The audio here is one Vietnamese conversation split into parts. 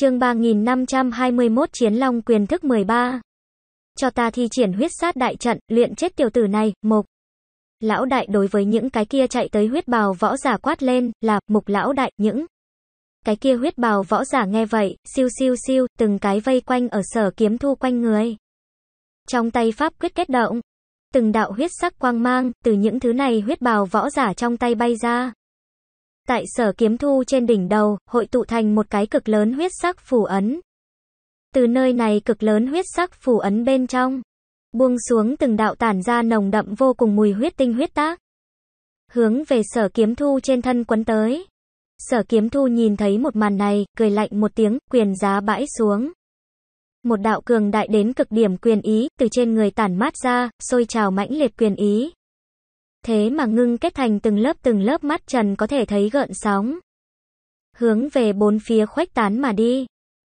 Chương 3521 Chiến Long quyền thức 13. Cho ta thi triển huyết sát đại trận, luyện chết tiểu tử này, mục. Lão đại đối với những cái kia chạy tới huyết bào võ giả quát lên, là, mục lão đại, những. Cái kia huyết bào võ giả nghe vậy, siêu siêu siêu, từng cái vây quanh ở sở kiếm thu quanh người. Trong tay pháp quyết kết động, từng đạo huyết sắc quang mang, từ những thứ này huyết bào võ giả trong tay bay ra tại sở kiếm thu trên đỉnh đầu, hội tụ thành một cái cực lớn huyết sắc phù ấn. Từ nơi này cực lớn huyết sắc phù ấn bên trong, buông xuống từng đạo tản ra nồng đậm vô cùng mùi huyết tinh huyết tác. Hướng về sở kiếm thu trên thân quấn tới. Sở kiếm thu nhìn thấy một màn này, cười lạnh một tiếng, quyền giá bãi xuống. Một đạo cường đại đến cực điểm quyền ý, từ trên người tản mát ra, sôi trào mãnh liệt quyền ý thế mà ngưng kết thành từng lớp từng lớp mắt trần có thể thấy gợn sóng. Hướng về bốn phía khuếch tán mà đi.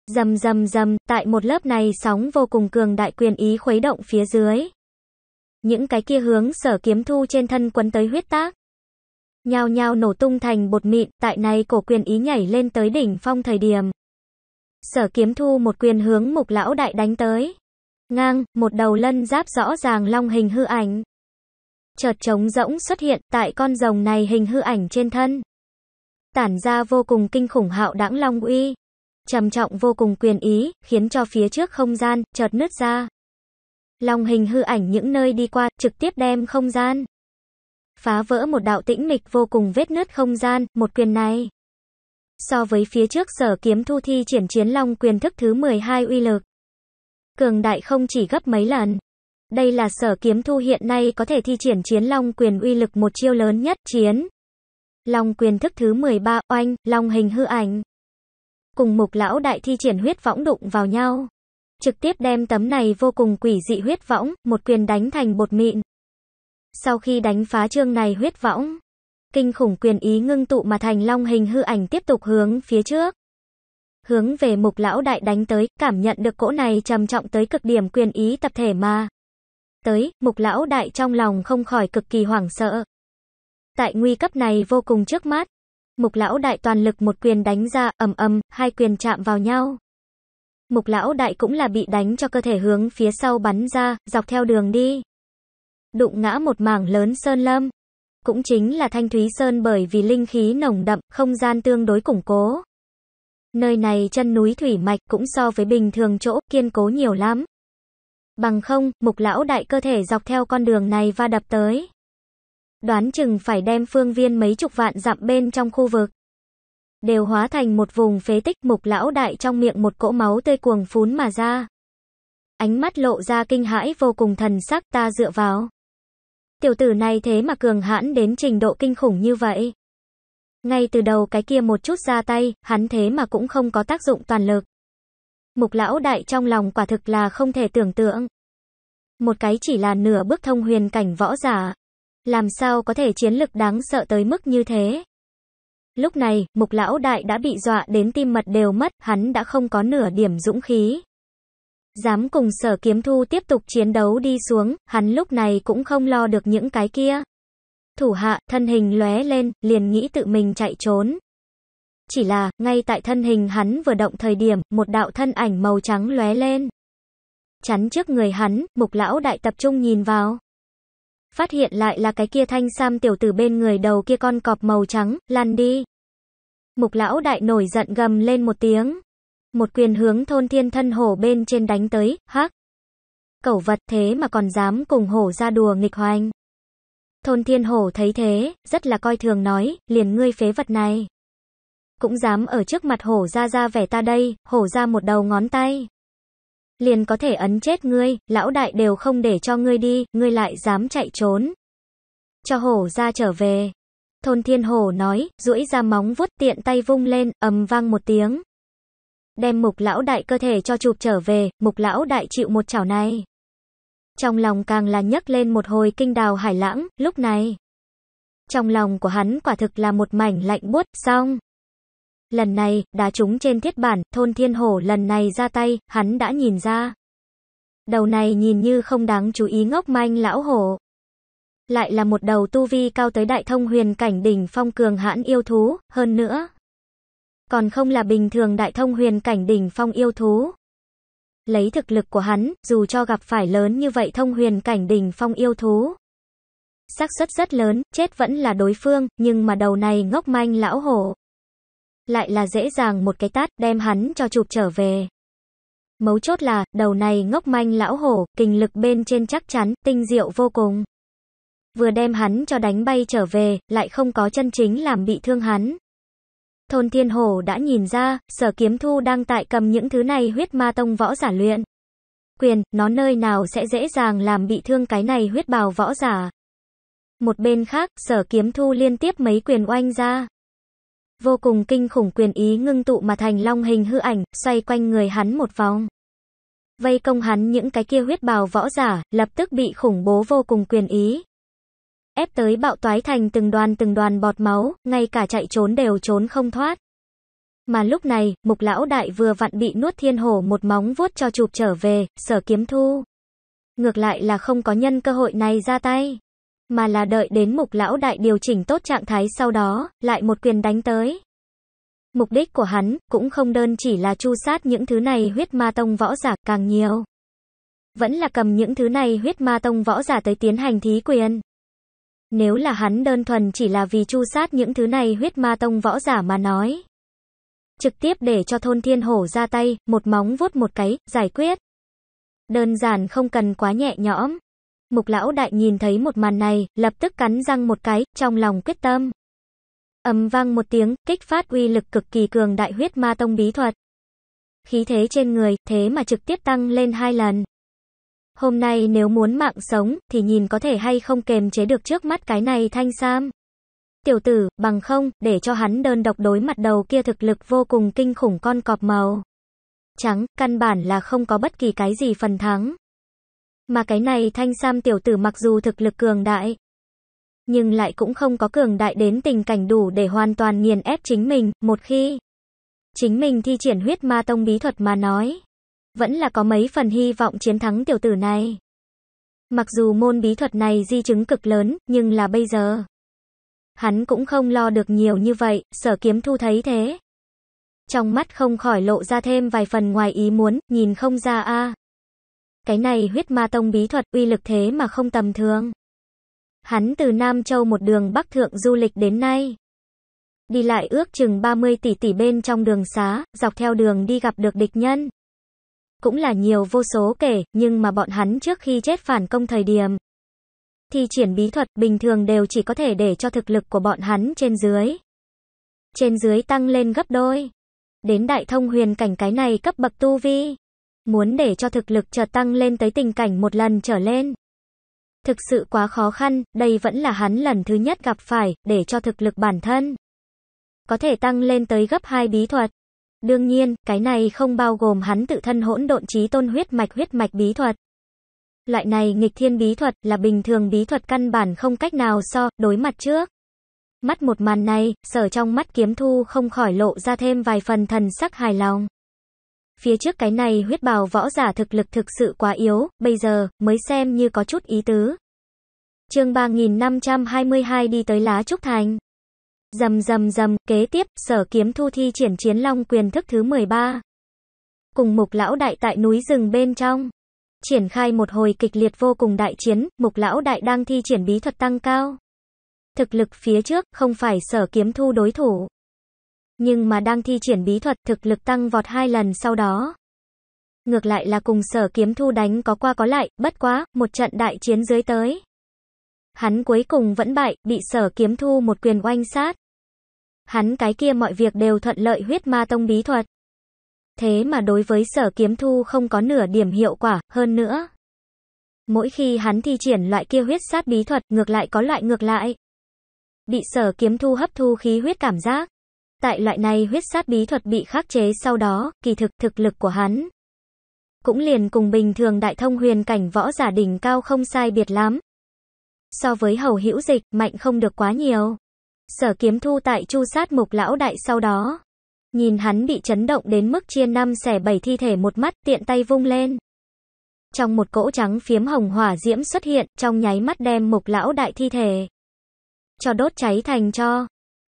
Dầm dầm dầm, tại một lớp này sóng vô cùng cường đại quyền ý khuấy động phía dưới. Những cái kia hướng sở kiếm thu trên thân quấn tới huyết tác. Nhao nhao nổ tung thành bột mịn, tại này cổ quyền ý nhảy lên tới đỉnh phong thời điểm. Sở kiếm thu một quyền hướng mục lão đại đánh tới. Ngang, một đầu lân giáp rõ ràng long hình hư ảnh chợt trống rỗng xuất hiện tại con rồng này hình hư ảnh trên thân. Tản ra vô cùng kinh khủng hạo đãng long uy. Trầm trọng vô cùng quyền ý, khiến cho phía trước không gian, chợt nứt ra. Long hình hư ảnh những nơi đi qua, trực tiếp đem không gian. Phá vỡ một đạo tĩnh mịch vô cùng vết nứt không gian, một quyền này. So với phía trước sở kiếm thu thi triển chiến long quyền thức thứ 12 uy lực cường đại không chỉ gấp mấy lần. Đây là sở kiếm thu hiện nay có thể thi triển chiến long quyền uy lực một chiêu lớn nhất chiến. Long quyền thức thứ 13, oanh, long hình hư ảnh. Cùng mục lão đại thi triển huyết võng đụng vào nhau. Trực tiếp đem tấm này vô cùng quỷ dị huyết võng, một quyền đánh thành bột mịn. Sau khi đánh phá trương này huyết võng, kinh khủng quyền ý ngưng tụ mà thành long hình hư ảnh tiếp tục hướng phía trước. Hướng về mục lão đại đánh tới, cảm nhận được cỗ này trầm trọng tới cực điểm quyền ý tập thể mà tới, mục lão đại trong lòng không khỏi cực kỳ hoảng sợ. Tại nguy cấp này vô cùng trước mắt, mục lão đại toàn lực một quyền đánh ra, ầm ầm, hai quyền chạm vào nhau. Mục lão đại cũng là bị đánh cho cơ thể hướng phía sau bắn ra, dọc theo đường đi. Đụng ngã một mảng lớn sơn lâm. Cũng chính là thanh thúy sơn bởi vì linh khí nồng đậm, không gian tương đối củng cố. Nơi này chân núi thủy mạch cũng so với bình thường chỗ kiên cố nhiều lắm. Bằng không, mục lão đại cơ thể dọc theo con đường này và đập tới. Đoán chừng phải đem phương viên mấy chục vạn dặm bên trong khu vực. Đều hóa thành một vùng phế tích mục lão đại trong miệng một cỗ máu tươi cuồng phún mà ra. Ánh mắt lộ ra kinh hãi vô cùng thần sắc ta dựa vào. Tiểu tử này thế mà cường hãn đến trình độ kinh khủng như vậy. Ngay từ đầu cái kia một chút ra tay, hắn thế mà cũng không có tác dụng toàn lực. Mục lão đại trong lòng quả thực là không thể tưởng tượng. Một cái chỉ là nửa bước thông huyền cảnh võ giả. Làm sao có thể chiến lực đáng sợ tới mức như thế? Lúc này, mục lão đại đã bị dọa đến tim mật đều mất, hắn đã không có nửa điểm dũng khí. Dám cùng sở kiếm thu tiếp tục chiến đấu đi xuống, hắn lúc này cũng không lo được những cái kia. Thủ hạ, thân hình lóe lên, liền nghĩ tự mình chạy trốn chỉ là, ngay tại thân hình hắn vừa động thời điểm, một đạo thân ảnh màu trắng lóe lên. Chắn trước người hắn, mục lão đại tập trung nhìn vào. Phát hiện lại là cái kia thanh sam tiểu tử bên người đầu kia con cọp màu trắng, lăn đi. Mục lão đại nổi giận gầm lên một tiếng. Một quyền hướng thôn thiên thân hổ bên trên đánh tới, hắc. Cẩu vật thế mà còn dám cùng hổ ra đùa nghịch hoành. Thôn thiên hổ thấy thế, rất là coi thường nói, liền ngươi phế vật này cũng dám ở trước mặt hổ ra ra vẻ ta đây, hổ ra một đầu ngón tay. Liền có thể ấn chết ngươi, lão đại đều không để cho ngươi đi, ngươi lại dám chạy trốn. Cho hổ ra trở về. Thôn thiên hổ nói, duỗi ra móng vuốt tiện tay vung lên, ầm vang một tiếng. Đem mục lão đại cơ thể cho chụp trở về, mục lão đại chịu một chảo này. Trong lòng càng là nhấc lên một hồi kinh đào hải lãng, lúc này. Trong lòng của hắn quả thực là một mảnh lạnh buốt, xong. Lần này, đá trúng trên thiết bản, thôn thiên hổ lần này ra tay, hắn đã nhìn ra. Đầu này nhìn như không đáng chú ý ngốc manh lão hổ. Lại là một đầu tu vi cao tới đại thông huyền cảnh đỉnh phong cường hãn yêu thú, hơn nữa. Còn không là bình thường đại thông huyền cảnh đỉnh phong yêu thú. Lấy thực lực của hắn, dù cho gặp phải lớn như vậy thông huyền cảnh đỉnh phong yêu thú. xác suất rất lớn, chết vẫn là đối phương, nhưng mà đầu này ngốc manh lão hổ lại là dễ dàng một cái tát đem hắn cho chụp trở về. Mấu chốt là, đầu này ngốc manh lão hổ, kình lực bên trên chắc chắn, tinh diệu vô cùng. Vừa đem hắn cho đánh bay trở về, lại không có chân chính làm bị thương hắn. Thôn Thiên Hổ đã nhìn ra, sở kiếm thu đang tại cầm những thứ này huyết ma tông võ giả luyện. Quyền, nó nơi nào sẽ dễ dàng làm bị thương cái này huyết bào võ giả. Một bên khác, sở kiếm thu liên tiếp mấy quyền oanh ra vô cùng kinh khủng quyền ý ngưng tụ mà thành long hình hư ảnh, xoay quanh người hắn một vòng. Vây công hắn những cái kia huyết bào võ giả, lập tức bị khủng bố vô cùng quyền ý. Ép tới bạo toái thành từng đoàn từng đoàn bọt máu, ngay cả chạy trốn đều trốn không thoát. Mà lúc này, mục lão đại vừa vặn bị nuốt thiên hổ một móng vuốt cho chụp trở về, sở kiếm thu. Ngược lại là không có nhân cơ hội này ra tay mà là đợi đến mục lão đại điều chỉnh tốt trạng thái sau đó, lại một quyền đánh tới. Mục đích của hắn cũng không đơn chỉ là chu sát những thứ này huyết ma tông võ giả càng nhiều. Vẫn là cầm những thứ này huyết ma tông võ giả tới tiến hành thí quyền. Nếu là hắn đơn thuần chỉ là vì chu sát những thứ này huyết ma tông võ giả mà nói. Trực tiếp để cho thôn thiên hổ ra tay, một móng vuốt một cái, giải quyết. Đơn giản không cần quá nhẹ nhõm. Mục lão đại nhìn thấy một màn này, lập tức cắn răng một cái, trong lòng quyết tâm. Ầm vang một tiếng, kích phát uy lực cực kỳ cường đại huyết ma tông bí thuật. Khí thế trên người, thế mà trực tiếp tăng lên hai lần. Hôm nay nếu muốn mạng sống, thì nhìn có thể hay không kềm chế được trước mắt cái này thanh sam. Tiểu tử, bằng không, để cho hắn đơn độc đối mặt đầu kia thực lực vô cùng kinh khủng con cọp màu. Trắng, căn bản là không có bất kỳ cái gì phần thắng. Mà cái này thanh sam tiểu tử mặc dù thực lực cường đại, nhưng lại cũng không có cường đại đến tình cảnh đủ để hoàn toàn nghiền ép chính mình, một khi chính mình thi triển huyết ma tông bí thuật mà nói, vẫn là có mấy phần hy vọng chiến thắng tiểu tử này. Mặc dù môn bí thuật này di chứng cực lớn, nhưng là bây giờ. Hắn cũng không lo được nhiều như vậy, sở kiếm thu thấy thế. Trong mắt không khỏi lộ ra thêm vài phần ngoài ý muốn, nhìn không ra a cái này huyết ma tông bí thuật uy lực thế mà không tầm thường. Hắn từ Nam Châu một đường bắc thượng du lịch đến nay. Đi lại ước chừng 30 tỷ tỷ bên trong đường xá, dọc theo đường đi gặp được địch nhân. Cũng là nhiều vô số kể, nhưng mà bọn hắn trước khi chết phản công thời điểm. Thì triển bí thuật bình thường đều chỉ có thể để cho thực lực của bọn hắn trên dưới. Trên dưới tăng lên gấp đôi. Đến đại thông huyền cảnh cái này cấp bậc tu vi. Muốn để cho thực lực chợt tăng lên tới tình cảnh một lần trở lên. Thực sự quá khó khăn, đây vẫn là hắn lần thứ nhất gặp phải, để cho thực lực bản thân. Có thể tăng lên tới gấp hai bí thuật. Đương nhiên, cái này không bao gồm hắn tự thân hỗn độn trí tôn huyết mạch huyết mạch bí thuật. Loại này nghịch thiên bí thuật là bình thường bí thuật căn bản không cách nào so, đối mặt trước. Mắt một màn này, sở trong mắt kiếm thu không khỏi lộ ra thêm vài phần thần sắc hài lòng phía trước cái này huyết bào võ giả thực lực thực sự quá yếu, bây giờ, mới xem như có chút ý tứ. chương 3522 đi tới lá trúc thành. Dầm dầm dầm, kế tiếp, sở kiếm thu thi triển chiến long quyền thức thứ 13. Cùng mục lão đại tại núi rừng bên trong. Triển khai một hồi kịch liệt vô cùng đại chiến, mục lão đại đang thi triển bí thuật tăng cao. Thực lực phía trước, không phải sở kiếm thu đối thủ nhưng mà đang thi triển bí thuật thực lực tăng vọt hai lần sau đó. Ngược lại là cùng sở kiếm thu đánh có qua có lại, bất quá, một trận đại chiến dưới tới. Hắn cuối cùng vẫn bại, bị sở kiếm thu một quyền oanh sát. Hắn cái kia mọi việc đều thuận lợi huyết ma tông bí thuật. Thế mà đối với sở kiếm thu không có nửa điểm hiệu quả, hơn nữa. Mỗi khi hắn thi triển loại kia huyết sát bí thuật, ngược lại có loại ngược lại. Bị sở kiếm thu hấp thu khí huyết cảm giác. Tại loại này huyết sát bí thuật bị khắc chế sau đó, kỳ thực thực lực của hắn cũng liền cùng bình thường đại thông huyền cảnh võ giả đỉnh cao không sai biệt lắm. So với hầu hữu dịch, mạnh không được quá nhiều. Sở kiếm thu tại chu sát mục lão đại sau đó. Nhìn hắn bị chấn động đến mức chia năm xẻ bảy thi thể một mắt tiện tay vung lên. Trong một cỗ trắng phiếm hồng hỏa diễm xuất hiện trong nháy mắt đem mục lão đại thi thể. Cho đốt cháy thành cho.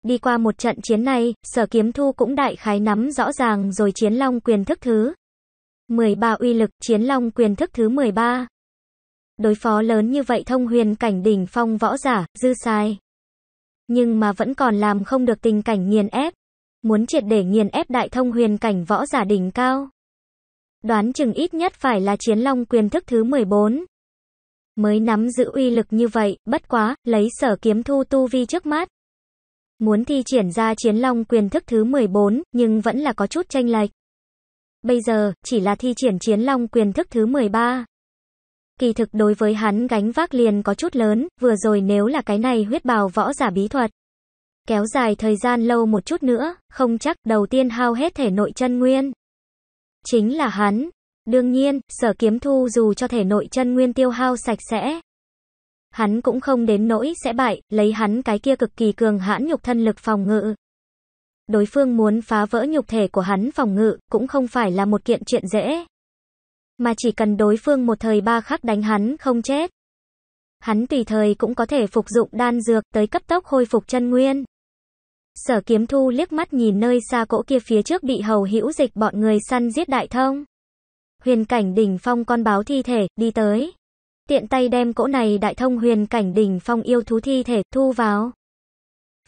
Đi qua một trận chiến này, sở kiếm thu cũng đại khái nắm rõ ràng rồi chiến long quyền thức thứ. 13 uy lực chiến long quyền thức thứ 13. Đối phó lớn như vậy thông huyền cảnh đỉnh phong võ giả, dư sai. Nhưng mà vẫn còn làm không được tình cảnh nghiền ép. Muốn triệt để nghiền ép đại thông huyền cảnh võ giả đỉnh cao. Đoán chừng ít nhất phải là chiến long quyền thức thứ 14. Mới nắm giữ uy lực như vậy, bất quá, lấy sở kiếm thu tu vi trước mắt. Muốn thi triển ra chiến long quyền thức thứ 14, nhưng vẫn là có chút tranh lệch. Bây giờ, chỉ là thi triển chiến long quyền thức thứ 13. Kỳ thực đối với hắn gánh vác liền có chút lớn, vừa rồi nếu là cái này huyết bào võ giả bí thuật. Kéo dài thời gian lâu một chút nữa, không chắc đầu tiên hao hết thể nội chân nguyên. Chính là hắn. Đương nhiên, sở kiếm thu dù cho thể nội chân nguyên tiêu hao sạch sẽ, hắn cũng không đến nỗi sẽ bại, lấy hắn cái kia cực kỳ cường hãn nhục thân lực phòng ngự. Đối phương muốn phá vỡ nhục thể của hắn phòng ngự, cũng không phải là một kiện chuyện dễ. Mà chỉ cần đối phương một thời ba khắc đánh hắn không chết. Hắn tùy thời cũng có thể phục dụng đan dược tới cấp tốc hồi phục chân nguyên. Sở kiếm thu liếc mắt nhìn nơi xa cỗ kia phía trước bị hầu hữu dịch bọn người săn giết đại thông. Huyền cảnh đỉnh phong con báo thi thể, đi tới tiện tay đem cỗ này đại thông huyền cảnh đỉnh phong yêu thú thi thể thu vào.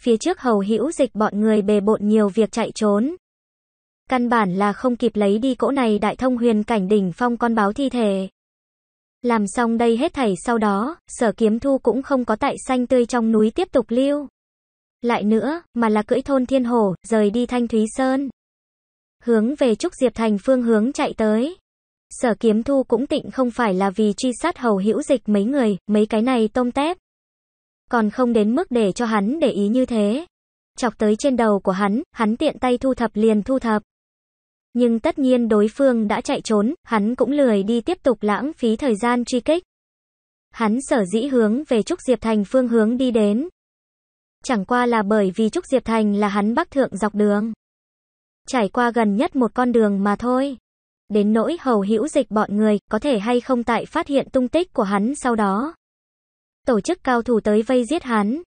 Phía trước hầu hữu dịch bọn người bề bộn nhiều việc chạy trốn. Căn bản là không kịp lấy đi cỗ này đại thông huyền cảnh đỉnh phong con báo thi thể. Làm xong đây hết thảy sau đó, sở kiếm thu cũng không có tại xanh tươi trong núi tiếp tục lưu. Lại nữa, mà là cưỡi thôn thiên hồ, rời đi thanh thúy sơn. Hướng về Trúc Diệp Thành phương hướng chạy tới. Sở kiếm thu cũng tịnh không phải là vì truy sát hầu hữu dịch mấy người, mấy cái này tôm tép. Còn không đến mức để cho hắn để ý như thế. Chọc tới trên đầu của hắn, hắn tiện tay thu thập liền thu thập. Nhưng tất nhiên đối phương đã chạy trốn, hắn cũng lười đi tiếp tục lãng phí thời gian truy kích. Hắn sở dĩ hướng về Trúc Diệp Thành phương hướng đi đến. Chẳng qua là bởi vì Trúc Diệp Thành là hắn bắc thượng dọc đường. Trải qua gần nhất một con đường mà thôi đến nỗi hầu hữu dịch bọn người có thể hay không tại phát hiện tung tích của hắn sau đó. Tổ chức cao thủ tới vây giết hắn.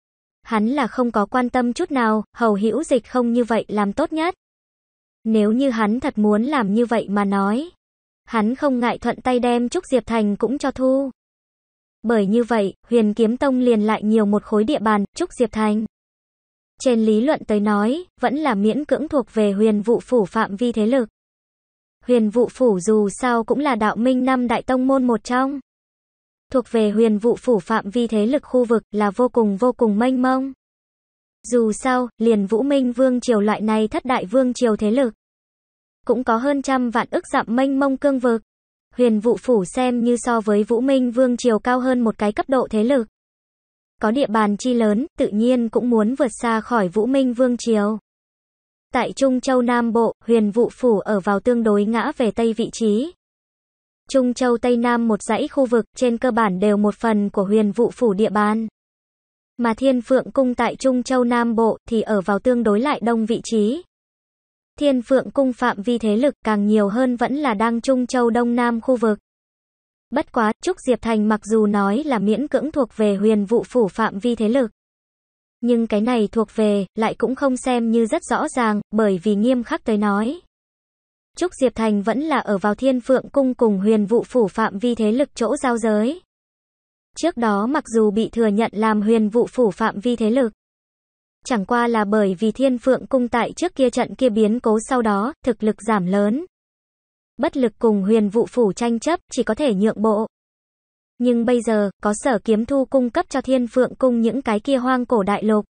Hắn là không có quan tâm chút nào, hầu hữu dịch không như vậy làm tốt nhất. Nếu như hắn thật muốn làm như vậy mà nói, hắn không ngại thuận tay đem Trúc Diệp Thành cũng cho thu. Bởi như vậy, huyền kiếm tông liền lại nhiều một khối địa bàn, Trúc Diệp Thành. Trên lý luận tới nói, vẫn là miễn cưỡng thuộc về huyền vụ phủ phạm vi thế lực. Huyền Vũ Phủ dù sao cũng là đạo minh năm đại tông môn một trong. Thuộc về Huyền Vũ Phủ phạm vi thế lực khu vực là vô cùng vô cùng mênh mông. Dù sao, liền Vũ Minh Vương triều loại này thất đại vương triều thế lực. Cũng có hơn trăm vạn ức dặm mênh mông cương vực. Huyền Vũ Phủ xem như so với Vũ Minh Vương triều cao hơn một cái cấp độ thế lực. Có địa bàn chi lớn, tự nhiên cũng muốn vượt xa khỏi Vũ Minh Vương triều. Tại Trung Châu Nam Bộ, huyền vụ phủ ở vào tương đối ngã về Tây vị trí. Trung Châu Tây Nam một dãy khu vực trên cơ bản đều một phần của huyền vụ phủ địa bàn. Mà Thiên Phượng Cung tại Trung Châu Nam Bộ thì ở vào tương đối lại đông vị trí. Thiên Phượng Cung phạm vi thế lực càng nhiều hơn vẫn là đang Trung Châu Đông Nam khu vực. Bất quá, Trúc Diệp Thành mặc dù nói là miễn cưỡng thuộc về huyền vụ phủ phạm vi thế lực. Nhưng cái này thuộc về, lại cũng không xem như rất rõ ràng, bởi vì nghiêm khắc tới nói. Trúc Diệp Thành vẫn là ở vào thiên phượng cung cùng huyền vụ phủ phạm vi thế lực chỗ giao giới. Trước đó mặc dù bị thừa nhận làm huyền vụ phủ phạm vi thế lực, chẳng qua là bởi vì thiên phượng cung tại trước kia trận kia biến cố sau đó, thực lực giảm lớn. Bất lực cùng huyền vụ phủ tranh chấp, chỉ có thể nhượng bộ. Nhưng bây giờ, có sở kiếm thu cung cấp cho thiên phượng cung những cái kia hoang cổ đại lục.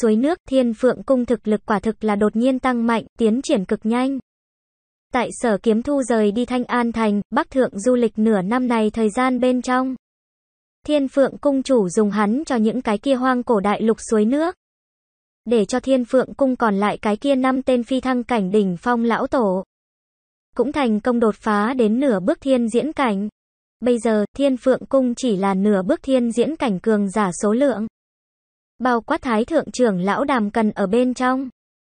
Suối nước thiên phượng cung thực lực quả thực là đột nhiên tăng mạnh, tiến triển cực nhanh. Tại sở kiếm thu rời đi Thanh An Thành, Bắc Thượng du lịch nửa năm này thời gian bên trong. Thiên phượng cung chủ dùng hắn cho những cái kia hoang cổ đại lục suối nước. Để cho thiên phượng cung còn lại cái kia năm tên phi thăng cảnh đỉnh phong lão tổ. Cũng thành công đột phá đến nửa bước thiên diễn cảnh. Bây giờ, thiên phượng cung chỉ là nửa bước thiên diễn cảnh cường giả số lượng. Bao quát thái thượng trưởng lão đàm cần ở bên trong.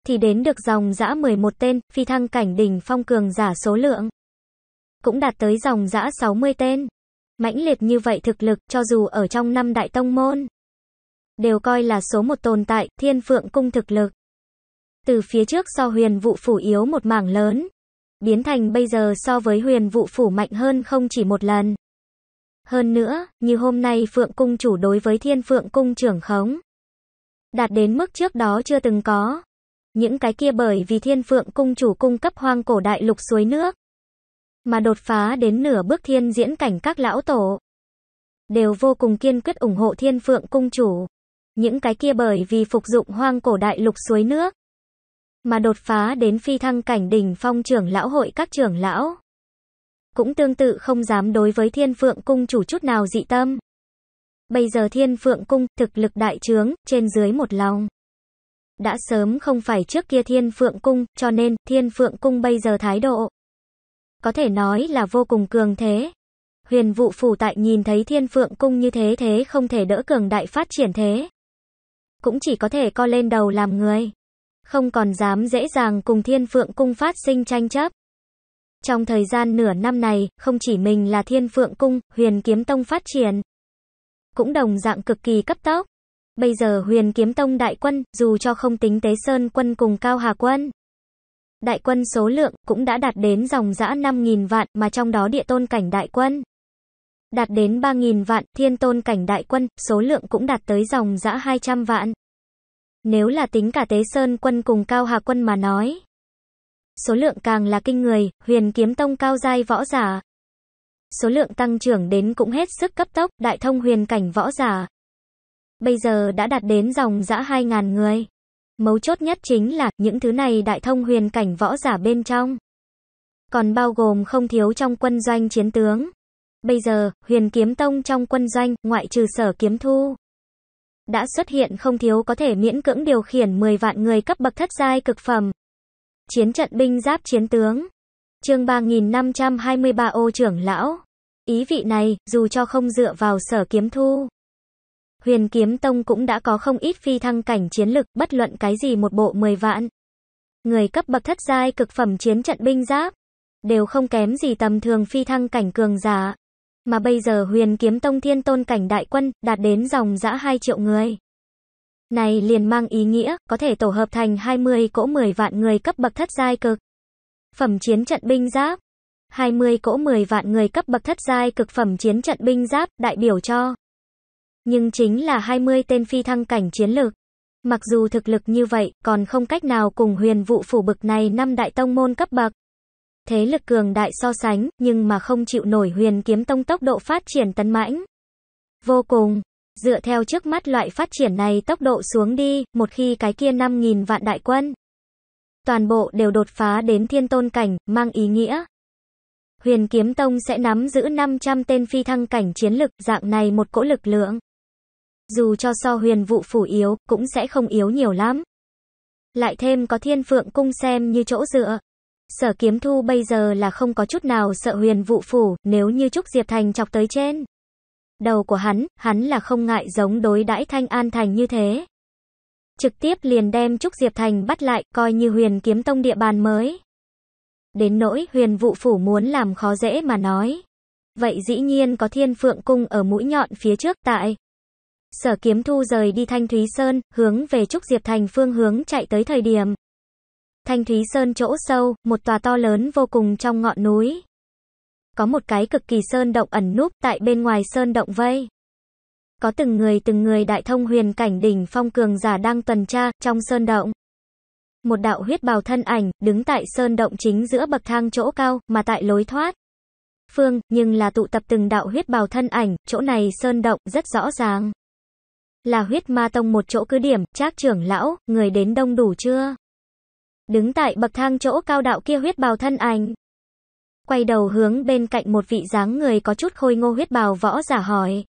Thì đến được dòng dã 11 tên, phi thăng cảnh đỉnh phong cường giả số lượng. Cũng đạt tới dòng dã 60 tên. Mãnh liệt như vậy thực lực, cho dù ở trong năm đại tông môn. Đều coi là số một tồn tại, thiên phượng cung thực lực. Từ phía trước so huyền vụ phủ yếu một mảng lớn, biến thành bây giờ so với huyền vụ phủ mạnh hơn không chỉ một lần. Hơn nữa, như hôm nay Phượng Cung chủ đối với Thiên Phượng Cung trưởng khống. Đạt đến mức trước đó chưa từng có. Những cái kia bởi vì Thiên Phượng Cung chủ cung cấp hoang cổ đại lục suối nước. Mà đột phá đến nửa bước thiên diễn cảnh các lão tổ. Đều vô cùng kiên quyết ủng hộ Thiên Phượng Cung chủ. Những cái kia bởi vì phục dụng hoang cổ đại lục suối nước mà đột phá đến phi thăng cảnh đỉnh phong trưởng lão hội các trưởng lão. Cũng tương tự không dám đối với thiên phượng cung chủ chút nào dị tâm. Bây giờ thiên phượng cung thực lực đại trướng, trên dưới một lòng. Đã sớm không phải trước kia thiên phượng cung, cho nên thiên phượng cung bây giờ thái độ. Có thể nói là vô cùng cường thế. Huyền vụ phủ tại nhìn thấy thiên phượng cung như thế thế không thể đỡ cường đại phát triển thế. Cũng chỉ có thể co lên đầu làm người không còn dám dễ dàng cùng Thiên Phượng Cung phát sinh tranh chấp. Trong thời gian nửa năm này, không chỉ mình là Thiên Phượng Cung, Huyền Kiếm Tông phát triển, cũng đồng dạng cực kỳ cấp tốc. Bây giờ huyền kiếm tông đại quân, dù cho không tính tế sơn quân cùng cao hà quân. Đại quân số lượng cũng đã đạt đến dòng dã 5.000 vạn mà trong đó địa tôn cảnh đại quân. Đạt đến 3.000 vạn, thiên tôn cảnh đại quân, số lượng cũng đạt tới dòng dã 200 vạn. Nếu là tính cả Tế Sơn quân cùng Cao Hà quân mà nói, số lượng càng là kinh người, huyền kiếm tông cao giai võ giả. Số lượng tăng trưởng đến cũng hết sức cấp tốc, đại thông huyền cảnh võ giả. Bây giờ đã đạt đến dòng dã 2.000 người. Mấu chốt nhất chính là, những thứ này đại thông huyền cảnh võ giả bên trong. Còn bao gồm không thiếu trong quân doanh chiến tướng. Bây giờ, huyền kiếm tông trong quân doanh, ngoại trừ sở kiếm thu đã xuất hiện không thiếu có thể miễn cưỡng điều khiển 10 vạn người cấp bậc thất giai cực phẩm. Chiến trận binh giáp chiến tướng. Chương 3523 ô trưởng lão. Ý vị này, dù cho không dựa vào sở kiếm thu, Huyền Kiếm Tông cũng đã có không ít phi thăng cảnh chiến lực, bất luận cái gì một bộ 10 vạn. Người cấp bậc thất giai cực phẩm chiến trận binh giáp, đều không kém gì tầm thường phi thăng cảnh cường giả. Mà bây giờ huyền kiếm tông thiên tôn cảnh đại quân, đạt đến dòng dã 2 triệu người. Này liền mang ý nghĩa, có thể tổ hợp thành 20 cỗ 10 vạn người cấp bậc thất giai cực. Phẩm chiến trận binh giáp. 20 cỗ 10 vạn người cấp bậc thất giai cực phẩm chiến trận binh giáp, đại biểu cho. Nhưng chính là 20 tên phi thăng cảnh chiến lược. Mặc dù thực lực như vậy, còn không cách nào cùng huyền vụ phủ bực này năm đại tông môn cấp bậc thế lực cường đại so sánh, nhưng mà không chịu nổi huyền kiếm tông tốc độ phát triển tấn mãnh. Vô cùng, dựa theo trước mắt loại phát triển này tốc độ xuống đi, một khi cái kia 5.000 vạn đại quân. Toàn bộ đều đột phá đến thiên tôn cảnh, mang ý nghĩa. Huyền kiếm tông sẽ nắm giữ 500 tên phi thăng cảnh chiến lực, dạng này một cỗ lực lượng. Dù cho so huyền vụ phủ yếu, cũng sẽ không yếu nhiều lắm. Lại thêm có thiên phượng cung xem như chỗ dựa sở kiếm thu bây giờ là không có chút nào sợ huyền vụ phủ, nếu như Trúc Diệp Thành chọc tới trên. Đầu của hắn, hắn là không ngại giống đối đãi Thanh An Thành như thế. Trực tiếp liền đem Trúc Diệp Thành bắt lại, coi như huyền kiếm tông địa bàn mới. Đến nỗi huyền vụ phủ muốn làm khó dễ mà nói. Vậy dĩ nhiên có thiên phượng cung ở mũi nhọn phía trước tại. Sở kiếm thu rời đi Thanh Thúy Sơn, hướng về Trúc Diệp Thành phương hướng chạy tới thời điểm. Thanh Thúy Sơn chỗ sâu, một tòa to lớn vô cùng trong ngọn núi. Có một cái cực kỳ sơn động ẩn núp tại bên ngoài sơn động vây. Có từng người từng người đại thông huyền cảnh đỉnh phong cường giả đang tuần tra trong sơn động. Một đạo huyết bào thân ảnh, đứng tại sơn động chính giữa bậc thang chỗ cao, mà tại lối thoát. Phương, nhưng là tụ tập từng đạo huyết bào thân ảnh, chỗ này sơn động, rất rõ ràng. Là huyết ma tông một chỗ cứ điểm, trác trưởng lão, người đến đông đủ chưa? Đứng tại bậc thang chỗ cao đạo kia huyết bào thân ảnh. Quay đầu hướng bên cạnh một vị dáng người có chút khôi ngô huyết bào võ giả hỏi.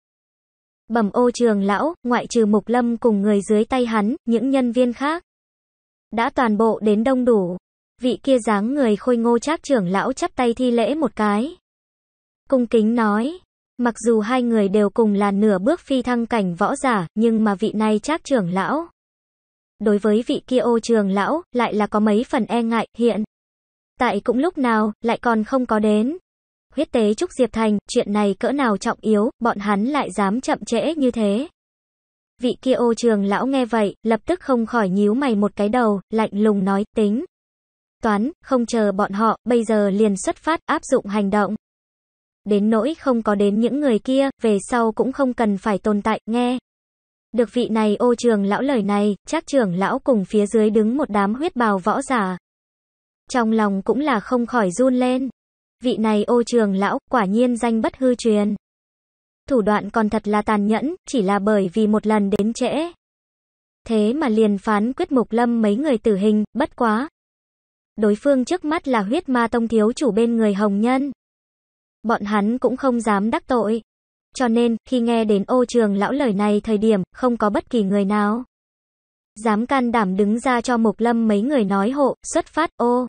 Bẩm ô trường lão, ngoại trừ mục lâm cùng người dưới tay hắn, những nhân viên khác. Đã toàn bộ đến đông đủ. Vị kia dáng người khôi ngô trác trưởng lão chắp tay thi lễ một cái. Cung kính nói. Mặc dù hai người đều cùng là nửa bước phi thăng cảnh võ giả, nhưng mà vị này trác trưởng lão đối với vị kia ô trường lão, lại là có mấy phần e ngại, hiện. Tại cũng lúc nào, lại còn không có đến. Huyết tế Trúc Diệp Thành, chuyện này cỡ nào trọng yếu, bọn hắn lại dám chậm trễ như thế. Vị kia ô trường lão nghe vậy, lập tức không khỏi nhíu mày một cái đầu, lạnh lùng nói, tính. Toán, không chờ bọn họ, bây giờ liền xuất phát, áp dụng hành động. Đến nỗi không có đến những người kia, về sau cũng không cần phải tồn tại, nghe. Được vị này ô trường lão lời này, chắc trưởng lão cùng phía dưới đứng một đám huyết bào võ giả. Trong lòng cũng là không khỏi run lên. Vị này ô trường lão, quả nhiên danh bất hư truyền. Thủ đoạn còn thật là tàn nhẫn, chỉ là bởi vì một lần đến trễ. Thế mà liền phán quyết mục lâm mấy người tử hình, bất quá. Đối phương trước mắt là huyết ma tông thiếu chủ bên người hồng nhân. Bọn hắn cũng không dám đắc tội. Cho nên, khi nghe đến ô trường lão lời này thời điểm, không có bất kỳ người nào. Dám can đảm đứng ra cho Mục Lâm mấy người nói hộ, xuất phát, ô.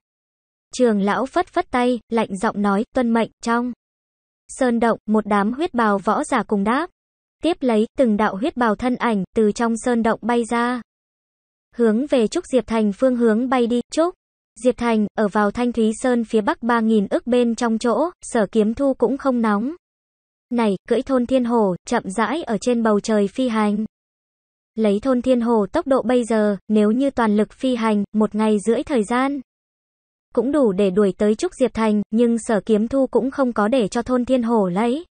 Trường lão phất phất tay, lạnh giọng nói, tuân mệnh, trong. Sơn động, một đám huyết bào võ giả cùng đáp. Tiếp lấy, từng đạo huyết bào thân ảnh, từ trong sơn động bay ra. Hướng về Trúc Diệp Thành phương hướng bay đi, Trúc. Diệp Thành, ở vào Thanh Thúy Sơn phía bắc 3.000 ức bên trong chỗ, sở kiếm thu cũng không nóng này, cưỡi thôn thiên hồ, chậm rãi ở trên bầu trời phi hành. Lấy thôn thiên hồ tốc độ bây giờ, nếu như toàn lực phi hành, một ngày rưỡi thời gian. Cũng đủ để đuổi tới Trúc Diệp Thành, nhưng sở kiếm thu cũng không có để cho thôn thiên hồ lấy.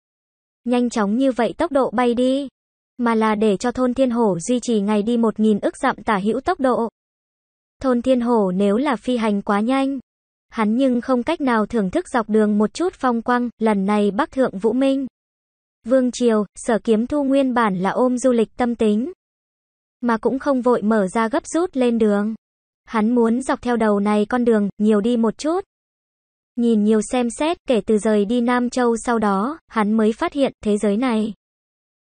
Nhanh chóng như vậy tốc độ bay đi. Mà là để cho thôn thiên hồ duy trì ngày đi một nghìn ức dặm tả hữu tốc độ. Thôn thiên hồ nếu là phi hành quá nhanh, hắn nhưng không cách nào thưởng thức dọc đường một chút phong quang, lần này bắc thượng Vũ Minh. Vương Triều, sở kiếm thu nguyên bản là ôm du lịch tâm tính. Mà cũng không vội mở ra gấp rút lên đường. Hắn muốn dọc theo đầu này con đường, nhiều đi một chút. Nhìn nhiều xem xét, kể từ rời đi Nam Châu sau đó, hắn mới phát hiện thế giới này.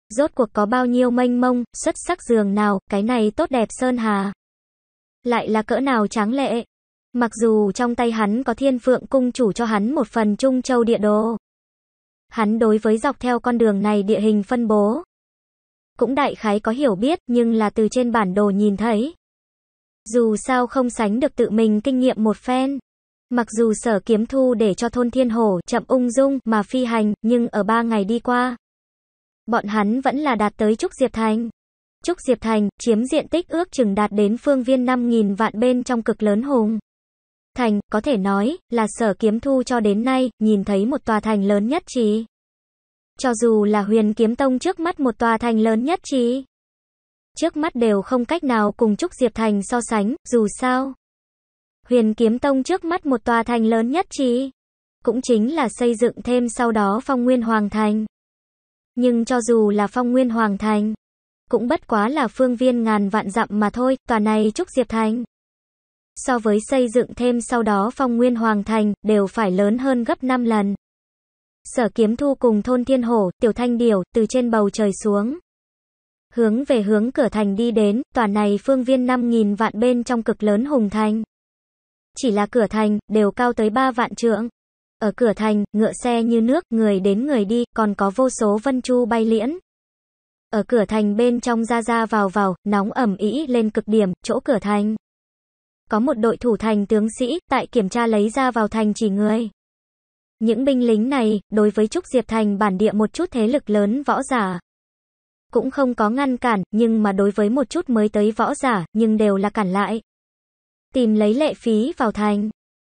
Rốt cuộc có bao nhiêu mênh mông, xuất sắc giường nào, cái này tốt đẹp sơn hà. Lại là cỡ nào tráng lệ. Mặc dù trong tay hắn có thiên phượng cung chủ cho hắn một phần trung châu địa đồ. Hắn đối với dọc theo con đường này địa hình phân bố. Cũng đại khái có hiểu biết nhưng là từ trên bản đồ nhìn thấy. Dù sao không sánh được tự mình kinh nghiệm một phen. Mặc dù sở kiếm thu để cho thôn thiên hồ chậm ung dung mà phi hành, nhưng ở ba ngày đi qua. Bọn hắn vẫn là đạt tới Trúc Diệp Thành. Trúc Diệp Thành chiếm diện tích ước chừng đạt đến phương viên 5.000 vạn bên trong cực lớn hùng thành, có thể nói, là sở kiếm thu cho đến nay, nhìn thấy một tòa thành lớn nhất trí Cho dù là huyền kiếm tông trước mắt một tòa thành lớn nhất trí Trước mắt đều không cách nào cùng Trúc Diệp Thành so sánh, dù sao. Huyền kiếm tông trước mắt một tòa thành lớn nhất trí Cũng chính là xây dựng thêm sau đó phong nguyên hoàng thành. Nhưng cho dù là phong nguyên hoàng thành, cũng bất quá là phương viên ngàn vạn dặm mà thôi, tòa này Trúc Diệp Thành so với xây dựng thêm sau đó phong nguyên hoàng thành, đều phải lớn hơn gấp 5 lần. Sở kiếm thu cùng thôn thiên hổ, tiểu thanh điểu, từ trên bầu trời xuống. Hướng về hướng cửa thành đi đến, tòa này phương viên 5.000 vạn bên trong cực lớn hùng thành. Chỉ là cửa thành, đều cao tới 3 vạn trượng. Ở cửa thành, ngựa xe như nước, người đến người đi, còn có vô số vân chu bay liễn. Ở cửa thành bên trong ra ra vào vào, nóng ẩm ý lên cực điểm, chỗ cửa thành. Có một đội thủ thành tướng sĩ, tại kiểm tra lấy ra vào thành chỉ người. Những binh lính này, đối với Trúc Diệp Thành bản địa một chút thế lực lớn võ giả, cũng không có ngăn cản, nhưng mà đối với một chút mới tới võ giả, nhưng đều là cản lại. Tìm lấy lệ phí vào thành.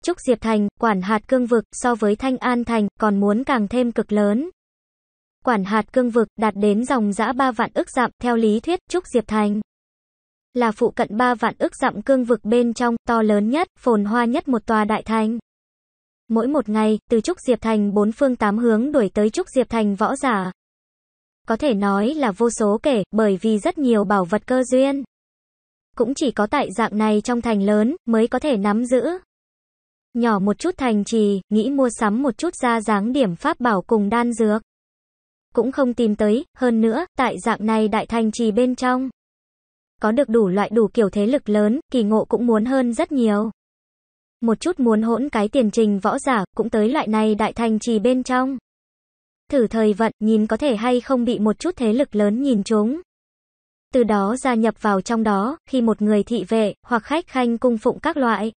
Trúc Diệp Thành, quản hạt cương vực, so với Thanh An Thành, còn muốn càng thêm cực lớn. Quản hạt cương vực, đạt đến dòng dã ba vạn ức dạm theo lý thuyết, Trúc Diệp Thành là phụ cận ba vạn ức dặm cương vực bên trong, to lớn nhất, phồn hoa nhất một tòa đại thành. Mỗi một ngày, từ Trúc Diệp Thành bốn phương tám hướng đuổi tới Trúc Diệp Thành võ giả. Có thể nói là vô số kể, bởi vì rất nhiều bảo vật cơ duyên. Cũng chỉ có tại dạng này trong thành lớn, mới có thể nắm giữ. Nhỏ một chút thành trì, nghĩ mua sắm một chút ra dáng điểm pháp bảo cùng đan dược. Cũng không tìm tới, hơn nữa, tại dạng này đại thành trì bên trong có được đủ loại đủ kiểu thế lực lớn, kỳ ngộ cũng muốn hơn rất nhiều. Một chút muốn hỗn cái tiền trình võ giả, cũng tới loại này đại thành trì bên trong. Thử thời vận, nhìn có thể hay không bị một chút thế lực lớn nhìn chúng. Từ đó gia nhập vào trong đó, khi một người thị vệ, hoặc khách khanh cung phụng các loại.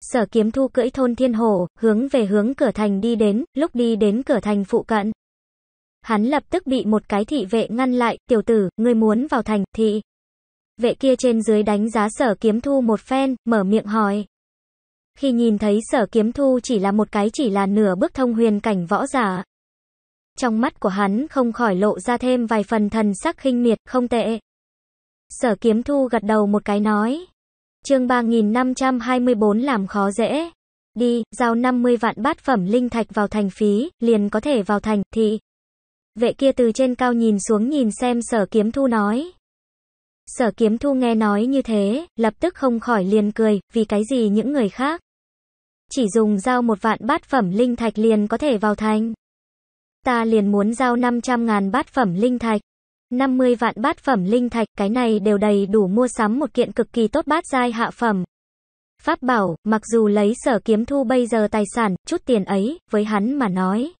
Sở kiếm thu cưỡi thôn thiên hồ hướng về hướng cửa thành đi đến, lúc đi đến cửa thành phụ cận. Hắn lập tức bị một cái thị vệ ngăn lại, tiểu tử, người muốn vào thành, thị. Vệ kia trên dưới đánh giá sở kiếm thu một phen, mở miệng hỏi. Khi nhìn thấy sở kiếm thu chỉ là một cái chỉ là nửa bước thông huyền cảnh võ giả. Trong mắt của hắn không khỏi lộ ra thêm vài phần thần sắc khinh miệt, không tệ. Sở kiếm thu gật đầu một cái nói. chương 3524 làm khó dễ. Đi, giao 50 vạn bát phẩm linh thạch vào thành phí, liền có thể vào thành, thị. Vệ kia từ trên cao nhìn xuống nhìn xem sở kiếm thu nói. Sở kiếm thu nghe nói như thế, lập tức không khỏi liền cười, vì cái gì những người khác. Chỉ dùng giao một vạn bát phẩm linh thạch liền có thể vào thành. Ta liền muốn giao 500 ngàn bát phẩm linh thạch. 50 vạn bát phẩm linh thạch, cái này đều đầy đủ mua sắm một kiện cực kỳ tốt bát giai hạ phẩm. Pháp bảo, mặc dù lấy sở kiếm thu bây giờ tài sản, chút tiền ấy, với hắn mà nói.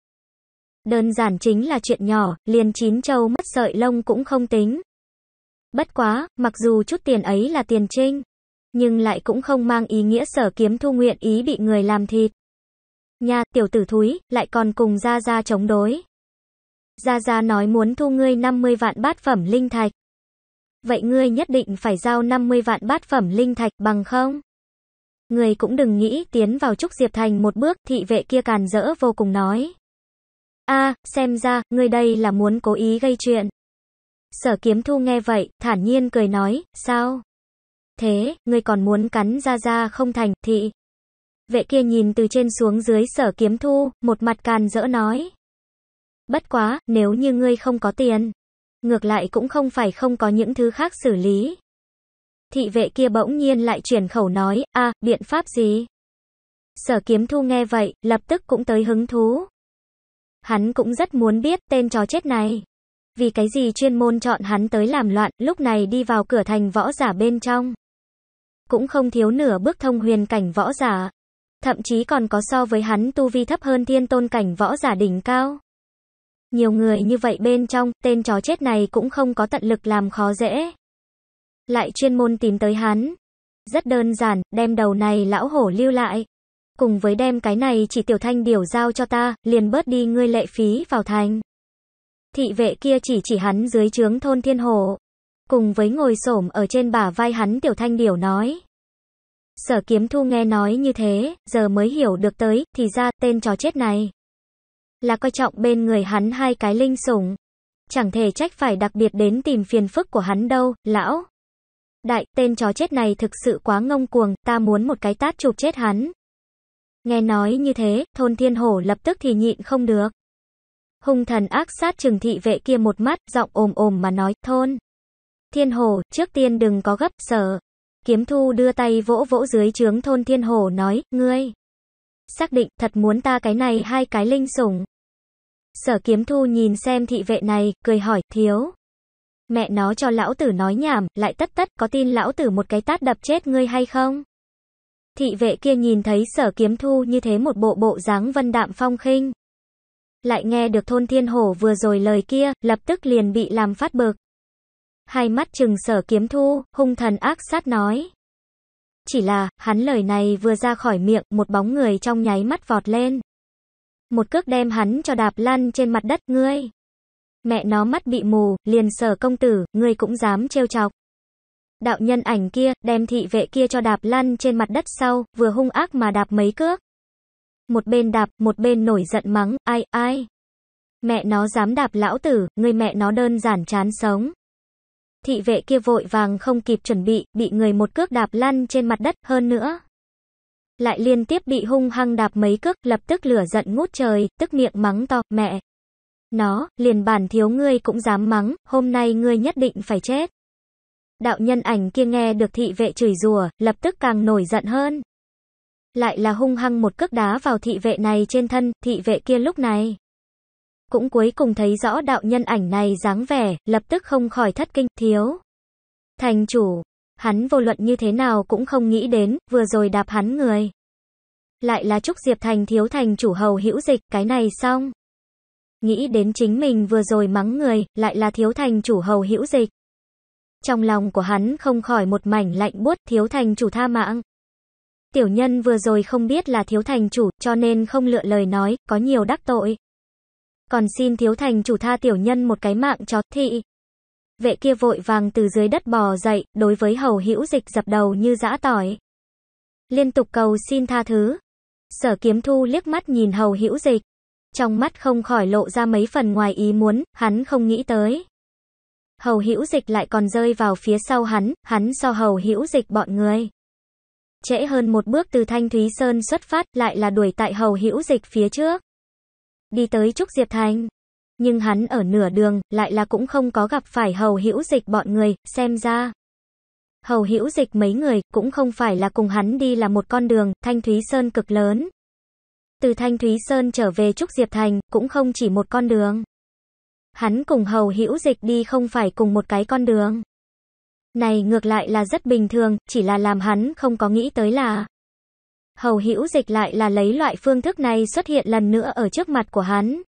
Đơn giản chính là chuyện nhỏ, liền chín châu mất sợi lông cũng không tính. Bất quá, mặc dù chút tiền ấy là tiền trinh, nhưng lại cũng không mang ý nghĩa sở kiếm thu nguyện ý bị người làm thịt. nhà tiểu tử thúi, lại còn cùng Gia Gia chống đối. Gia Gia nói muốn thu ngươi 50 vạn bát phẩm linh thạch. Vậy ngươi nhất định phải giao 50 vạn bát phẩm linh thạch bằng không? Ngươi cũng đừng nghĩ tiến vào Trúc Diệp Thành một bước, thị vệ kia càn rỡ vô cùng nói. a xem ra, ngươi đây là muốn cố ý gây chuyện. Sở kiếm thu nghe vậy, thản nhiên cười nói, sao? Thế, ngươi còn muốn cắn ra ra không thành, thị. Vệ kia nhìn từ trên xuống dưới sở kiếm thu, một mặt càn rỡ nói. Bất quá, nếu như ngươi không có tiền. Ngược lại cũng không phải không có những thứ khác xử lý. Thị vệ kia bỗng nhiên lại chuyển khẩu nói, a biện pháp gì? Sở kiếm thu nghe vậy, lập tức cũng tới hứng thú. Hắn cũng rất muốn biết tên chó chết này. Vì cái gì chuyên môn chọn hắn tới làm loạn, lúc này đi vào cửa thành võ giả bên trong. Cũng không thiếu nửa bước thông huyền cảnh võ giả. Thậm chí còn có so với hắn tu vi thấp hơn thiên tôn cảnh võ giả đỉnh cao. Nhiều người như vậy bên trong, tên chó chết này cũng không có tận lực làm khó dễ. Lại chuyên môn tìm tới hắn. Rất đơn giản, đem đầu này lão hổ lưu lại. Cùng với đem cái này chỉ tiểu thanh điều giao cho ta, liền bớt đi ngươi lệ phí vào thành. Thị vệ kia chỉ chỉ hắn dưới trướng thôn thiên hồ. Cùng với ngồi xổm ở trên bả vai hắn tiểu thanh điểu nói. Sở kiếm thu nghe nói như thế, giờ mới hiểu được tới, thì ra tên chó chết này. Là coi trọng bên người hắn hai cái linh sủng. Chẳng thể trách phải đặc biệt đến tìm phiền phức của hắn đâu, lão. Đại, tên chó chết này thực sự quá ngông cuồng, ta muốn một cái tát chụp chết hắn. Nghe nói như thế, thôn thiên hổ lập tức thì nhịn không được. Hung thần ác sát trừng thị vệ kia một mắt, giọng ồm ồm mà nói, thôn. Thiên hồ, trước tiên đừng có gấp, sợ. Kiếm thu đưa tay vỗ vỗ dưới trướng thôn thiên hồ nói, ngươi. Xác định, thật muốn ta cái này hai cái linh sủng. Sở kiếm thu nhìn xem thị vệ này, cười hỏi, thiếu. Mẹ nó cho lão tử nói nhảm, lại tất tất, có tin lão tử một cái tát đập chết ngươi hay không? Thị vệ kia nhìn thấy sở kiếm thu như thế một bộ bộ dáng vân đạm phong khinh lại nghe được thôn thiên hổ vừa rồi lời kia, lập tức liền bị làm phát bực. Hai mắt trừng sở kiếm thu, hung thần ác sát nói. Chỉ là, hắn lời này vừa ra khỏi miệng, một bóng người trong nháy mắt vọt lên. Một cước đem hắn cho đạp lăn trên mặt đất ngươi. Mẹ nó mắt bị mù, liền sở công tử, ngươi cũng dám trêu chọc. Đạo nhân ảnh kia, đem thị vệ kia cho đạp lăn trên mặt đất sau, vừa hung ác mà đạp mấy cước. Một bên đạp, một bên nổi giận mắng, ai, ai. Mẹ nó dám đạp lão tử, người mẹ nó đơn giản chán sống. Thị vệ kia vội vàng không kịp chuẩn bị, bị người một cước đạp lăn trên mặt đất hơn nữa. Lại liên tiếp bị hung hăng đạp mấy cước, lập tức lửa giận ngút trời, tức miệng mắng to, mẹ. Nó, liền bản thiếu ngươi cũng dám mắng, hôm nay ngươi nhất định phải chết. Đạo nhân ảnh kia nghe được thị vệ chửi rủa, lập tức càng nổi giận hơn lại là hung hăng một cước đá vào thị vệ này trên thân, thị vệ kia lúc này. Cũng cuối cùng thấy rõ đạo nhân ảnh này dáng vẻ, lập tức không khỏi thất kinh, thiếu. Thành chủ, hắn vô luận như thế nào cũng không nghĩ đến, vừa rồi đạp hắn người. Lại là Trúc Diệp Thành thiếu thành chủ hầu hữu dịch, cái này xong. Nghĩ đến chính mình vừa rồi mắng người, lại là thiếu thành chủ hầu hữu dịch. Trong lòng của hắn không khỏi một mảnh lạnh buốt thiếu thành chủ tha mạng, Tiểu nhân vừa rồi không biết là thiếu thành chủ, cho nên không lựa lời nói, có nhiều đắc tội. Còn xin thiếu thành chủ tha tiểu nhân một cái mạng cho thị. Vệ kia vội vàng từ dưới đất bò dậy, đối với hầu hữu dịch dập đầu như dã tỏi. Liên tục cầu xin tha thứ. Sở kiếm thu liếc mắt nhìn hầu hữu dịch. Trong mắt không khỏi lộ ra mấy phần ngoài ý muốn, hắn không nghĩ tới. Hầu hữu dịch lại còn rơi vào phía sau hắn, hắn so hầu hữu dịch bọn người trễ hơn một bước từ Thanh Thúy Sơn xuất phát, lại là đuổi tại hầu hữu dịch phía trước. Đi tới Trúc Diệp Thành. Nhưng hắn ở nửa đường, lại là cũng không có gặp phải hầu hữu dịch bọn người, xem ra. Hầu hữu dịch mấy người, cũng không phải là cùng hắn đi là một con đường, Thanh Thúy Sơn cực lớn. Từ Thanh Thúy Sơn trở về Trúc Diệp Thành, cũng không chỉ một con đường. Hắn cùng hầu hữu dịch đi không phải cùng một cái con đường. Này ngược lại là rất bình thường, chỉ là làm hắn không có nghĩ tới là Hầu hữu dịch lại là lấy loại phương thức này xuất hiện lần nữa ở trước mặt của hắn.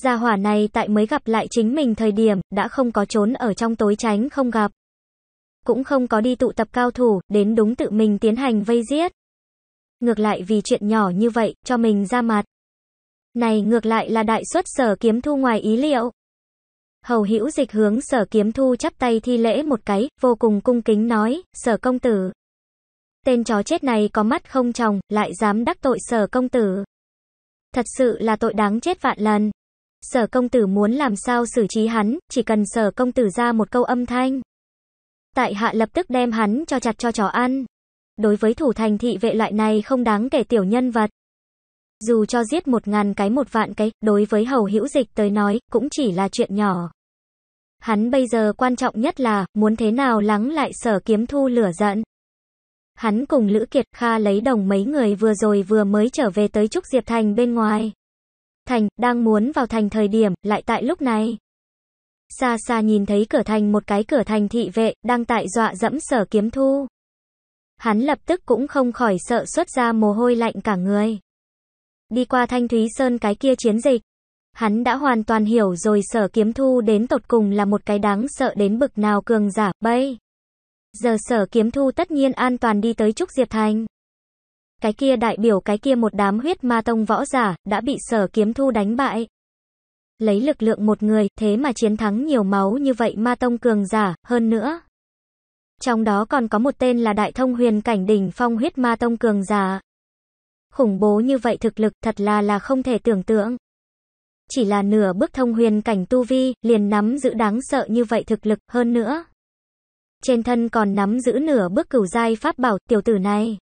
Gia hỏa này tại mới gặp lại chính mình thời điểm, đã không có trốn ở trong tối tránh không gặp. Cũng không có đi tụ tập cao thủ, đến đúng tự mình tiến hành vây giết. Ngược lại vì chuyện nhỏ như vậy, cho mình ra mặt. Này ngược lại là đại suất sở kiếm thu ngoài ý liệu. Hầu hữu dịch hướng sở kiếm thu chắp tay thi lễ một cái, vô cùng cung kính nói, sở công tử. Tên chó chết này có mắt không tròng, lại dám đắc tội sở công tử. Thật sự là tội đáng chết vạn lần. Sở công tử muốn làm sao xử trí hắn, chỉ cần sở công tử ra một câu âm thanh. Tại hạ lập tức đem hắn cho chặt cho chó ăn. Đối với thủ thành thị vệ loại này không đáng kể tiểu nhân vật. Dù cho giết một ngàn cái một vạn cái, đối với hầu hữu dịch tới nói, cũng chỉ là chuyện nhỏ. Hắn bây giờ quan trọng nhất là, muốn thế nào lắng lại sở kiếm thu lửa giận. Hắn cùng Lữ Kiệt Kha lấy đồng mấy người vừa rồi vừa mới trở về tới Trúc Diệp Thành bên ngoài. Thành, đang muốn vào thành thời điểm, lại tại lúc này. Xa xa nhìn thấy cửa thành một cái cửa thành thị vệ, đang tại dọa dẫm sở kiếm thu. Hắn lập tức cũng không khỏi sợ xuất ra mồ hôi lạnh cả người. Đi qua Thanh Thúy Sơn cái kia chiến dịch, Hắn đã hoàn toàn hiểu rồi sở kiếm thu đến tột cùng là một cái đáng sợ đến bực nào cường giả, bây. Giờ sở kiếm thu tất nhiên an toàn đi tới Trúc Diệp Thành. Cái kia đại biểu cái kia một đám huyết ma tông võ giả, đã bị sở kiếm thu đánh bại. Lấy lực lượng một người, thế mà chiến thắng nhiều máu như vậy ma tông cường giả, hơn nữa. Trong đó còn có một tên là Đại Thông Huyền Cảnh Đỉnh Phong huyết ma tông cường giả. Khủng bố như vậy thực lực thật là là không thể tưởng tượng. Chỉ là nửa bước thông huyền cảnh tu vi, liền nắm giữ đáng sợ như vậy thực lực, hơn nữa. Trên thân còn nắm giữ nửa bước cửu giai pháp bảo, tiểu tử này.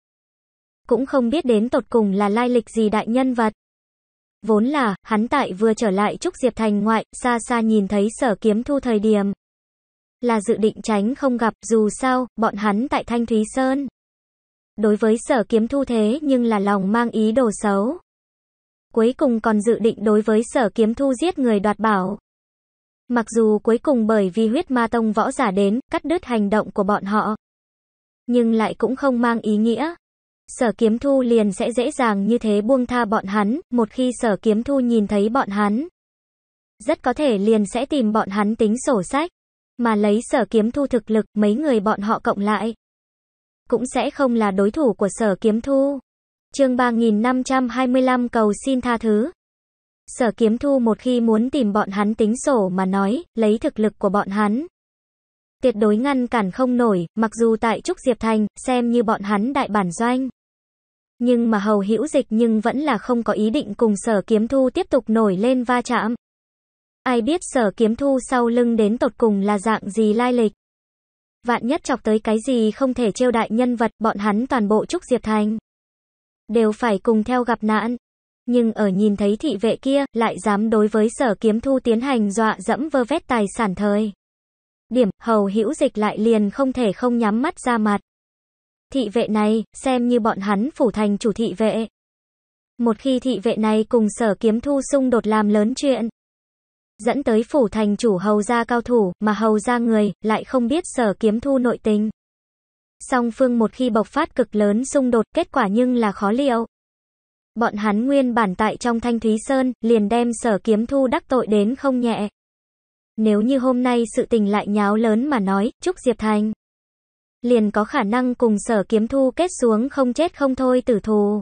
Cũng không biết đến tột cùng là lai lịch gì đại nhân vật. Vốn là, hắn tại vừa trở lại Trúc Diệp Thành ngoại, xa xa nhìn thấy sở kiếm thu thời điểm. Là dự định tránh không gặp, dù sao, bọn hắn tại Thanh Thúy Sơn. Đối với sở kiếm thu thế nhưng là lòng mang ý đồ xấu cuối cùng còn dự định đối với sở kiếm thu giết người đoạt bảo. Mặc dù cuối cùng bởi vì huyết ma tông võ giả đến, cắt đứt hành động của bọn họ. Nhưng lại cũng không mang ý nghĩa. Sở kiếm thu liền sẽ dễ dàng như thế buông tha bọn hắn, một khi sở kiếm thu nhìn thấy bọn hắn. Rất có thể liền sẽ tìm bọn hắn tính sổ sách. Mà lấy sở kiếm thu thực lực, mấy người bọn họ cộng lại. Cũng sẽ không là đối thủ của sở kiếm thu. Chương 3525 cầu xin tha thứ. Sở Kiếm Thu một khi muốn tìm bọn hắn tính sổ mà nói, lấy thực lực của bọn hắn, tuyệt đối ngăn cản không nổi, mặc dù tại Trúc Diệp Thành, xem như bọn hắn đại bản doanh. Nhưng mà hầu hữu dịch nhưng vẫn là không có ý định cùng sở kiếm thu tiếp tục nổi lên va chạm. Ai biết sở kiếm thu sau lưng đến tột cùng là dạng gì lai lịch. Vạn nhất chọc tới cái gì không thể trêu đại nhân vật, bọn hắn toàn bộ Trúc Diệp Thành đều phải cùng theo gặp nạn. Nhưng ở nhìn thấy thị vệ kia, lại dám đối với sở kiếm thu tiến hành dọa dẫm vơ vét tài sản thời. Điểm, hầu hữu dịch lại liền không thể không nhắm mắt ra mặt. Thị vệ này, xem như bọn hắn phủ thành chủ thị vệ. Một khi thị vệ này cùng sở kiếm thu xung đột làm lớn chuyện, dẫn tới phủ thành chủ hầu gia cao thủ, mà hầu gia người, lại không biết sở kiếm thu nội tình song phương một khi bộc phát cực lớn xung đột, kết quả nhưng là khó liệu. Bọn hắn nguyên bản tại trong Thanh Thúy Sơn, liền đem sở kiếm thu đắc tội đến không nhẹ. Nếu như hôm nay sự tình lại nháo lớn mà nói, chúc Diệp Thành liền có khả năng cùng sở kiếm thu kết xuống không chết không thôi tử thù.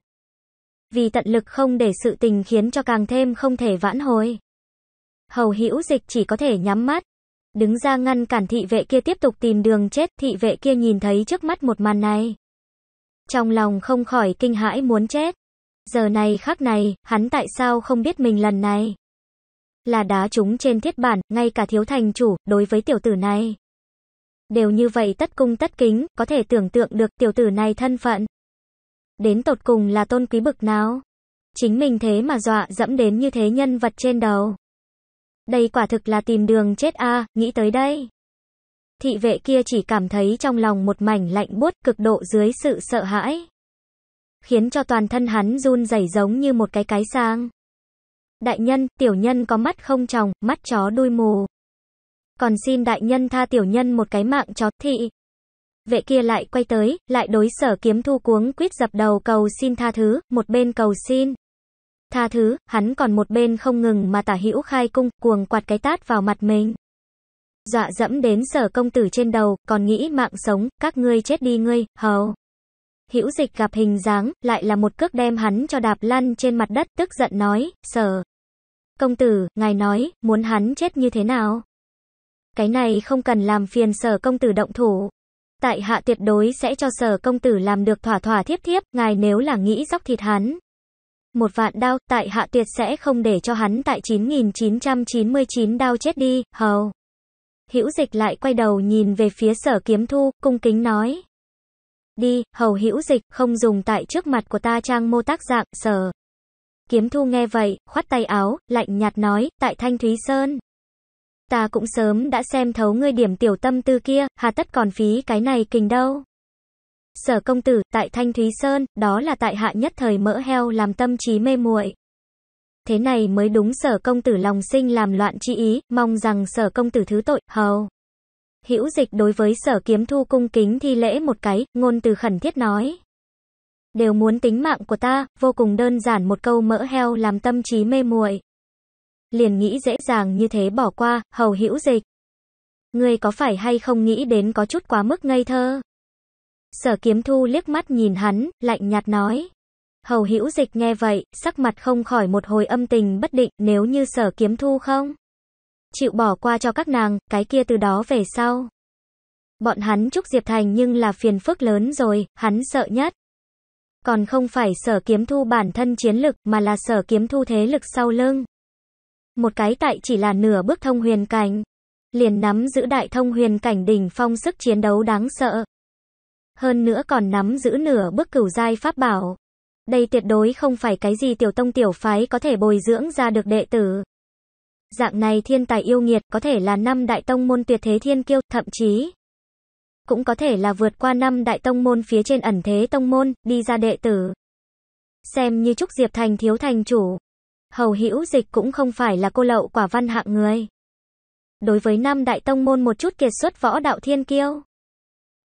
Vì tận lực không để sự tình khiến cho càng thêm không thể vãn hồi. Hầu hữu dịch chỉ có thể nhắm mắt, Đứng ra ngăn cản thị vệ kia tiếp tục tìm đường chết, thị vệ kia nhìn thấy trước mắt một màn này. Trong lòng không khỏi kinh hãi muốn chết. Giờ này khắc này, hắn tại sao không biết mình lần này? Là đá chúng trên thiết bản, ngay cả thiếu thành chủ, đối với tiểu tử này. Đều như vậy tất cung tất kính, có thể tưởng tượng được tiểu tử này thân phận. Đến tột cùng là tôn quý bực nào? Chính mình thế mà dọa dẫm đến như thế nhân vật trên đầu đây quả thực là tìm đường chết a, nghĩ tới đây. Thị vệ kia chỉ cảm thấy trong lòng một mảnh lạnh buốt, cực độ dưới sự sợ hãi, khiến cho toàn thân hắn run rẩy giống như một cái cái sang. Đại nhân, tiểu nhân có mắt không tròng, mắt chó đuôi mù. Còn xin đại nhân tha tiểu nhân một cái mạng chó thị. Vệ kia lại quay tới, lại đối sở kiếm thu cuống quýt dập đầu cầu xin tha thứ, một bên cầu xin tha thứ, hắn còn một bên không ngừng mà tả hữu khai cung, cuồng quạt cái tát vào mặt mình. Dọa dẫm đến sở công tử trên đầu, còn nghĩ mạng sống, các ngươi chết đi ngươi, hầu. Hữu dịch gặp hình dáng, lại là một cước đem hắn cho đạp lăn trên mặt đất, tức giận nói, sở. Công tử, ngài nói, muốn hắn chết như thế nào? Cái này không cần làm phiền sở công tử động thủ. Tại hạ tuyệt đối sẽ cho sở công tử làm được thỏa thỏa thiếp thiếp, ngài nếu là nghĩ dốc thịt hắn, một vạn đao, tại hạ tuyệt sẽ không để cho hắn tại 9.999 đao chết đi, hầu. Hữu dịch lại quay đầu nhìn về phía sở kiếm thu, cung kính nói. Đi, hầu hữu dịch, không dùng tại trước mặt của ta trang mô tác dạng, sở. Kiếm thu nghe vậy, khoát tay áo, lạnh nhạt nói, tại Thanh Thúy Sơn. Ta cũng sớm đã xem thấu ngươi điểm tiểu tâm tư kia, hà tất còn phí cái này kình đâu sở công tử, tại Thanh Thúy Sơn, đó là tại hạ nhất thời mỡ heo làm tâm trí mê muội. Thế này mới đúng sở công tử lòng sinh làm loạn chi ý, mong rằng sở công tử thứ tội, hầu. Hữu dịch đối với sở kiếm thu cung kính thi lễ một cái, ngôn từ khẩn thiết nói. Đều muốn tính mạng của ta, vô cùng đơn giản một câu mỡ heo làm tâm trí mê muội. Liền nghĩ dễ dàng như thế bỏ qua, hầu hữu dịch. Ngươi có phải hay không nghĩ đến có chút quá mức ngây thơ? Sở kiếm thu liếc mắt nhìn hắn, lạnh nhạt nói. Hầu hữu dịch nghe vậy, sắc mặt không khỏi một hồi âm tình bất định nếu như sở kiếm thu không. Chịu bỏ qua cho các nàng, cái kia từ đó về sau. Bọn hắn chúc Diệp Thành nhưng là phiền phức lớn rồi, hắn sợ nhất. Còn không phải sở kiếm thu bản thân chiến lực mà là sở kiếm thu thế lực sau lưng. Một cái tại chỉ là nửa bước thông huyền cảnh. Liền nắm giữ đại thông huyền cảnh đỉnh phong sức chiến đấu đáng sợ hơn nữa còn nắm giữ nửa bước cửu giai pháp bảo. Đây tuyệt đối không phải cái gì tiểu tông tiểu phái có thể bồi dưỡng ra được đệ tử. Dạng này thiên tài yêu nghiệt có thể là năm đại tông môn tuyệt thế thiên kiêu, thậm chí cũng có thể là vượt qua năm đại tông môn phía trên ẩn thế tông môn, đi ra đệ tử. Xem như Trúc Diệp Thành thiếu thành chủ. Hầu hữu dịch cũng không phải là cô lậu quả văn hạng người. Đối với năm đại tông môn một chút kiệt xuất võ đạo thiên kiêu.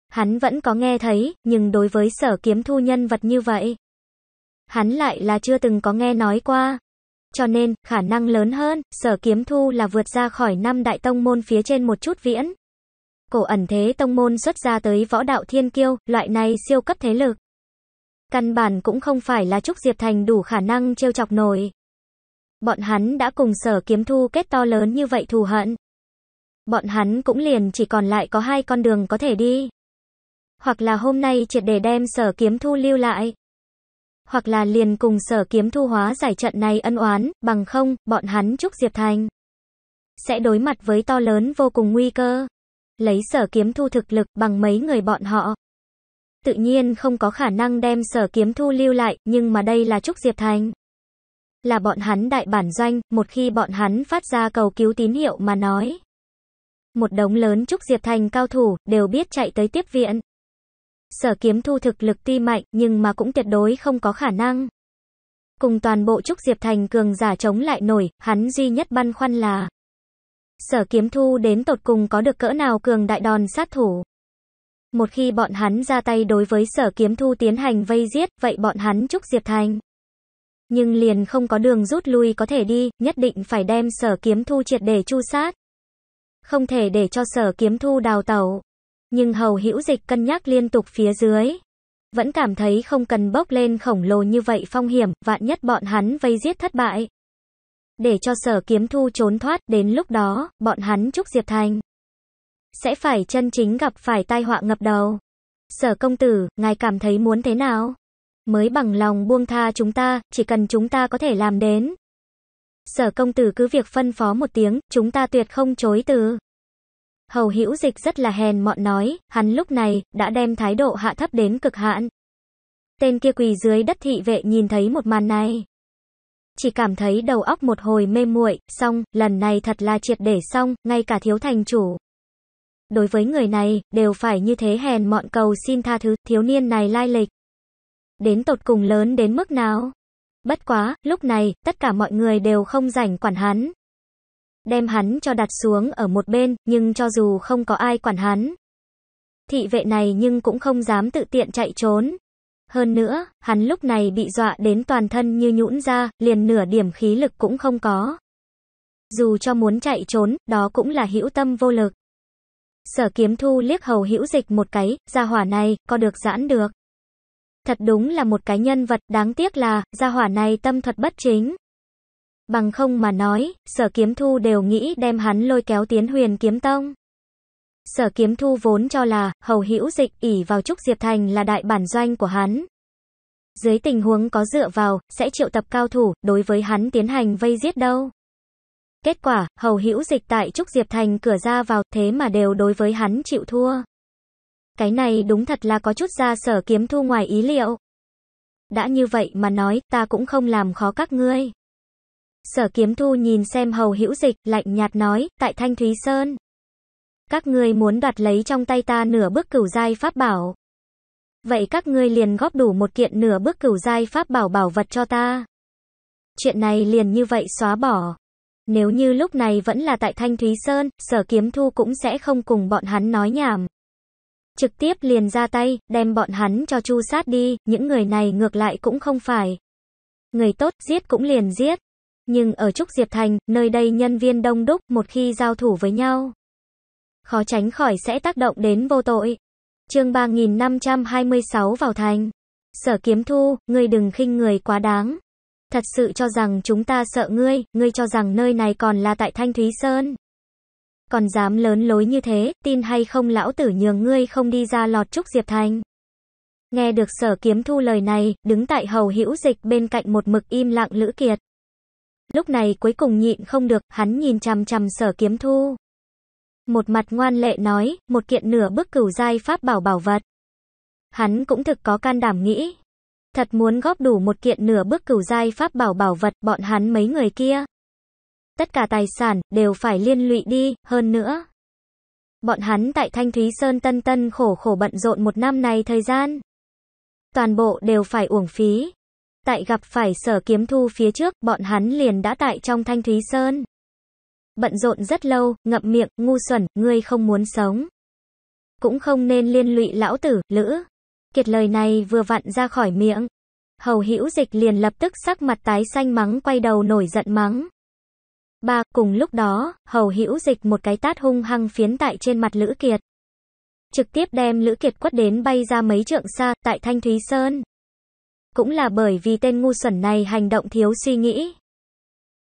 Hắn vẫn có nghe thấy, nhưng đối với sở kiếm thu nhân vật như vậy, hắn lại là chưa từng có nghe nói qua. Cho nên, khả năng lớn hơn, sở kiếm thu là vượt ra khỏi năm đại tông môn phía trên một chút viễn. Cổ ẩn thế tông môn xuất ra tới võ đạo thiên kiêu, loại này siêu cấp thế lực. Căn bản cũng không phải là Trúc Diệp Thành đủ khả năng trêu chọc nổi. Bọn hắn đã cùng sở kiếm thu kết to lớn như vậy thù hận. Bọn hắn cũng liền chỉ còn lại có hai con đường có thể đi. Hoặc là hôm nay triệt để đem sở kiếm thu lưu lại. Hoặc là liền cùng sở kiếm thu hóa giải trận này ân oán, bằng không, bọn hắn chúc Diệp Thành. Sẽ đối mặt với to lớn vô cùng nguy cơ. Lấy sở kiếm thu thực lực bằng mấy người bọn họ. Tự nhiên không có khả năng đem sở kiếm thu lưu lại, nhưng mà đây là Trúc Diệp Thành là bọn hắn đại bản doanh, một khi bọn hắn phát ra cầu cứu tín hiệu mà nói. Một đống lớn trúc diệp thành cao thủ, đều biết chạy tới tiếp viện sở kiếm thu thực lực tuy mạnh nhưng mà cũng tuyệt đối không có khả năng. Cùng toàn bộ Trúc Diệp Thành cường giả chống lại nổi, hắn duy nhất băn khoăn là sở kiếm thu đến tột cùng có được cỡ nào cường đại đòn sát thủ. Một khi bọn hắn ra tay đối với sở kiếm thu tiến hành vây giết, vậy bọn hắn Trúc Diệp Thành. Nhưng liền không có đường rút lui có thể đi, nhất định phải đem sở kiếm thu triệt để chu sát. Không thể để cho sở kiếm thu đào tẩu nhưng hầu hữu dịch cân nhắc liên tục phía dưới. Vẫn cảm thấy không cần bốc lên khổng lồ như vậy phong hiểm, vạn nhất bọn hắn vây giết thất bại. Để cho sở kiếm thu trốn thoát, đến lúc đó, bọn hắn chúc Diệp Thành. Sẽ phải chân chính gặp phải tai họa ngập đầu. Sở công tử, ngài cảm thấy muốn thế nào? Mới bằng lòng buông tha chúng ta, chỉ cần chúng ta có thể làm đến. Sở công tử cứ việc phân phó một tiếng, chúng ta tuyệt không chối từ. Hầu Hữu Dịch rất là hèn mọn nói, hắn lúc này đã đem thái độ hạ thấp đến cực hạn. Tên kia quỳ dưới đất thị vệ nhìn thấy một màn này, chỉ cảm thấy đầu óc một hồi mê muội, xong, lần này thật là triệt để xong, ngay cả thiếu thành chủ. Đối với người này, đều phải như thế hèn mọn cầu xin tha thứ, thiếu niên này lai lịch. Đến tột cùng lớn đến mức nào? Bất quá, lúc này, tất cả mọi người đều không rảnh quản hắn, đem hắn cho đặt xuống ở một bên, nhưng cho dù không có ai quản hắn, thị vệ này nhưng cũng không dám tự tiện chạy trốn. Hơn nữa, hắn lúc này bị dọa đến toàn thân như nhũn ra, liền nửa điểm khí lực cũng không có. Dù cho muốn chạy trốn, đó cũng là hữu tâm vô lực. Sở kiếm thu liếc hầu hữu dịch một cái, gia hỏa này, có được giãn được. Thật đúng là một cái nhân vật, đáng tiếc là, gia hỏa này tâm thuật bất chính. Bằng không mà nói, sở kiếm thu đều nghĩ đem hắn lôi kéo tiến huyền kiếm tông. Sở kiếm thu vốn cho là, hầu hữu dịch ỉ vào Trúc Diệp Thành là đại bản doanh của hắn. Dưới tình huống có dựa vào, sẽ triệu tập cao thủ, đối với hắn tiến hành vây giết đâu. Kết quả, hầu hữu dịch tại Trúc Diệp Thành cửa ra vào, thế mà đều đối với hắn chịu thua. Cái này đúng thật là có chút ra sở kiếm thu ngoài ý liệu. Đã như vậy mà nói, ta cũng không làm khó các ngươi. Sở Kiếm Thu nhìn xem Hầu Hữu Dịch, lạnh nhạt nói, tại Thanh Thúy Sơn. Các ngươi muốn đoạt lấy trong tay ta nửa bước cửu giai pháp bảo. Vậy các ngươi liền góp đủ một kiện nửa bước cửu giai pháp bảo bảo vật cho ta. Chuyện này liền như vậy xóa bỏ. Nếu như lúc này vẫn là tại Thanh Thúy Sơn, Sở Kiếm Thu cũng sẽ không cùng bọn hắn nói nhảm. Trực tiếp liền ra tay, đem bọn hắn cho chu sát đi, những người này ngược lại cũng không phải. Người tốt, giết cũng liền giết. Nhưng ở Trúc Diệp Thành, nơi đây nhân viên đông đúc, một khi giao thủ với nhau, khó tránh khỏi sẽ tác động đến vô tội. Chương 3526 vào thành. Sở Kiếm Thu, ngươi đừng khinh người quá đáng. Thật sự cho rằng chúng ta sợ ngươi, ngươi cho rằng nơi này còn là tại Thanh Thúy Sơn. Còn dám lớn lối như thế, tin hay không lão tử nhường ngươi không đi ra lọt Trúc Diệp Thành. Nghe được sở kiếm thu lời này, đứng tại hầu hữu dịch bên cạnh một mực im lặng Lữ Kiệt. Lúc này cuối cùng nhịn không được, hắn nhìn chằm chằm sở kiếm thu. Một mặt ngoan lệ nói, một kiện nửa bức cửu giai pháp bảo bảo vật. Hắn cũng thực có can đảm nghĩ. Thật muốn góp đủ một kiện nửa bức cửu giai pháp bảo bảo vật bọn hắn mấy người kia. Tất cả tài sản đều phải liên lụy đi, hơn nữa. Bọn hắn tại Thanh Thúy Sơn Tân Tân khổ khổ bận rộn một năm này thời gian. Toàn bộ đều phải uổng phí, tại gặp phải sở kiếm thu phía trước, bọn hắn liền đã tại trong thanh thúy sơn. Bận rộn rất lâu, ngậm miệng, ngu xuẩn, ngươi không muốn sống. Cũng không nên liên lụy lão tử, lữ. Kiệt lời này vừa vặn ra khỏi miệng. Hầu hữu dịch liền lập tức sắc mặt tái xanh mắng quay đầu nổi giận mắng. Ba, cùng lúc đó, hầu hữu dịch một cái tát hung hăng phiến tại trên mặt Lữ Kiệt. Trực tiếp đem Lữ Kiệt quất đến bay ra mấy trượng xa, tại Thanh Thúy Sơn cũng là bởi vì tên ngu xuẩn này hành động thiếu suy nghĩ.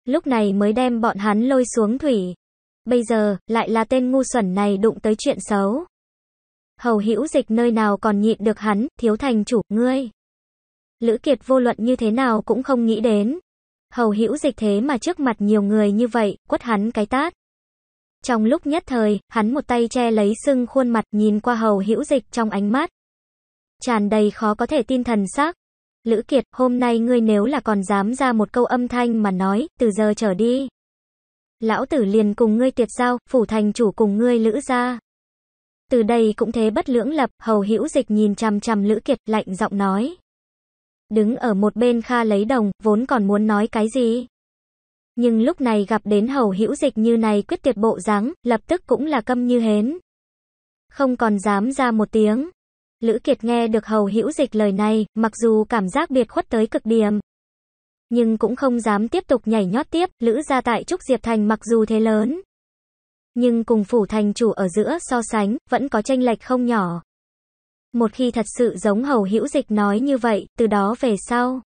Lúc này mới đem bọn hắn lôi xuống thủy. Bây giờ, lại là tên ngu xuẩn này đụng tới chuyện xấu. Hầu hữu dịch nơi nào còn nhịn được hắn, thiếu thành chủ, ngươi. Lữ Kiệt vô luận như thế nào cũng không nghĩ đến. Hầu hữu dịch thế mà trước mặt nhiều người như vậy, quất hắn cái tát. Trong lúc nhất thời, hắn một tay che lấy sưng khuôn mặt nhìn qua hầu hữu dịch trong ánh mắt. Tràn đầy khó có thể tin thần sắc. Lữ Kiệt, hôm nay ngươi nếu là còn dám ra một câu âm thanh mà nói, từ giờ trở đi. Lão tử liền cùng ngươi tuyệt giao, phủ thành chủ cùng ngươi lữ ra. Từ đây cũng thế bất lưỡng lập, hầu hữu dịch nhìn chằm chằm Lữ Kiệt, lạnh giọng nói. Đứng ở một bên Kha lấy đồng, vốn còn muốn nói cái gì. Nhưng lúc này gặp đến hầu hữu dịch như này quyết tuyệt bộ dáng, lập tức cũng là câm như hến. Không còn dám ra một tiếng. Lữ Kiệt nghe được hầu hữu dịch lời này, mặc dù cảm giác biệt khuất tới cực điểm, nhưng cũng không dám tiếp tục nhảy nhót tiếp, Lữ gia tại Trúc Diệp Thành mặc dù thế lớn, nhưng cùng phủ thành chủ ở giữa so sánh, vẫn có tranh lệch không nhỏ. Một khi thật sự giống hầu hữu dịch nói như vậy, từ đó về sau.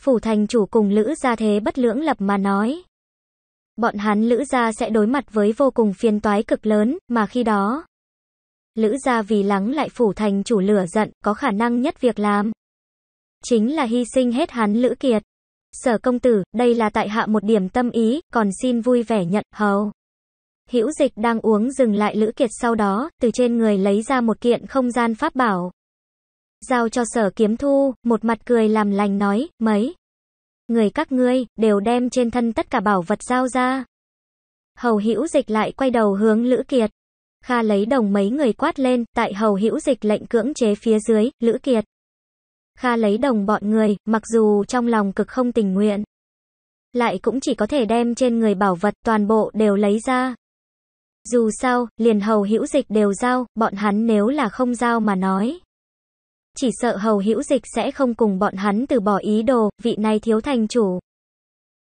Phủ thành chủ cùng Lữ gia thế bất lưỡng lập mà nói. Bọn hắn Lữ gia sẽ đối mặt với vô cùng phiền toái cực lớn, mà khi đó. Lữ gia vì lắng lại phủ thành chủ lửa giận, có khả năng nhất việc làm. Chính là hy sinh hết hắn Lữ Kiệt. Sở công tử, đây là tại hạ một điểm tâm ý, còn xin vui vẻ nhận, hầu. Hữu dịch đang uống dừng lại Lữ Kiệt sau đó, từ trên người lấy ra một kiện không gian pháp bảo. Giao cho sở kiếm thu, một mặt cười làm lành nói, mấy. Người các ngươi, đều đem trên thân tất cả bảo vật giao ra. Hầu hữu dịch lại quay đầu hướng Lữ Kiệt. Kha lấy đồng mấy người quát lên, tại hầu hữu dịch lệnh cưỡng chế phía dưới, Lữ Kiệt. Kha lấy đồng bọn người, mặc dù trong lòng cực không tình nguyện. Lại cũng chỉ có thể đem trên người bảo vật toàn bộ đều lấy ra. Dù sao, liền hầu hữu dịch đều giao, bọn hắn nếu là không giao mà nói. Chỉ sợ hầu hữu dịch sẽ không cùng bọn hắn từ bỏ ý đồ, vị này thiếu thành chủ.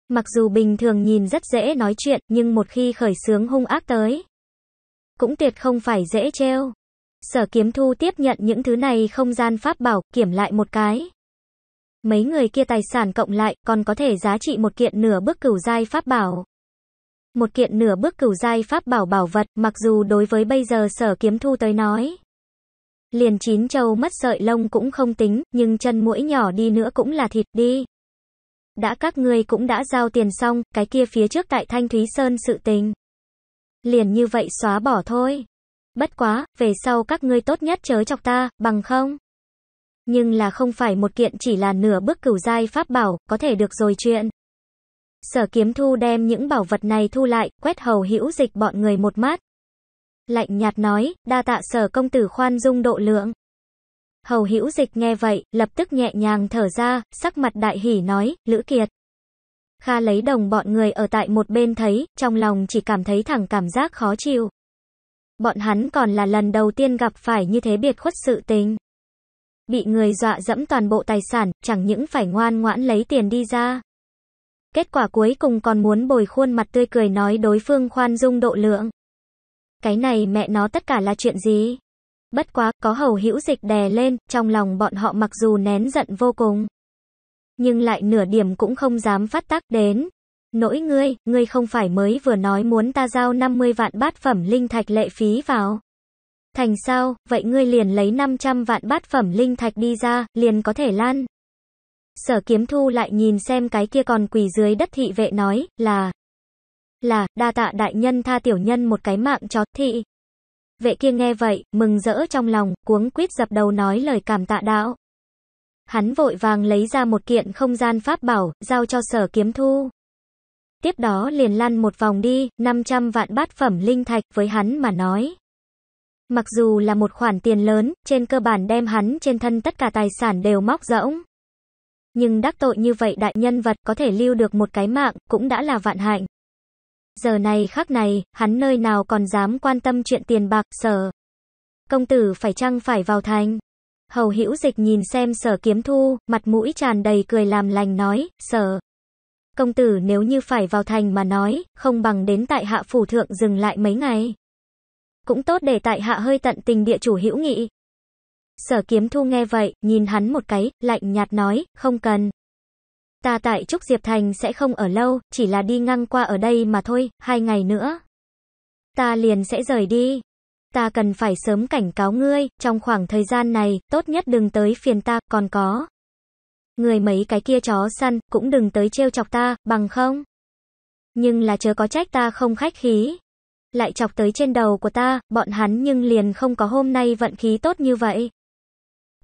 Mặc dù bình thường nhìn rất dễ nói chuyện, nhưng một khi khởi sướng hung ác tới, cũng tuyệt không phải dễ treo. Sở kiếm thu tiếp nhận những thứ này không gian pháp bảo, kiểm lại một cái. Mấy người kia tài sản cộng lại còn có thể giá trị một kiện nửa bước cửu giai pháp bảo. Một kiện nửa bước cửu giai pháp bảo bảo vật, mặc dù đối với bây giờ sở kiếm thu tới nói. Liền chín châu mất sợi lông cũng không tính, nhưng chân mũi nhỏ đi nữa cũng là thịt đi. Đã các ngươi cũng đã giao tiền xong, cái kia phía trước tại Thanh Thúy Sơn sự tình liền như vậy xóa bỏ thôi. Bất quá, về sau các ngươi tốt nhất chớ chọc ta, bằng không. Nhưng là không phải một kiện chỉ là nửa bước cửu giai pháp bảo, có thể được rồi chuyện. Sở kiếm thu đem những bảo vật này thu lại, quét hầu hữu dịch bọn người một mát. Lạnh nhạt nói, đa tạ sở công tử khoan dung độ lượng. Hầu hữu dịch nghe vậy, lập tức nhẹ nhàng thở ra, sắc mặt đại hỉ nói, Lữ Kiệt. Kha lấy đồng bọn người ở tại một bên thấy, trong lòng chỉ cảm thấy thẳng cảm giác khó chịu. Bọn hắn còn là lần đầu tiên gặp phải như thế biệt khuất sự tình. Bị người dọa dẫm toàn bộ tài sản, chẳng những phải ngoan ngoãn lấy tiền đi ra. Kết quả cuối cùng còn muốn bồi khuôn mặt tươi cười nói đối phương khoan dung độ lượng. Cái này mẹ nó tất cả là chuyện gì? Bất quá, có hầu hữu dịch đè lên, trong lòng bọn họ mặc dù nén giận vô cùng nhưng lại nửa điểm cũng không dám phát tác đến. Nỗi ngươi, ngươi không phải mới vừa nói muốn ta giao 50 vạn bát phẩm linh thạch lệ phí vào. Thành sao, vậy ngươi liền lấy 500 vạn bát phẩm linh thạch đi ra, liền có thể lan. Sở kiếm thu lại nhìn xem cái kia còn quỳ dưới đất thị vệ nói, là, là, đa tạ đại nhân tha tiểu nhân một cái mạng chó thị. Vệ kia nghe vậy, mừng rỡ trong lòng, cuống quýt dập đầu nói lời cảm tạ đạo. Hắn vội vàng lấy ra một kiện không gian pháp bảo, giao cho sở kiếm thu. Tiếp đó liền lăn một vòng đi, 500 vạn bát phẩm linh thạch với hắn mà nói. Mặc dù là một khoản tiền lớn, trên cơ bản đem hắn trên thân tất cả tài sản đều móc rỗng. Nhưng đắc tội như vậy đại nhân vật có thể lưu được một cái mạng, cũng đã là vạn hạnh. Giờ này khắc này, hắn nơi nào còn dám quan tâm chuyện tiền bạc, sở. Công tử phải chăng phải vào thành? Hầu hữu dịch nhìn xem sở kiếm thu, mặt mũi tràn đầy cười làm lành nói, sở. Công tử nếu như phải vào thành mà nói, không bằng đến tại hạ phủ thượng dừng lại mấy ngày. Cũng tốt để tại hạ hơi tận tình địa chủ hữu nghị. Sở kiếm thu nghe vậy, nhìn hắn một cái, lạnh nhạt nói, không cần. Ta tại Trúc Diệp Thành sẽ không ở lâu, chỉ là đi ngang qua ở đây mà thôi, hai ngày nữa. Ta liền sẽ rời đi ta cần phải sớm cảnh cáo ngươi, trong khoảng thời gian này, tốt nhất đừng tới phiền ta, còn có. Người mấy cái kia chó săn, cũng đừng tới trêu chọc ta, bằng không. Nhưng là chớ có trách ta không khách khí. Lại chọc tới trên đầu của ta, bọn hắn nhưng liền không có hôm nay vận khí tốt như vậy.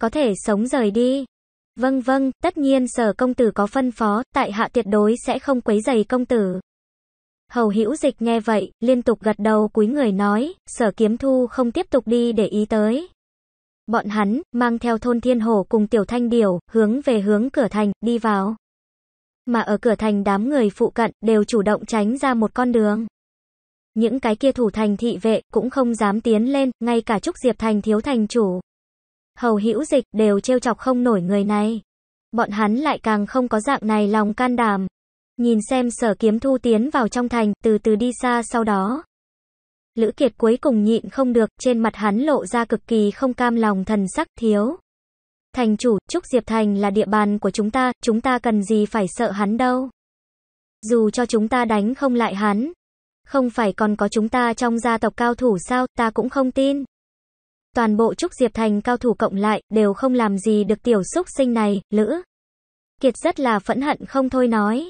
Có thể sống rời đi. Vâng vâng, tất nhiên sở công tử có phân phó, tại hạ tuyệt đối sẽ không quấy giày công tử. Hầu hữu dịch nghe vậy, liên tục gật đầu cúi người nói, sở kiếm thu không tiếp tục đi để ý tới. Bọn hắn, mang theo thôn thiên hổ cùng tiểu thanh điểu, hướng về hướng cửa thành, đi vào. Mà ở cửa thành đám người phụ cận, đều chủ động tránh ra một con đường. Những cái kia thủ thành thị vệ, cũng không dám tiến lên, ngay cả Trúc Diệp Thành thiếu thành chủ. Hầu hữu dịch, đều trêu chọc không nổi người này. Bọn hắn lại càng không có dạng này lòng can đảm. Nhìn xem sở kiếm thu tiến vào trong thành, từ từ đi xa sau đó. Lữ Kiệt cuối cùng nhịn không được, trên mặt hắn lộ ra cực kỳ không cam lòng thần sắc thiếu. Thành chủ, Trúc Diệp Thành là địa bàn của chúng ta, chúng ta cần gì phải sợ hắn đâu. Dù cho chúng ta đánh không lại hắn, không phải còn có chúng ta trong gia tộc cao thủ sao, ta cũng không tin. Toàn bộ Trúc Diệp Thành cao thủ cộng lại, đều không làm gì được tiểu xúc sinh này, Lữ. Kiệt rất là phẫn hận không thôi nói.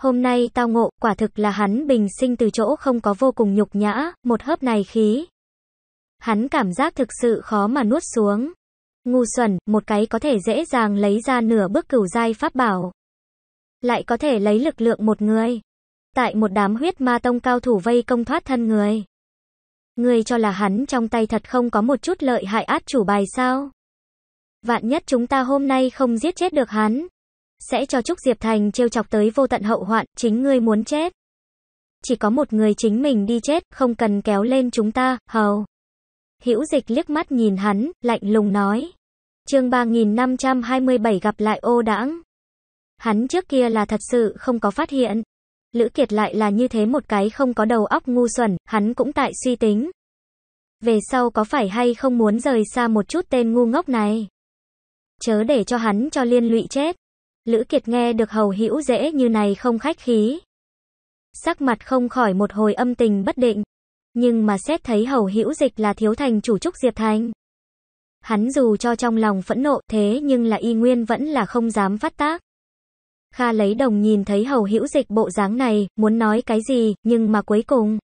Hôm nay tao ngộ, quả thực là hắn bình sinh từ chỗ không có vô cùng nhục nhã, một hớp này khí. Hắn cảm giác thực sự khó mà nuốt xuống. Ngu xuẩn, một cái có thể dễ dàng lấy ra nửa bước cửu giai pháp bảo. Lại có thể lấy lực lượng một người. Tại một đám huyết ma tông cao thủ vây công thoát thân người. Người cho là hắn trong tay thật không có một chút lợi hại át chủ bài sao? Vạn nhất chúng ta hôm nay không giết chết được hắn, sẽ cho Trúc Diệp Thành trêu chọc tới vô tận hậu hoạn, chính ngươi muốn chết. Chỉ có một người chính mình đi chết, không cần kéo lên chúng ta, hầu. Hữu dịch liếc mắt nhìn hắn, lạnh lùng nói. chương 3527 gặp lại ô đãng. Hắn trước kia là thật sự không có phát hiện. Lữ Kiệt lại là như thế một cái không có đầu óc ngu xuẩn, hắn cũng tại suy tính. Về sau có phải hay không muốn rời xa một chút tên ngu ngốc này? Chớ để cho hắn cho liên lụy chết. Lữ Kiệt nghe được hầu hữu dễ như này không khách khí. Sắc mặt không khỏi một hồi âm tình bất định. Nhưng mà xét thấy hầu hữu dịch là thiếu thành chủ trúc Diệp Thành. Hắn dù cho trong lòng phẫn nộ thế nhưng là y nguyên vẫn là không dám phát tác. Kha lấy đồng nhìn thấy hầu hữu dịch bộ dáng này, muốn nói cái gì, nhưng mà cuối cùng.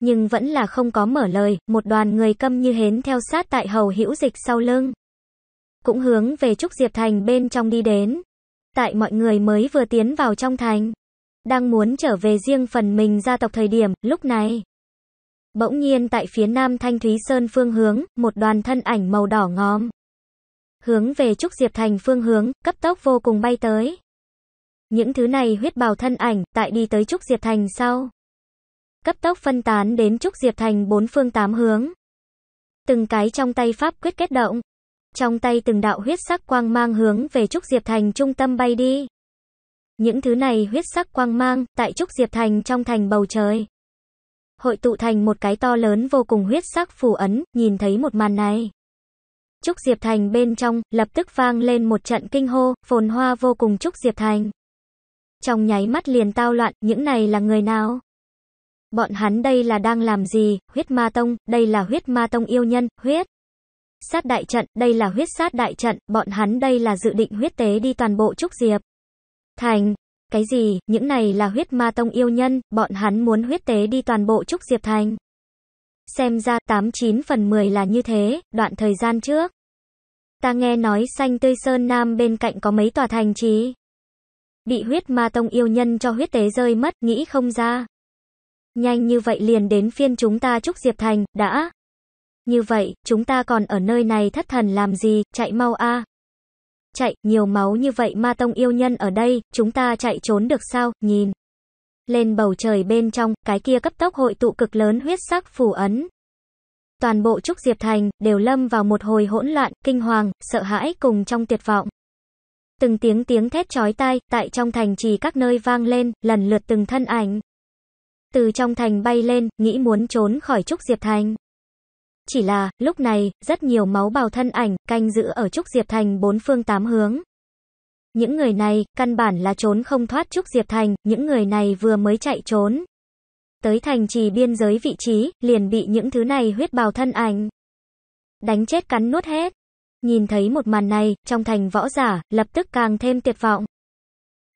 Nhưng vẫn là không có mở lời, một đoàn người câm như hến theo sát tại hầu hữu dịch sau lưng. Cũng hướng về Trúc Diệp Thành bên trong đi đến. Tại mọi người mới vừa tiến vào trong thành, đang muốn trở về riêng phần mình gia tộc thời điểm, lúc này. Bỗng nhiên tại phía nam Thanh Thúy Sơn phương hướng, một đoàn thân ảnh màu đỏ ngóm Hướng về Trúc Diệp Thành phương hướng, cấp tốc vô cùng bay tới. Những thứ này huyết bào thân ảnh, tại đi tới Trúc Diệp Thành sau. Cấp tốc phân tán đến Trúc Diệp Thành bốn phương tám hướng. Từng cái trong tay Pháp quyết kết động. Trong tay từng đạo huyết sắc quang mang hướng về Trúc Diệp Thành trung tâm bay đi. Những thứ này huyết sắc quang mang, tại Trúc Diệp Thành trong thành bầu trời. Hội tụ thành một cái to lớn vô cùng huyết sắc phù ấn, nhìn thấy một màn này. Trúc Diệp Thành bên trong, lập tức vang lên một trận kinh hô, phồn hoa vô cùng Trúc Diệp Thành. Trong nháy mắt liền tao loạn, những này là người nào? Bọn hắn đây là đang làm gì? Huyết Ma Tông, đây là Huyết Ma Tông yêu nhân, huyết sát đại trận, đây là huyết sát đại trận, bọn hắn đây là dự định huyết tế đi toàn bộ Trúc Diệp. Thành, cái gì, những này là huyết ma tông yêu nhân, bọn hắn muốn huyết tế đi toàn bộ Trúc Diệp Thành. Xem ra 89 phần 10 là như thế, đoạn thời gian trước. Ta nghe nói xanh tươi sơn nam bên cạnh có mấy tòa thành trì. Bị huyết ma tông yêu nhân cho huyết tế rơi mất, nghĩ không ra. Nhanh như vậy liền đến phiên chúng ta Trúc Diệp Thành, đã. Như vậy, chúng ta còn ở nơi này thất thần làm gì, chạy mau a. Chạy, nhiều máu như vậy ma tông yêu nhân ở đây, chúng ta chạy trốn được sao, nhìn. Lên bầu trời bên trong, cái kia cấp tốc hội tụ cực lớn huyết sắc phủ ấn. Toàn bộ Trúc Diệp Thành, đều lâm vào một hồi hỗn loạn, kinh hoàng, sợ hãi cùng trong tuyệt vọng. Từng tiếng tiếng thét chói tai, tại trong thành trì các nơi vang lên, lần lượt từng thân ảnh. Từ trong thành bay lên, nghĩ muốn trốn khỏi Trúc Diệp Thành. Chỉ là, lúc này, rất nhiều máu bào thân ảnh, canh giữ ở Trúc Diệp Thành bốn phương tám hướng. Những người này, căn bản là trốn không thoát Trúc Diệp Thành, những người này vừa mới chạy trốn. Tới thành trì biên giới vị trí, liền bị những thứ này huyết bào thân ảnh. Đánh chết cắn nuốt hết. Nhìn thấy một màn này, trong thành võ giả, lập tức càng thêm tuyệt vọng.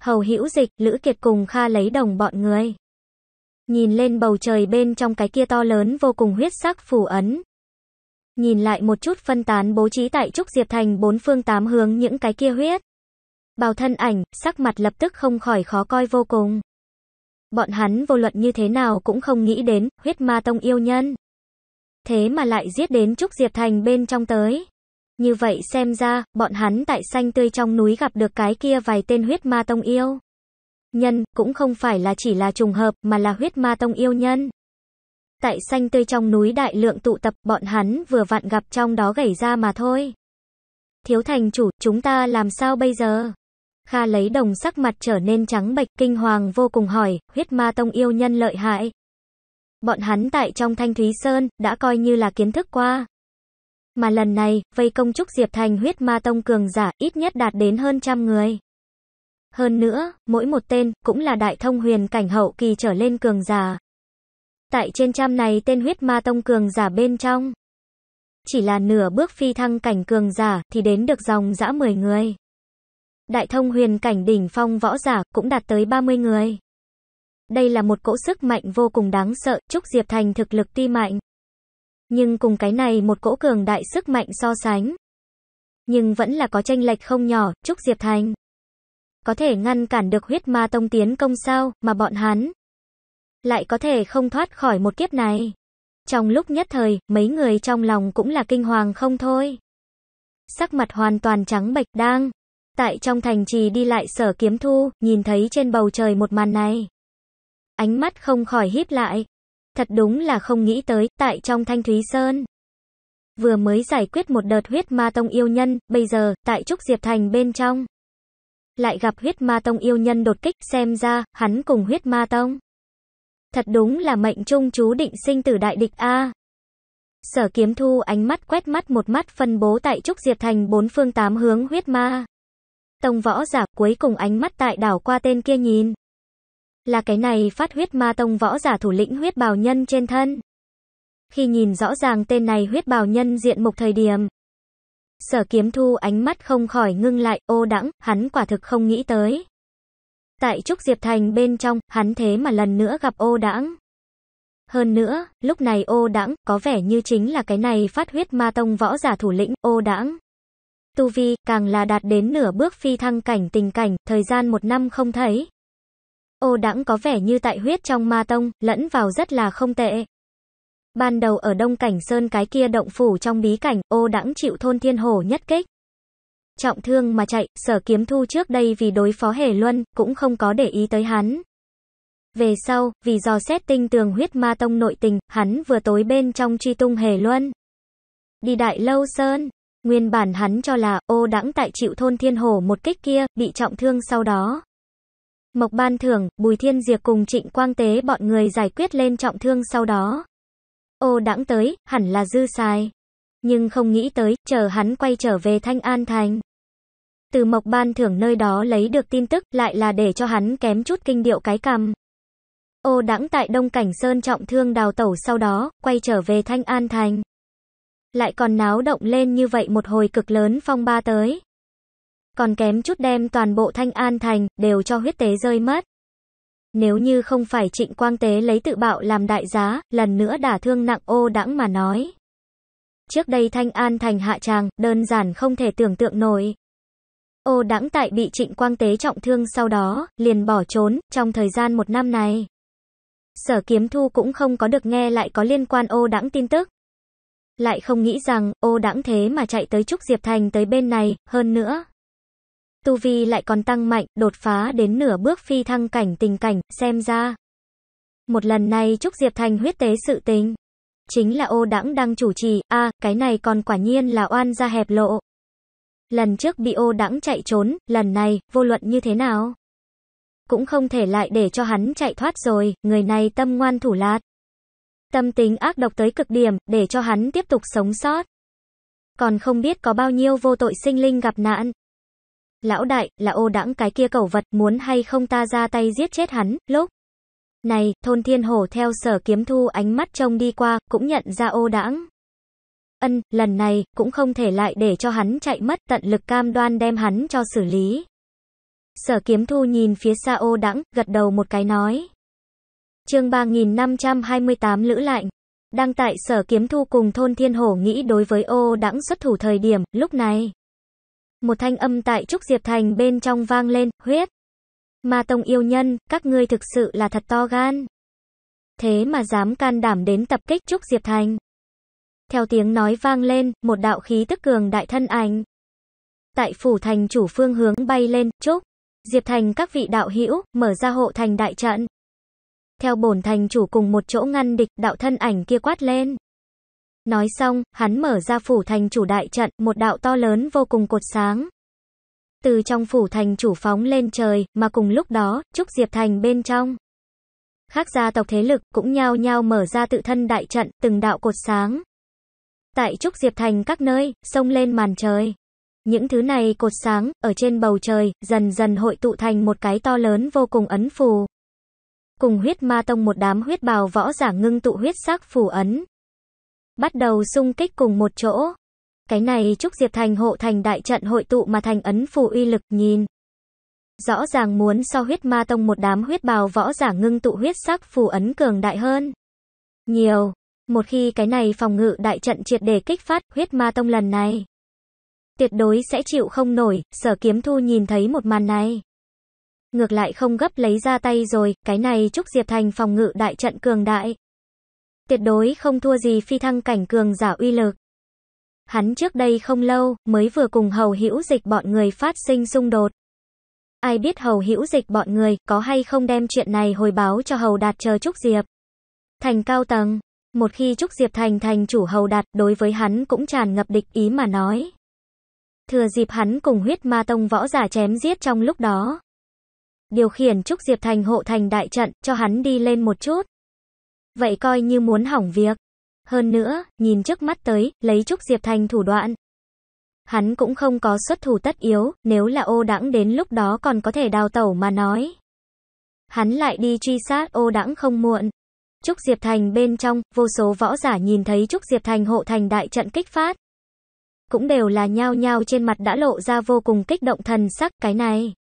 Hầu hữu dịch, Lữ Kiệt cùng Kha lấy đồng bọn người. Nhìn lên bầu trời bên trong cái kia to lớn vô cùng huyết sắc phủ ấn, Nhìn lại một chút phân tán bố trí tại Trúc Diệp Thành bốn phương tám hướng những cái kia huyết. Bào thân ảnh, sắc mặt lập tức không khỏi khó coi vô cùng. Bọn hắn vô luận như thế nào cũng không nghĩ đến huyết ma tông yêu nhân. Thế mà lại giết đến Trúc Diệp Thành bên trong tới. Như vậy xem ra, bọn hắn tại xanh tươi trong núi gặp được cái kia vài tên huyết ma tông yêu. Nhân, cũng không phải là chỉ là trùng hợp, mà là huyết ma tông yêu nhân tại xanh tươi trong núi đại lượng tụ tập, bọn hắn vừa vặn gặp trong đó gảy ra mà thôi. Thiếu thành chủ, chúng ta làm sao bây giờ? Kha lấy đồng sắc mặt trở nên trắng bệch kinh hoàng vô cùng hỏi, huyết ma tông yêu nhân lợi hại. Bọn hắn tại trong Thanh Thúy Sơn, đã coi như là kiến thức qua. Mà lần này, vây công trúc Diệp Thành huyết ma tông cường giả, ít nhất đạt đến hơn trăm người. Hơn nữa, mỗi một tên, cũng là đại thông huyền cảnh hậu kỳ trở lên cường giả tại trên trăm này tên huyết ma tông cường giả bên trong. Chỉ là nửa bước phi thăng cảnh cường giả thì đến được dòng dã 10 người. Đại thông huyền cảnh đỉnh phong võ giả cũng đạt tới 30 người. Đây là một cỗ sức mạnh vô cùng đáng sợ, Trúc Diệp Thành thực lực tuy mạnh. Nhưng cùng cái này một cỗ cường đại sức mạnh so sánh. Nhưng vẫn là có tranh lệch không nhỏ, Trúc Diệp Thành. Có thể ngăn cản được huyết ma tông tiến công sao, mà bọn hắn, lại có thể không thoát khỏi một kiếp này. Trong lúc nhất thời, mấy người trong lòng cũng là kinh hoàng không thôi. Sắc mặt hoàn toàn trắng bệch đang. Tại trong thành trì đi lại sở kiếm thu, nhìn thấy trên bầu trời một màn này. Ánh mắt không khỏi híp lại. Thật đúng là không nghĩ tới, tại trong thanh thúy sơn. Vừa mới giải quyết một đợt huyết ma tông yêu nhân, bây giờ, tại Trúc Diệp Thành bên trong. Lại gặp huyết ma tông yêu nhân đột kích, xem ra, hắn cùng huyết ma tông. Thật đúng là mệnh trung chú định sinh tử đại địch a. Sở Kiếm Thu ánh mắt quét mắt một mắt phân bố tại trúc diệp thành bốn phương tám hướng huyết ma. Tông võ giả cuối cùng ánh mắt tại đảo qua tên kia nhìn. Là cái này phát huyết ma tông võ giả thủ lĩnh huyết bào nhân trên thân. Khi nhìn rõ ràng tên này huyết bào nhân diện mục thời điểm. Sở kiếm thu ánh mắt không khỏi ngưng lại, ô đẳng, hắn quả thực không nghĩ tới. Tại Trúc Diệp Thành bên trong, hắn thế mà lần nữa gặp ô đãng. Hơn nữa, lúc này ô đãng có vẻ như chính là cái này phát huyết ma tông võ giả thủ lĩnh ô đãng. Tu vi càng là đạt đến nửa bước phi thăng cảnh tình cảnh, thời gian một năm không thấy. Ô đãng có vẻ như tại huyết trong ma tông, lẫn vào rất là không tệ. Ban đầu ở đông cảnh sơn cái kia động phủ trong bí cảnh, ô đãng chịu thôn thiên hồ nhất kích trọng thương mà chạy, sở kiếm thu trước đây vì đối phó hề luân, cũng không có để ý tới hắn. Về sau, vì dò xét tinh tường huyết ma tông nội tình, hắn vừa tối bên trong truy tung hề luân. Đi đại lâu sơn, nguyên bản hắn cho là ô đãng tại chịu thôn thiên hồ một kích kia, bị trọng thương sau đó. Mộc ban thưởng, bùi thiên diệt cùng trịnh quang tế bọn người giải quyết lên trọng thương sau đó. Ô đãng tới, hẳn là dư xài. Nhưng không nghĩ tới, chờ hắn quay trở về Thanh An Thành từ Mộc Ban thưởng nơi đó lấy được tin tức lại là để cho hắn kém chút kinh điệu cái cằm. Ô đãng tại Đông Cảnh Sơn trọng thương đào tẩu sau đó, quay trở về Thanh An Thành. Lại còn náo động lên như vậy một hồi cực lớn phong ba tới. Còn kém chút đem toàn bộ Thanh An Thành, đều cho huyết tế rơi mất. Nếu như không phải trịnh quang tế lấy tự bạo làm đại giá, lần nữa đả thương nặng ô đãng mà nói. Trước đây Thanh An Thành hạ tràng, đơn giản không thể tưởng tượng nổi. Ô đãng tại bị trịnh quang tế trọng thương sau đó, liền bỏ trốn, trong thời gian một năm này. Sở kiếm thu cũng không có được nghe lại có liên quan ô đãng tin tức. Lại không nghĩ rằng, ô đãng thế mà chạy tới Trúc Diệp Thành tới bên này, hơn nữa. Tu Vi lại còn tăng mạnh, đột phá đến nửa bước phi thăng cảnh tình cảnh, xem ra. Một lần này Trúc Diệp Thành huyết tế sự tình. Chính là ô đãng đang chủ trì, a à, cái này còn quả nhiên là oan ra hẹp lộ. Lần trước bị ô đãng chạy trốn, lần này, vô luận như thế nào? Cũng không thể lại để cho hắn chạy thoát rồi, người này tâm ngoan thủ lạt. Tâm tính ác độc tới cực điểm, để cho hắn tiếp tục sống sót. Còn không biết có bao nhiêu vô tội sinh linh gặp nạn. Lão đại, là ô đãng cái kia cẩu vật, muốn hay không ta ra tay giết chết hắn, lúc. Này, thôn thiên hổ theo sở kiếm thu ánh mắt trông đi qua, cũng nhận ra ô đãng. Ân, lần này, cũng không thể lại để cho hắn chạy mất tận lực cam đoan đem hắn cho xử lý. Sở kiếm thu nhìn phía xa ô đẳng, gật đầu một cái nói. chương 3528 Lữ Lạnh Đang tại sở kiếm thu cùng thôn thiên hổ nghĩ đối với ô đẳng xuất thủ thời điểm, lúc này. Một thanh âm tại Trúc Diệp Thành bên trong vang lên, huyết. Mà tông yêu nhân, các ngươi thực sự là thật to gan. Thế mà dám can đảm đến tập kích Trúc Diệp Thành. Theo tiếng nói vang lên, một đạo khí tức cường đại thân ảnh. Tại phủ thành chủ phương hướng bay lên, chúc. Diệp thành các vị đạo hữu mở ra hộ thành đại trận. Theo bổn thành chủ cùng một chỗ ngăn địch, đạo thân ảnh kia quát lên. Nói xong, hắn mở ra phủ thành chủ đại trận, một đạo to lớn vô cùng cột sáng. Từ trong phủ thành chủ phóng lên trời, mà cùng lúc đó, Trúc Diệp Thành bên trong. Khác gia tộc thế lực cũng nhao nhao mở ra tự thân đại trận, từng đạo cột sáng tại Trúc Diệp Thành các nơi, sông lên màn trời. Những thứ này cột sáng, ở trên bầu trời, dần dần hội tụ thành một cái to lớn vô cùng ấn phù. Cùng huyết ma tông một đám huyết bào võ giả ngưng tụ huyết sắc phù ấn. Bắt đầu xung kích cùng một chỗ. Cái này Trúc Diệp Thành hộ thành đại trận hội tụ mà thành ấn phù uy lực nhìn. Rõ ràng muốn so huyết ma tông một đám huyết bào võ giả ngưng tụ huyết sắc phù ấn cường đại hơn. Nhiều, một khi cái này phòng ngự đại trận triệt để kích phát, huyết ma tông lần này tuyệt đối sẽ chịu không nổi, sở kiếm thu nhìn thấy một màn này. Ngược lại không gấp lấy ra tay rồi, cái này Trúc Diệp Thành phòng ngự đại trận cường đại. Tuyệt đối không thua gì phi thăng cảnh cường giả uy lực. Hắn trước đây không lâu, mới vừa cùng hầu hữu dịch bọn người phát sinh xung đột. Ai biết hầu hữu dịch bọn người, có hay không đem chuyện này hồi báo cho hầu đạt chờ Trúc Diệp. Thành cao tầng, một khi Trúc Diệp Thành thành chủ hầu đạt, đối với hắn cũng tràn ngập địch ý mà nói. Thừa dịp hắn cùng huyết ma tông võ giả chém giết trong lúc đó. Điều khiển Trúc Diệp Thành hộ thành đại trận, cho hắn đi lên một chút. Vậy coi như muốn hỏng việc. Hơn nữa, nhìn trước mắt tới, lấy Trúc Diệp Thành thủ đoạn. Hắn cũng không có xuất thủ tất yếu, nếu là ô đãng đến lúc đó còn có thể đào tẩu mà nói. Hắn lại đi truy sát ô đãng không muộn. Trúc Diệp Thành bên trong, vô số võ giả nhìn thấy Trúc Diệp Thành hộ thành đại trận kích phát. Cũng đều là nhao nhao trên mặt đã lộ ra vô cùng kích động thần sắc cái này.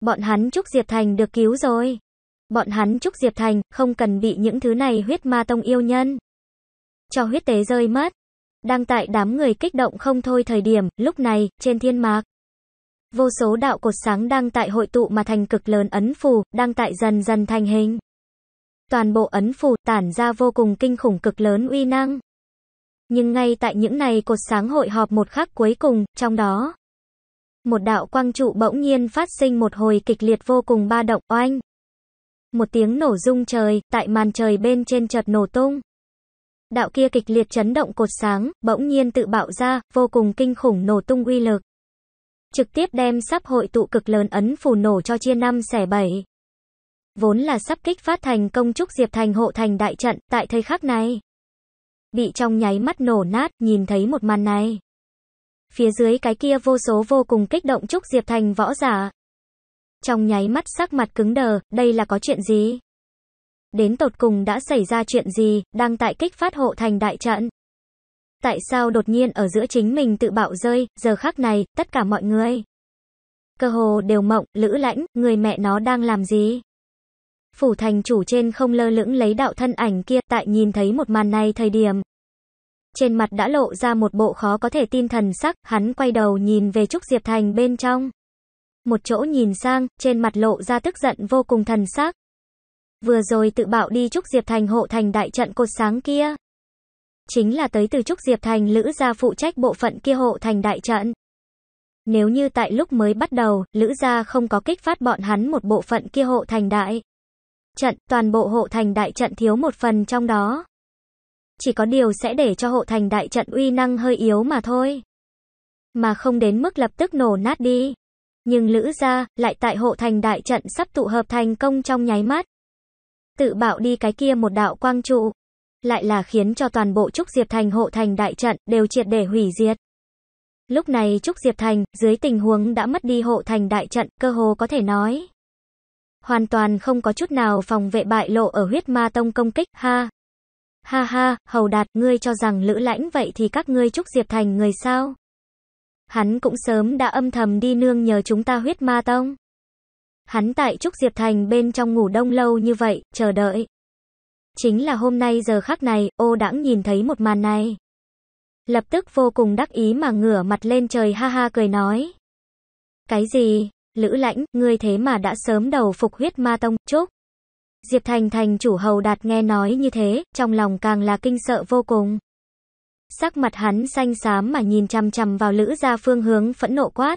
Bọn hắn Trúc Diệp Thành được cứu rồi. Bọn hắn Trúc Diệp Thành không cần bị những thứ này huyết ma tông yêu nhân. Cho huyết tế rơi mất. Đang tại đám người kích động không thôi thời điểm, lúc này, trên thiên mạc. Vô số đạo cột sáng đang tại hội tụ mà thành cực lớn ấn phù, đang tại dần dần thành hình toàn bộ ấn phù tản ra vô cùng kinh khủng cực lớn uy năng. Nhưng ngay tại những này cột sáng hội họp một khắc cuối cùng, trong đó, một đạo quang trụ bỗng nhiên phát sinh một hồi kịch liệt vô cùng ba động oanh. Một tiếng nổ rung trời, tại màn trời bên trên chợt nổ tung. Đạo kia kịch liệt chấn động cột sáng, bỗng nhiên tự bạo ra, vô cùng kinh khủng nổ tung uy lực. Trực tiếp đem sắp hội tụ cực lớn ấn phù nổ cho chia năm xẻ bảy vốn là sắp kích phát thành công trúc Diệp Thành hộ thành đại trận, tại thời khắc này. Bị trong nháy mắt nổ nát, nhìn thấy một màn này. Phía dưới cái kia vô số vô cùng kích động trúc Diệp Thành võ giả. Trong nháy mắt sắc mặt cứng đờ, đây là có chuyện gì? Đến tột cùng đã xảy ra chuyện gì, đang tại kích phát hộ thành đại trận. Tại sao đột nhiên ở giữa chính mình tự bạo rơi, giờ khắc này, tất cả mọi người. Cơ hồ đều mộng, lữ lãnh, người mẹ nó đang làm gì? Phủ thành chủ trên không lơ lửng lấy đạo thân ảnh kia, tại nhìn thấy một màn này thời điểm. Trên mặt đã lộ ra một bộ khó có thể tin thần sắc, hắn quay đầu nhìn về Trúc Diệp Thành bên trong. Một chỗ nhìn sang, trên mặt lộ ra tức giận vô cùng thần sắc. Vừa rồi tự bạo đi Trúc Diệp Thành hộ thành đại trận cột sáng kia. Chính là tới từ Trúc Diệp Thành lữ gia phụ trách bộ phận kia hộ thành đại trận. Nếu như tại lúc mới bắt đầu, lữ gia không có kích phát bọn hắn một bộ phận kia hộ thành đại trận, toàn bộ hộ thành đại trận thiếu một phần trong đó. Chỉ có điều sẽ để cho hộ thành đại trận uy năng hơi yếu mà thôi. Mà không đến mức lập tức nổ nát đi. Nhưng Lữ gia lại tại hộ thành đại trận sắp tụ hợp thành công trong nháy mắt. Tự bạo đi cái kia một đạo quang trụ, lại là khiến cho toàn bộ Trúc Diệp Thành hộ thành đại trận đều triệt để hủy diệt. Lúc này Trúc Diệp Thành, dưới tình huống đã mất đi hộ thành đại trận, cơ hồ có thể nói hoàn toàn không có chút nào phòng vệ bại lộ ở huyết ma tông công kích, ha. Ha ha, hầu đạt, ngươi cho rằng lữ lãnh vậy thì các ngươi trúc diệp thành người sao? Hắn cũng sớm đã âm thầm đi nương nhờ chúng ta huyết ma tông. Hắn tại trúc diệp thành bên trong ngủ đông lâu như vậy, chờ đợi. Chính là hôm nay giờ khắc này, ô đãng nhìn thấy một màn này. Lập tức vô cùng đắc ý mà ngửa mặt lên trời ha ha cười nói. Cái gì, Lữ lãnh, ngươi thế mà đã sớm đầu phục huyết ma tông, chúc Diệp Thành thành chủ hầu đạt nghe nói như thế, trong lòng càng là kinh sợ vô cùng. Sắc mặt hắn xanh xám mà nhìn chằm chằm vào Lữ ra phương hướng phẫn nộ quát.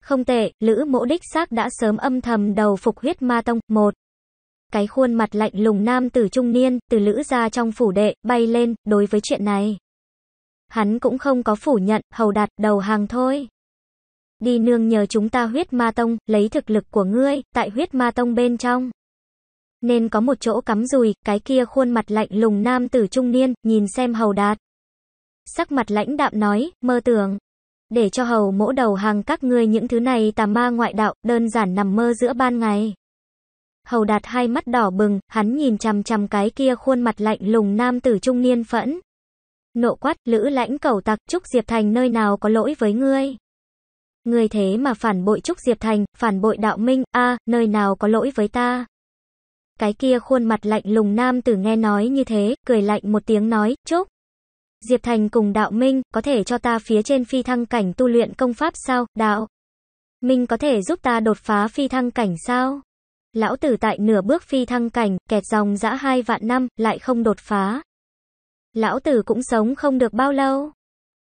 Không tệ, Lữ mỗ đích xác đã sớm âm thầm đầu phục huyết ma tông, một. Cái khuôn mặt lạnh lùng nam tử trung niên, từ Lữ ra trong phủ đệ, bay lên, đối với chuyện này. Hắn cũng không có phủ nhận, hầu đạt đầu hàng thôi đi nương nhờ chúng ta huyết ma tông, lấy thực lực của ngươi, tại huyết ma tông bên trong. Nên có một chỗ cắm rùi, cái kia khuôn mặt lạnh lùng nam tử trung niên, nhìn xem hầu đạt. Sắc mặt lãnh đạm nói, mơ tưởng. Để cho hầu mỗ đầu hàng các ngươi những thứ này tà ma ngoại đạo, đơn giản nằm mơ giữa ban ngày. Hầu đạt hai mắt đỏ bừng, hắn nhìn chằm chằm cái kia khuôn mặt lạnh lùng nam tử trung niên phẫn. Nộ quát, lữ lãnh cầu tặc, Trúc Diệp Thành nơi nào có lỗi với ngươi. Người thế mà phản bội Trúc Diệp Thành, phản bội đạo minh, a nơi nào có lỗi với ta. Cái kia khuôn mặt lạnh lùng nam tử nghe nói như thế, cười lạnh một tiếng nói, Trúc. Diệp Thành cùng đạo minh, có thể cho ta phía trên phi thăng cảnh tu luyện công pháp sao, đạo. Minh có thể giúp ta đột phá phi thăng cảnh sao? Lão tử tại nửa bước phi thăng cảnh, kẹt dòng dã hai vạn năm, lại không đột phá. Lão tử cũng sống không được bao lâu.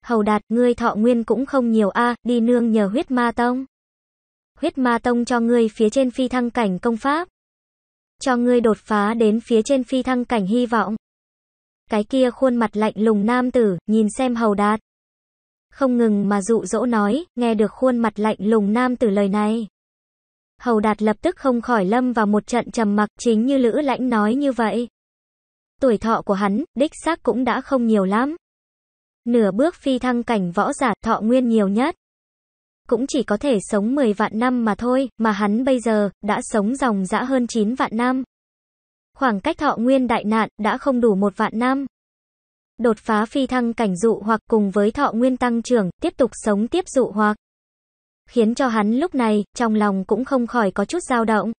Hầu đạt, ngươi thọ nguyên cũng không nhiều a, đi nương nhờ huyết ma tông. Huyết ma tông cho ngươi phía trên phi thăng cảnh công pháp. Cho ngươi đột phá đến phía trên phi thăng cảnh hy vọng. Cái kia khuôn mặt lạnh lùng nam tử, nhìn xem hầu đạt. Không ngừng mà dụ dỗ nói, nghe được khuôn mặt lạnh lùng nam tử lời này. Hầu đạt lập tức không khỏi lâm vào một trận trầm mặc chính như lữ lãnh nói như vậy. Tuổi thọ của hắn, đích xác cũng đã không nhiều lắm nửa bước phi thăng cảnh võ giả thọ nguyên nhiều nhất. Cũng chỉ có thể sống 10 vạn năm mà thôi, mà hắn bây giờ, đã sống dòng dã hơn 9 vạn năm. Khoảng cách thọ nguyên đại nạn, đã không đủ một vạn năm. Đột phá phi thăng cảnh dụ hoặc cùng với thọ nguyên tăng trưởng, tiếp tục sống tiếp dụ hoặc. Khiến cho hắn lúc này, trong lòng cũng không khỏi có chút dao động.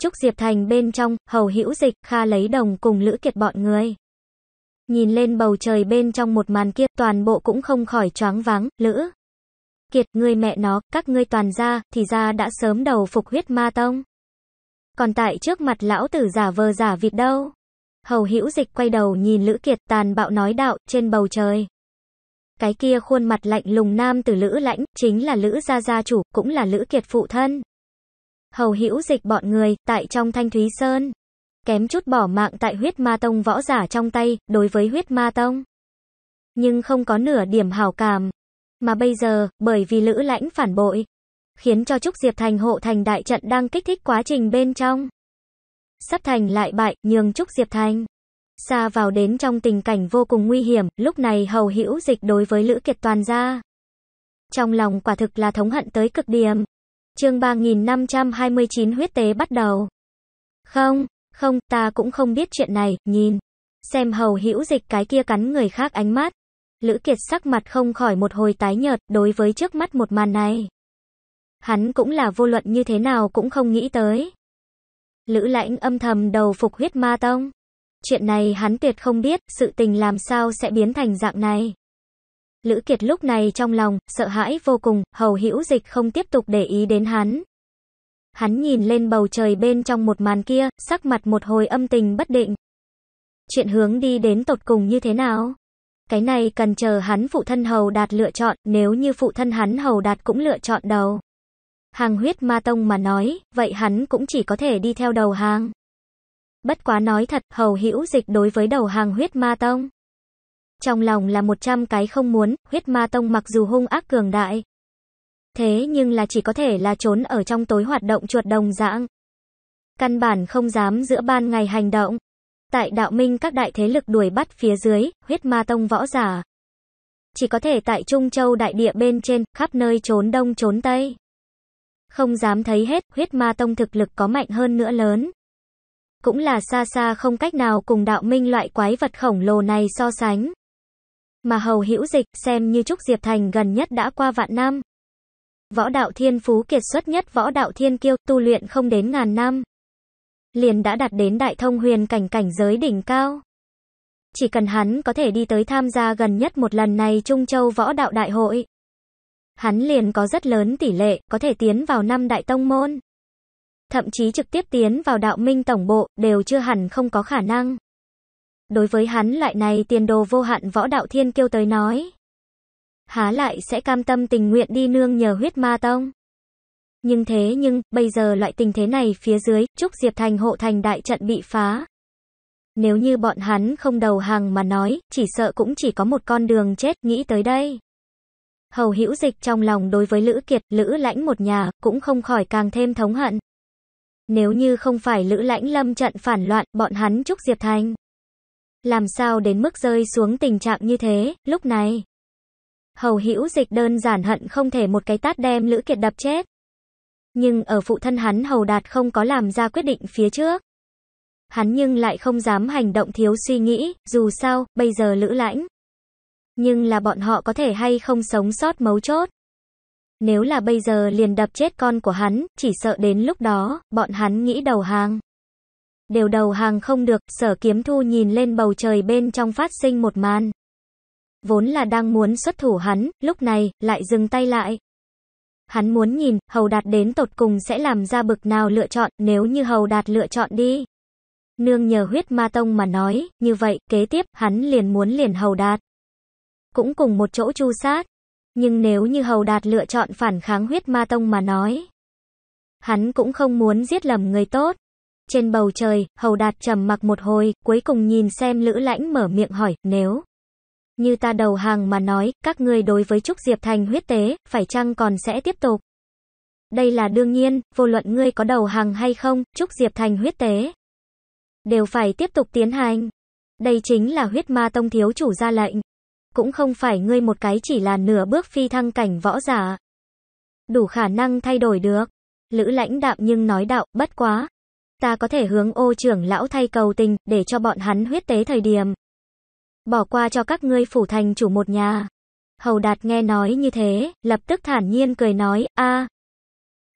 Trúc Diệp Thành bên trong, hầu hữu dịch, kha lấy đồng cùng Lữ Kiệt bọn người. Nhìn lên bầu trời bên trong một màn kia, toàn bộ cũng không khỏi choáng váng, lữ. Kiệt, ngươi mẹ nó, các ngươi toàn ra, thì ra đã sớm đầu phục huyết ma tông. Còn tại trước mặt lão tử giả vờ giả vịt đâu. Hầu hữu dịch quay đầu nhìn Lữ Kiệt tàn bạo nói đạo trên bầu trời. Cái kia khuôn mặt lạnh lùng nam tử Lữ Lãnh, chính là Lữ Gia Gia chủ, cũng là Lữ Kiệt phụ thân. Hầu hữu dịch bọn người, tại trong Thanh Thúy Sơn kém chút bỏ mạng tại huyết ma tông võ giả trong tay, đối với huyết ma tông. Nhưng không có nửa điểm hảo cảm. Mà bây giờ, bởi vì lữ lãnh phản bội, khiến cho Trúc Diệp Thành hộ thành đại trận đang kích thích quá trình bên trong. Sắp thành lại bại, nhường Trúc Diệp Thành. Xa vào đến trong tình cảnh vô cùng nguy hiểm, lúc này hầu hữu dịch đối với Lữ Kiệt toàn gia Trong lòng quả thực là thống hận tới cực điểm. chương 3529 huyết tế bắt đầu. Không, không, ta cũng không biết chuyện này, nhìn. Xem hầu hữu dịch cái kia cắn người khác ánh mắt. Lữ Kiệt sắc mặt không khỏi một hồi tái nhợt đối với trước mắt một màn này. Hắn cũng là vô luận như thế nào cũng không nghĩ tới. Lữ lãnh âm thầm đầu phục huyết ma tông. Chuyện này hắn tuyệt không biết, sự tình làm sao sẽ biến thành dạng này. Lữ Kiệt lúc này trong lòng, sợ hãi vô cùng, hầu hữu dịch không tiếp tục để ý đến hắn. Hắn nhìn lên bầu trời bên trong một màn kia, sắc mặt một hồi âm tình bất định. Chuyện hướng đi đến tột cùng như thế nào? Cái này cần chờ hắn phụ thân hầu đạt lựa chọn, nếu như phụ thân hắn hầu đạt cũng lựa chọn đầu. Hàng huyết ma tông mà nói, vậy hắn cũng chỉ có thể đi theo đầu hàng. Bất quá nói thật, hầu hữu dịch đối với đầu hàng huyết ma tông. Trong lòng là một trăm cái không muốn, huyết ma tông mặc dù hung ác cường đại, Thế nhưng là chỉ có thể là trốn ở trong tối hoạt động chuột đồng dạng. Căn bản không dám giữa ban ngày hành động. Tại đạo minh các đại thế lực đuổi bắt phía dưới, huyết ma tông võ giả. Chỉ có thể tại Trung Châu đại địa bên trên, khắp nơi trốn đông trốn tây. Không dám thấy hết, huyết ma tông thực lực có mạnh hơn nữa lớn. Cũng là xa xa không cách nào cùng đạo minh loại quái vật khổng lồ này so sánh. Mà hầu hữu dịch xem như Trúc Diệp Thành gần nhất đã qua vạn năm. Võ đạo thiên phú kiệt xuất nhất võ đạo thiên kiêu, tu luyện không đến ngàn năm. Liền đã đạt đến đại thông huyền cảnh cảnh giới đỉnh cao. Chỉ cần hắn có thể đi tới tham gia gần nhất một lần này Trung Châu Võ Đạo Đại Hội. Hắn liền có rất lớn tỷ lệ, có thể tiến vào năm đại tông môn. Thậm chí trực tiếp tiến vào đạo minh tổng bộ, đều chưa hẳn không có khả năng. Đối với hắn loại này tiền đồ vô hạn võ đạo thiên kiêu tới nói há lại sẽ cam tâm tình nguyện đi nương nhờ huyết ma tông. Nhưng thế nhưng, bây giờ loại tình thế này phía dưới, Trúc Diệp Thành hộ thành đại trận bị phá. Nếu như bọn hắn không đầu hàng mà nói, chỉ sợ cũng chỉ có một con đường chết, nghĩ tới đây. Hầu hữu dịch trong lòng đối với Lữ Kiệt, Lữ Lãnh một nhà, cũng không khỏi càng thêm thống hận. Nếu như không phải Lữ Lãnh lâm trận phản loạn, bọn hắn Trúc Diệp Thành. Làm sao đến mức rơi xuống tình trạng như thế, lúc này. Hầu hữu dịch đơn giản hận không thể một cái tát đem Lữ Kiệt đập chết. Nhưng ở phụ thân hắn Hầu Đạt không có làm ra quyết định phía trước. Hắn nhưng lại không dám hành động thiếu suy nghĩ, dù sao, bây giờ Lữ Lãnh. Nhưng là bọn họ có thể hay không sống sót mấu chốt. Nếu là bây giờ liền đập chết con của hắn, chỉ sợ đến lúc đó, bọn hắn nghĩ đầu hàng. Đều đầu hàng không được, sở kiếm thu nhìn lên bầu trời bên trong phát sinh một màn, vốn là đang muốn xuất thủ hắn, lúc này, lại dừng tay lại. Hắn muốn nhìn, Hầu Đạt đến tột cùng sẽ làm ra bực nào lựa chọn, nếu như Hầu Đạt lựa chọn đi. Nương nhờ huyết ma tông mà nói, như vậy, kế tiếp, hắn liền muốn liền Hầu Đạt. Cũng cùng một chỗ chu sát. Nhưng nếu như Hầu Đạt lựa chọn phản kháng huyết ma tông mà nói. Hắn cũng không muốn giết lầm người tốt. Trên bầu trời, Hầu Đạt trầm mặc một hồi, cuối cùng nhìn xem Lữ Lãnh mở miệng hỏi, nếu như ta đầu hàng mà nói, các ngươi đối với Trúc Diệp Thành huyết tế, phải chăng còn sẽ tiếp tục? Đây là đương nhiên, vô luận ngươi có đầu hàng hay không, Trúc Diệp Thành huyết tế đều phải tiếp tục tiến hành. Đây chính là huyết ma tông thiếu chủ ra lệnh. Cũng không phải ngươi một cái chỉ là nửa bước phi thăng cảnh võ giả. Đủ khả năng thay đổi được. Lữ lãnh đạm nhưng nói đạo, bất quá. Ta có thể hướng ô trưởng lão thay cầu tình, để cho bọn hắn huyết tế thời điểm bỏ qua cho các ngươi phủ thành chủ một nhà. Hầu Đạt nghe nói như thế, lập tức thản nhiên cười nói, a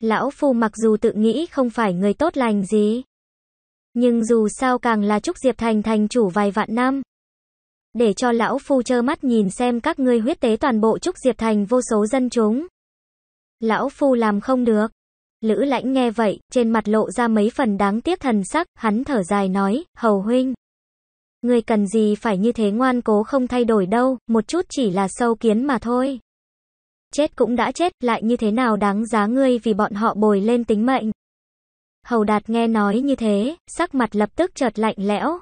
Lão Phu mặc dù tự nghĩ không phải người tốt lành gì. Nhưng dù sao càng là Trúc Diệp Thành thành chủ vài vạn năm. Để cho Lão Phu chơ mắt nhìn xem các ngươi huyết tế toàn bộ Trúc Diệp Thành vô số dân chúng. Lão Phu làm không được. Lữ lãnh nghe vậy, trên mặt lộ ra mấy phần đáng tiếc thần sắc, hắn thở dài nói, hầu huynh. Người cần gì phải như thế ngoan cố không thay đổi đâu, một chút chỉ là sâu kiến mà thôi. Chết cũng đã chết, lại như thế nào đáng giá ngươi vì bọn họ bồi lên tính mệnh. Hầu Đạt nghe nói như thế, sắc mặt lập tức chợt lạnh lẽo.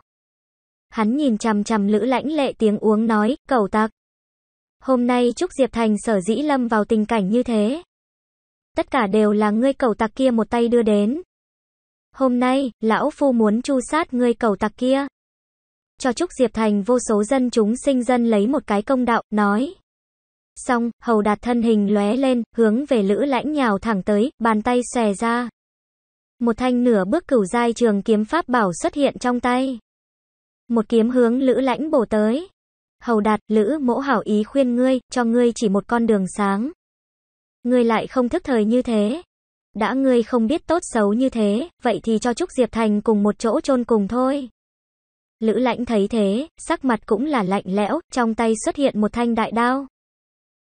Hắn nhìn chằm chằm Lữ Lãnh Lệ tiếng uống nói, cầu tặc. Hôm nay Trúc Diệp Thành sở dĩ lâm vào tình cảnh như thế, tất cả đều là ngươi cầu tặc kia một tay đưa đến. Hôm nay, lão phu muốn chu sát ngươi cầu tặc kia." cho Trúc Diệp Thành vô số dân chúng sinh dân lấy một cái công đạo, nói. Xong, hầu đạt thân hình lóe lên, hướng về lữ lãnh nhào thẳng tới, bàn tay xòe ra. Một thanh nửa bước cửu giai trường kiếm pháp bảo xuất hiện trong tay. Một kiếm hướng lữ lãnh bổ tới. Hầu đạt, lữ mỗ hảo ý khuyên ngươi, cho ngươi chỉ một con đường sáng. Ngươi lại không thức thời như thế. Đã ngươi không biết tốt xấu như thế, vậy thì cho Trúc Diệp Thành cùng một chỗ chôn cùng thôi. Lữ lãnh thấy thế, sắc mặt cũng là lạnh lẽo, trong tay xuất hiện một thanh đại đao.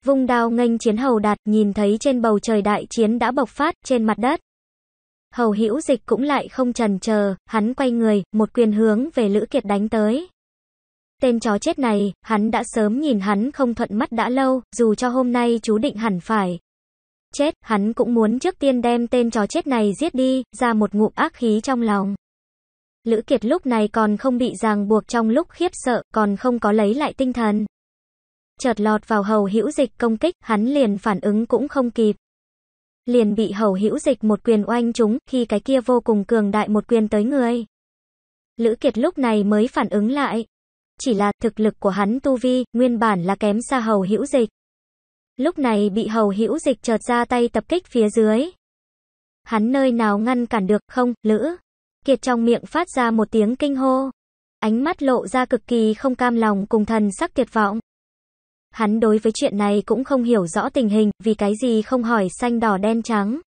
Vung đao nghênh chiến hầu đạt, nhìn thấy trên bầu trời đại chiến đã bộc phát, trên mặt đất. Hầu hữu dịch cũng lại không trần chờ, hắn quay người, một quyền hướng về Lữ Kiệt đánh tới. Tên chó chết này, hắn đã sớm nhìn hắn không thuận mắt đã lâu, dù cho hôm nay chú định hẳn phải. Chết, hắn cũng muốn trước tiên đem tên chó chết này giết đi, ra một ngụm ác khí trong lòng. Lữ Kiệt lúc này còn không bị ràng buộc trong lúc khiếp sợ, còn không có lấy lại tinh thần. Chợt lọt vào hầu hữu dịch công kích, hắn liền phản ứng cũng không kịp. Liền bị hầu hữu dịch một quyền oanh trúng, khi cái kia vô cùng cường đại một quyền tới người. Lữ Kiệt lúc này mới phản ứng lại. Chỉ là thực lực của hắn tu vi, nguyên bản là kém xa hầu hữu dịch. Lúc này bị hầu hữu dịch chợt ra tay tập kích phía dưới. Hắn nơi nào ngăn cản được không, Lữ? Kiệt trong miệng phát ra một tiếng kinh hô. Ánh mắt lộ ra cực kỳ không cam lòng cùng thần sắc tuyệt vọng. Hắn đối với chuyện này cũng không hiểu rõ tình hình, vì cái gì không hỏi xanh đỏ đen trắng.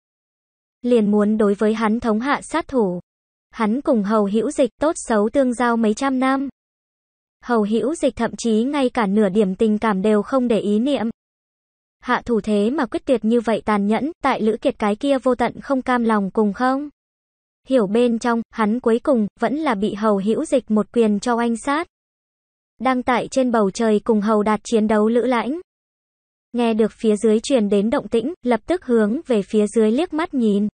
Liền muốn đối với hắn thống hạ sát thủ. Hắn cùng hầu hữu dịch tốt xấu tương giao mấy trăm năm. Hầu hữu dịch thậm chí ngay cả nửa điểm tình cảm đều không để ý niệm. Hạ thủ thế mà quyết tuyệt như vậy tàn nhẫn, tại Lữ Kiệt cái kia vô tận không cam lòng cùng không? hiểu bên trong, hắn cuối cùng, vẫn là bị hầu hữu dịch một quyền cho anh sát. Đang tại trên bầu trời cùng hầu đạt chiến đấu lữ lãnh. Nghe được phía dưới truyền đến động tĩnh, lập tức hướng về phía dưới liếc mắt nhìn.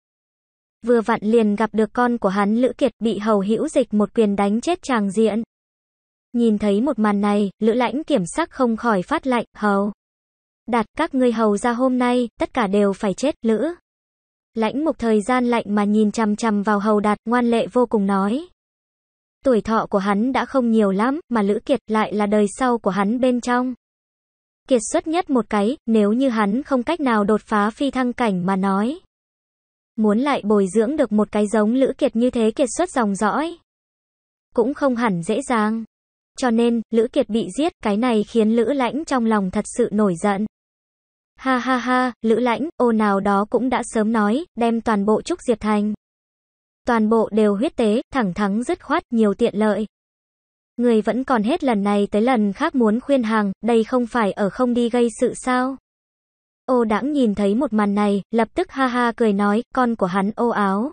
Vừa vặn liền gặp được con của hắn Lữ Kiệt bị hầu hữu dịch một quyền đánh chết chàng diện. Nhìn thấy một màn này, Lữ Lãnh kiểm sắc không khỏi phát lạnh, hầu. Đạt các ngươi hầu ra hôm nay, tất cả đều phải chết, Lữ. Lãnh mục thời gian lạnh mà nhìn chằm chằm vào hầu đạt, ngoan lệ vô cùng nói. Tuổi thọ của hắn đã không nhiều lắm, mà Lữ Kiệt lại là đời sau của hắn bên trong. Kiệt xuất nhất một cái, nếu như hắn không cách nào đột phá phi thăng cảnh mà nói. Muốn lại bồi dưỡng được một cái giống Lữ Kiệt như thế kiệt xuất dòng dõi. Cũng không hẳn dễ dàng. Cho nên, Lữ Kiệt bị giết, cái này khiến Lữ Lãnh trong lòng thật sự nổi giận. Ha ha ha, Lữ Lãnh, ô nào đó cũng đã sớm nói, đem toàn bộ Trúc Diệp Thành. Toàn bộ đều huyết tế, thẳng thắng dứt khoát, nhiều tiện lợi. Người vẫn còn hết lần này tới lần khác muốn khuyên hàng, đây không phải ở không đi gây sự sao? Ô đãng nhìn thấy một màn này, lập tức ha ha cười nói, con của hắn ô áo.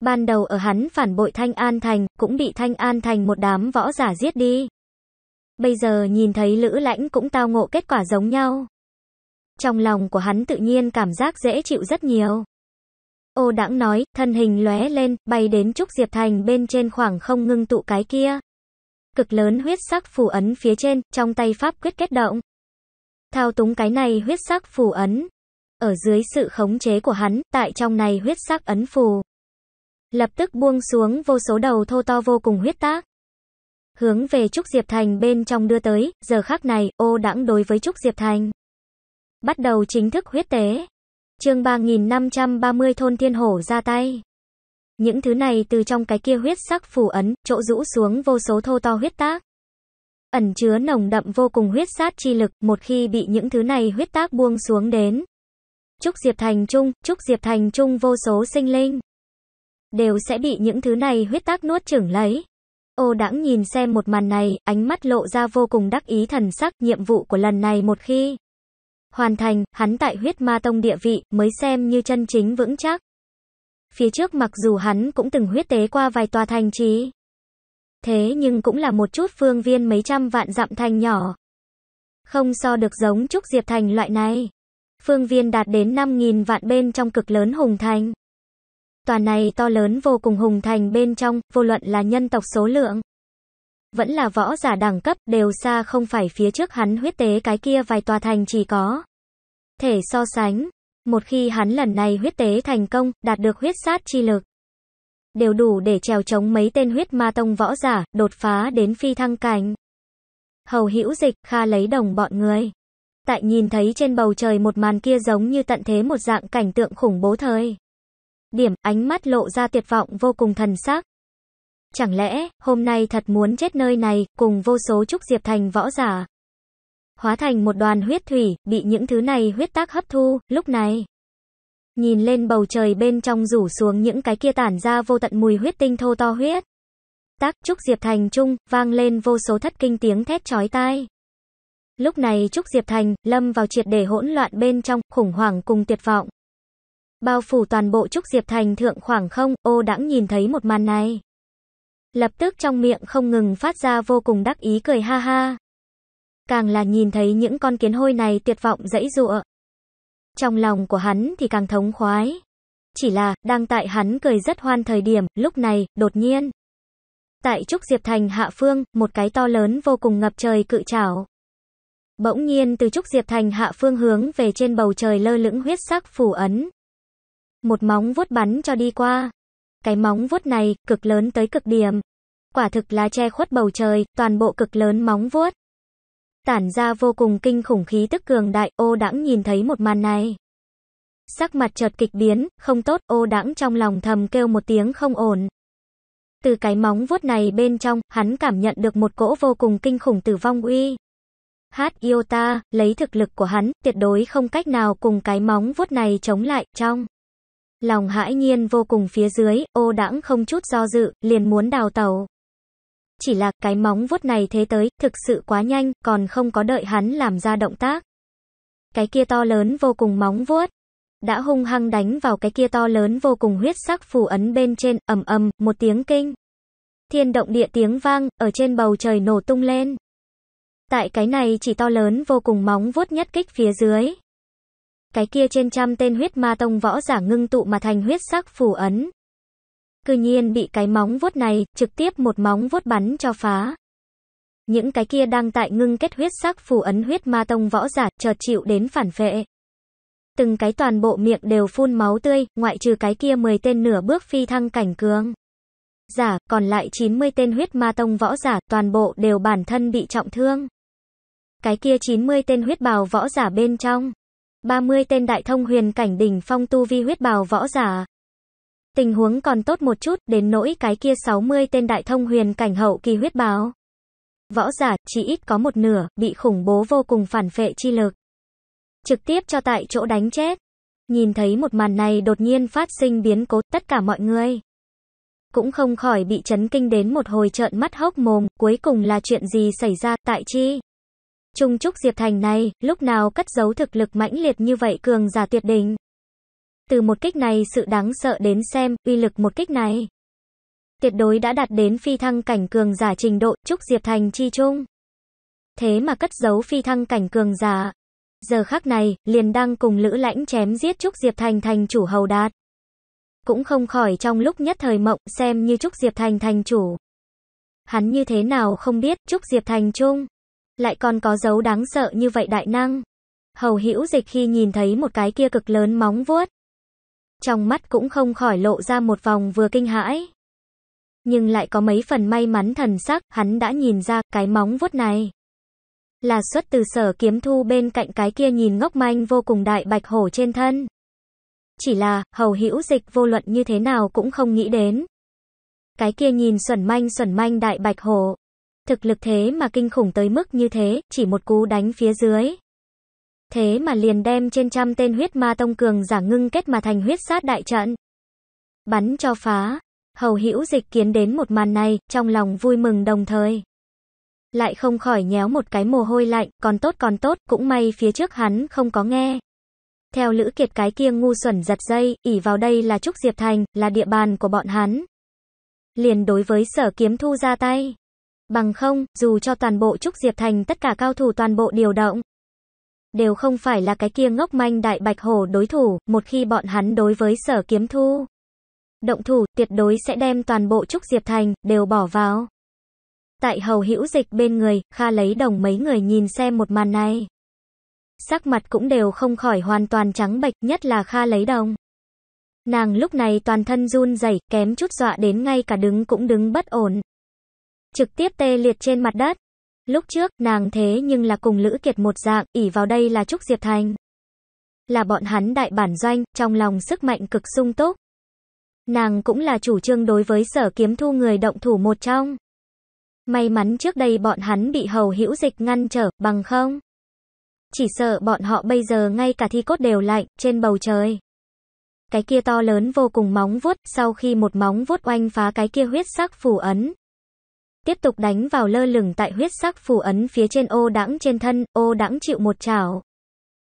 Ban đầu ở hắn phản bội Thanh An Thành, cũng bị Thanh An Thành một đám võ giả giết đi. Bây giờ nhìn thấy Lữ Lãnh cũng tao ngộ kết quả giống nhau. Trong lòng của hắn tự nhiên cảm giác dễ chịu rất nhiều. Ô đãng nói, thân hình lóe lên, bay đến Trúc Diệp Thành bên trên khoảng không ngưng tụ cái kia. Cực lớn huyết sắc phủ ấn phía trên, trong tay pháp quyết kết động. Thao túng cái này huyết sắc phủ ấn. Ở dưới sự khống chế của hắn, tại trong này huyết sắc ấn phù. Lập tức buông xuống vô số đầu thô to vô cùng huyết tác. Hướng về Trúc Diệp Thành bên trong đưa tới, giờ khác này, ô đãng đối với Trúc Diệp Thành. Bắt đầu chính thức huyết tế. Chương 3530 thôn thiên hổ ra tay. Những thứ này từ trong cái kia huyết sắc phủ ấn, chỗ rũ xuống vô số thô to huyết tác. Ẩn chứa nồng đậm vô cùng huyết sát chi lực, một khi bị những thứ này huyết tác buông xuống đến. Trúc Diệp Thành Trung, Trúc Diệp Thành Trung vô số sinh linh. Đều sẽ bị những thứ này huyết tác nuốt chửng lấy. Ô đãng nhìn xem một màn này, ánh mắt lộ ra vô cùng đắc ý thần sắc nhiệm vụ của lần này một khi hoàn thành, hắn tại huyết ma tông địa vị mới xem như chân chính vững chắc. Phía trước mặc dù hắn cũng từng huyết tế qua vài tòa thành trí. Thế nhưng cũng là một chút phương viên mấy trăm vạn dặm thành nhỏ. Không so được giống Trúc Diệp Thành loại này. Phương viên đạt đến 5.000 vạn bên trong cực lớn Hùng Thành. Tòa này to lớn vô cùng Hùng Thành bên trong, vô luận là nhân tộc số lượng vẫn là võ giả đẳng cấp, đều xa không phải phía trước hắn huyết tế cái kia vài tòa thành chỉ có. Thể so sánh, một khi hắn lần này huyết tế thành công, đạt được huyết sát chi lực, đều đủ để trèo chống mấy tên huyết ma tông võ giả, đột phá đến phi thăng cảnh. Hầu hữu dịch, Kha lấy đồng bọn người. Tại nhìn thấy trên bầu trời một màn kia giống như tận thế một dạng cảnh tượng khủng bố thời. Điểm, ánh mắt lộ ra tuyệt vọng vô cùng thần sắc. Chẳng lẽ, hôm nay thật muốn chết nơi này, cùng vô số trúc diệp thành võ giả. Hóa thành một đoàn huyết thủy, bị những thứ này huyết tác hấp thu, lúc này. Nhìn lên bầu trời bên trong rủ xuống những cái kia tản ra vô tận mùi huyết tinh thô to huyết. Tác trúc diệp thành trung, vang lên vô số thất kinh tiếng thét chói tai. Lúc này Trúc Diệp Thành lâm vào triệt để hỗn loạn bên trong, khủng hoảng cùng tuyệt vọng. Bao phủ toàn bộ Trúc Diệp Thành thượng khoảng không, ô đãng nhìn thấy một màn này. Lập tức trong miệng không ngừng phát ra vô cùng đắc ý cười ha ha. Càng là nhìn thấy những con kiến hôi này tuyệt vọng dãy giụa. Trong lòng của hắn thì càng thống khoái. Chỉ là, đang tại hắn cười rất hoan thời điểm, lúc này, đột nhiên. Tại Trúc Diệp Thành Hạ Phương, một cái to lớn vô cùng ngập trời cự trảo. Bỗng nhiên từ Trúc Diệp Thành Hạ Phương hướng về trên bầu trời lơ lửng huyết sắc phủ ấn. Một móng vuốt bắn cho đi qua. Cái móng vuốt này, cực lớn tới cực điểm. Quả thực là che khuất bầu trời, toàn bộ cực lớn móng vuốt. Tản ra vô cùng kinh khủng khí tức cường đại, ô đãng nhìn thấy một màn này. Sắc mặt chợt kịch biến, không tốt, ô đãng trong lòng thầm kêu một tiếng không ổn. Từ cái móng vuốt này bên trong, hắn cảm nhận được một cỗ vô cùng kinh khủng tử vong uy. Hát yêu ta, lấy thực lực của hắn, tuyệt đối không cách nào cùng cái móng vuốt này chống lại, trong. Lòng hãi nhiên vô cùng phía dưới, ô đãng không chút do dự, liền muốn đào tàu. Chỉ là cái móng vuốt này thế tới, thực sự quá nhanh, còn không có đợi hắn làm ra động tác. Cái kia to lớn vô cùng móng vuốt. Đã hung hăng đánh vào cái kia to lớn vô cùng huyết sắc phù ấn bên trên, ầm ầm, một tiếng kinh. Thiên động địa tiếng vang, ở trên bầu trời nổ tung lên. Tại cái này chỉ to lớn vô cùng móng vuốt nhất kích phía dưới cái kia trên trăm tên huyết ma tông võ giả ngưng tụ mà thành huyết sắc phù ấn. Cư nhiên bị cái móng vuốt này trực tiếp một móng vuốt bắn cho phá. Những cái kia đang tại ngưng kết huyết sắc phù ấn huyết ma tông võ giả chợt chịu đến phản phệ. Từng cái toàn bộ miệng đều phun máu tươi, ngoại trừ cái kia 10 tên nửa bước phi thăng cảnh cường. Giả, còn lại 90 tên huyết ma tông võ giả, toàn bộ đều bản thân bị trọng thương. Cái kia 90 tên huyết bào võ giả bên trong 30 tên đại thông huyền cảnh đỉnh phong tu vi huyết bào võ giả. Tình huống còn tốt một chút, đến nỗi cái kia 60 tên đại thông huyền cảnh hậu kỳ huyết bào. Võ giả, chỉ ít có một nửa, bị khủng bố vô cùng phản phệ chi lực. Trực tiếp cho tại chỗ đánh chết. Nhìn thấy một màn này đột nhiên phát sinh biến cố tất cả mọi người. Cũng không khỏi bị chấn kinh đến một hồi trợn mắt hốc mồm, cuối cùng là chuyện gì xảy ra tại chi. Trung Trúc Diệp Thành này, lúc nào cất giấu thực lực mãnh liệt như vậy cường giả tuyệt đỉnh. Từ một kích này sự đáng sợ đến xem, uy lực một kích này. Tuyệt đối đã đạt đến phi thăng cảnh cường giả trình độ Trúc Diệp Thành chi trung. Thế mà cất giấu phi thăng cảnh cường giả. Giờ khắc này, liền đang cùng Lữ Lãnh chém giết Trúc Diệp Thành thành chủ hầu đạt. Cũng không khỏi trong lúc nhất thời mộng xem như Trúc Diệp Thành thành chủ. Hắn như thế nào không biết Trúc Diệp Thành trung lại còn có dấu đáng sợ như vậy đại năng. Hầu hữu dịch khi nhìn thấy một cái kia cực lớn móng vuốt. Trong mắt cũng không khỏi lộ ra một vòng vừa kinh hãi. Nhưng lại có mấy phần may mắn thần sắc, hắn đã nhìn ra cái móng vuốt này. Là xuất từ sở kiếm thu bên cạnh cái kia nhìn ngốc manh vô cùng đại bạch hổ trên thân. Chỉ là, hầu hữu dịch vô luận như thế nào cũng không nghĩ đến. Cái kia nhìn xuẩn manh xuẩn manh đại bạch hổ, Thực lực thế mà kinh khủng tới mức như thế, chỉ một cú đánh phía dưới. Thế mà liền đem trên trăm tên huyết ma tông cường giả ngưng kết mà thành huyết sát đại trận. Bắn cho phá. Hầu hữu dịch kiến đến một màn này, trong lòng vui mừng đồng thời. Lại không khỏi nhéo một cái mồ hôi lạnh, còn tốt còn tốt, cũng may phía trước hắn không có nghe. Theo Lữ Kiệt cái kia ngu xuẩn giật dây, ỉ vào đây là Trúc Diệp Thành, là địa bàn của bọn hắn. Liền đối với sở kiếm thu ra tay. Bằng không, dù cho toàn bộ Trúc Diệp Thành tất cả cao thủ toàn bộ điều động, đều không phải là cái kia ngốc manh đại bạch hồ đối thủ, một khi bọn hắn đối với sở kiếm thu. Động thủ tuyệt đối sẽ đem toàn bộ Trúc Diệp Thành, đều bỏ vào. Tại hầu hữu dịch bên người, Kha lấy đồng mấy người nhìn xem một màn này. Sắc mặt cũng đều không khỏi hoàn toàn trắng bệch, nhất là Kha lấy đồng. Nàng lúc này toàn thân run rẩy, kém chút dọa đến ngay cả đứng cũng đứng bất ổn trực tiếp tê liệt trên mặt đất. Lúc trước, nàng thế nhưng là cùng Lữ Kiệt một dạng, ỉ vào đây là Trúc Diệp Thành. Là bọn hắn đại bản doanh, trong lòng sức mạnh cực sung túc. Nàng cũng là chủ trương đối với sở kiếm thu người động thủ một trong. May mắn trước đây bọn hắn bị hầu hữu dịch ngăn trở, bằng không. Chỉ sợ bọn họ bây giờ ngay cả thi cốt đều lạnh, trên bầu trời. Cái kia to lớn vô cùng móng vuốt, sau khi một móng vuốt oanh phá cái kia huyết sắc phủ ấn, Tiếp tục đánh vào lơ lửng tại huyết sắc phù ấn phía trên ô đãng trên thân, ô đãng chịu một chảo.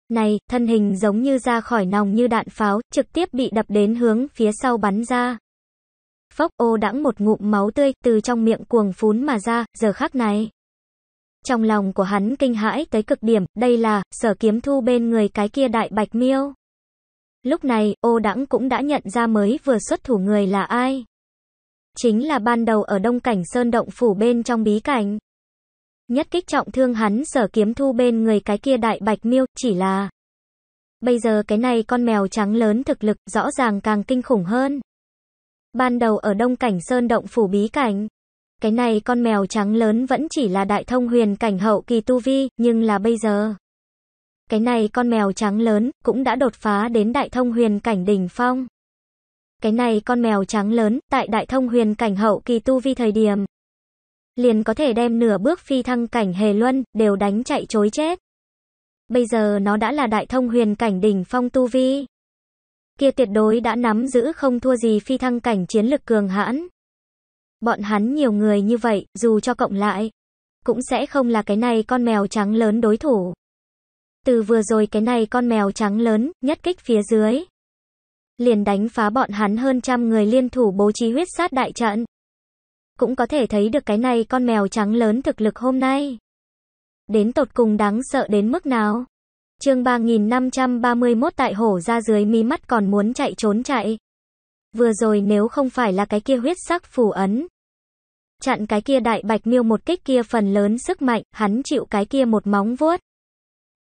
Này, thân hình giống như ra khỏi nòng như đạn pháo, trực tiếp bị đập đến hướng phía sau bắn ra. Phốc ô đãng một ngụm máu tươi từ trong miệng cuồng phún mà ra, giờ khắc này. Trong lòng của hắn kinh hãi tới cực điểm, đây là, sở kiếm thu bên người cái kia đại bạch miêu. Lúc này, ô đãng cũng đã nhận ra mới vừa xuất thủ người là ai chính là ban đầu ở Đông Cảnh Sơn động phủ bên trong bí cảnh. Nhất kích trọng thương hắn sở kiếm thu bên người cái kia đại bạch miêu, chỉ là Bây giờ cái này con mèo trắng lớn thực lực rõ ràng càng kinh khủng hơn. Ban đầu ở Đông Cảnh Sơn động phủ bí cảnh, cái này con mèo trắng lớn vẫn chỉ là đại thông huyền cảnh hậu kỳ tu vi, nhưng là bây giờ. Cái này con mèo trắng lớn cũng đã đột phá đến đại thông huyền cảnh đỉnh phong cái này con mèo trắng lớn, tại đại thông huyền cảnh hậu kỳ tu vi thời điểm. Liền có thể đem nửa bước phi thăng cảnh hề luân, đều đánh chạy chối chết. Bây giờ nó đã là đại thông huyền cảnh đỉnh phong tu vi. Kia tuyệt đối đã nắm giữ không thua gì phi thăng cảnh chiến lực cường hãn. Bọn hắn nhiều người như vậy, dù cho cộng lại, cũng sẽ không là cái này con mèo trắng lớn đối thủ. Từ vừa rồi cái này con mèo trắng lớn, nhất kích phía dưới liền đánh phá bọn hắn hơn trăm người liên thủ bố trí huyết sát đại trận. Cũng có thể thấy được cái này con mèo trắng lớn thực lực hôm nay. Đến tột cùng đáng sợ đến mức nào? Chương 3531 tại hổ ra dưới mí mắt còn muốn chạy trốn chạy. Vừa rồi nếu không phải là cái kia huyết sắc phủ ấn, chặn cái kia đại bạch miêu một kích kia phần lớn sức mạnh, hắn chịu cái kia một móng vuốt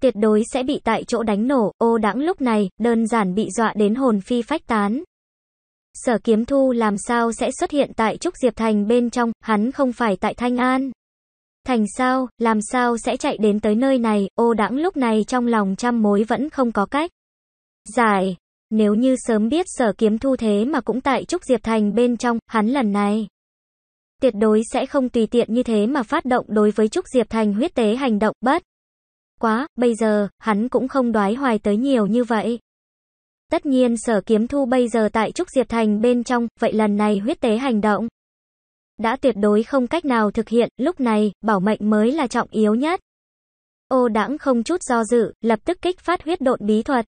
tuyệt đối sẽ bị tại chỗ đánh nổ, ô đãng lúc này, đơn giản bị dọa đến hồn phi phách tán. Sở kiếm thu làm sao sẽ xuất hiện tại Trúc Diệp Thành bên trong, hắn không phải tại Thanh An. Thành sao, làm sao sẽ chạy đến tới nơi này, ô đãng lúc này trong lòng trăm mối vẫn không có cách. Giải, nếu như sớm biết sở kiếm thu thế mà cũng tại Trúc Diệp Thành bên trong, hắn lần này. Tuyệt đối sẽ không tùy tiện như thế mà phát động đối với Trúc Diệp Thành huyết tế hành động bất quá, bây giờ, hắn cũng không đoái hoài tới nhiều như vậy. Tất nhiên sở kiếm thu bây giờ tại Trúc Diệp Thành bên trong, vậy lần này huyết tế hành động. Đã tuyệt đối không cách nào thực hiện, lúc này, bảo mệnh mới là trọng yếu nhất. Ô đãng không chút do dự, lập tức kích phát huyết độn bí thuật.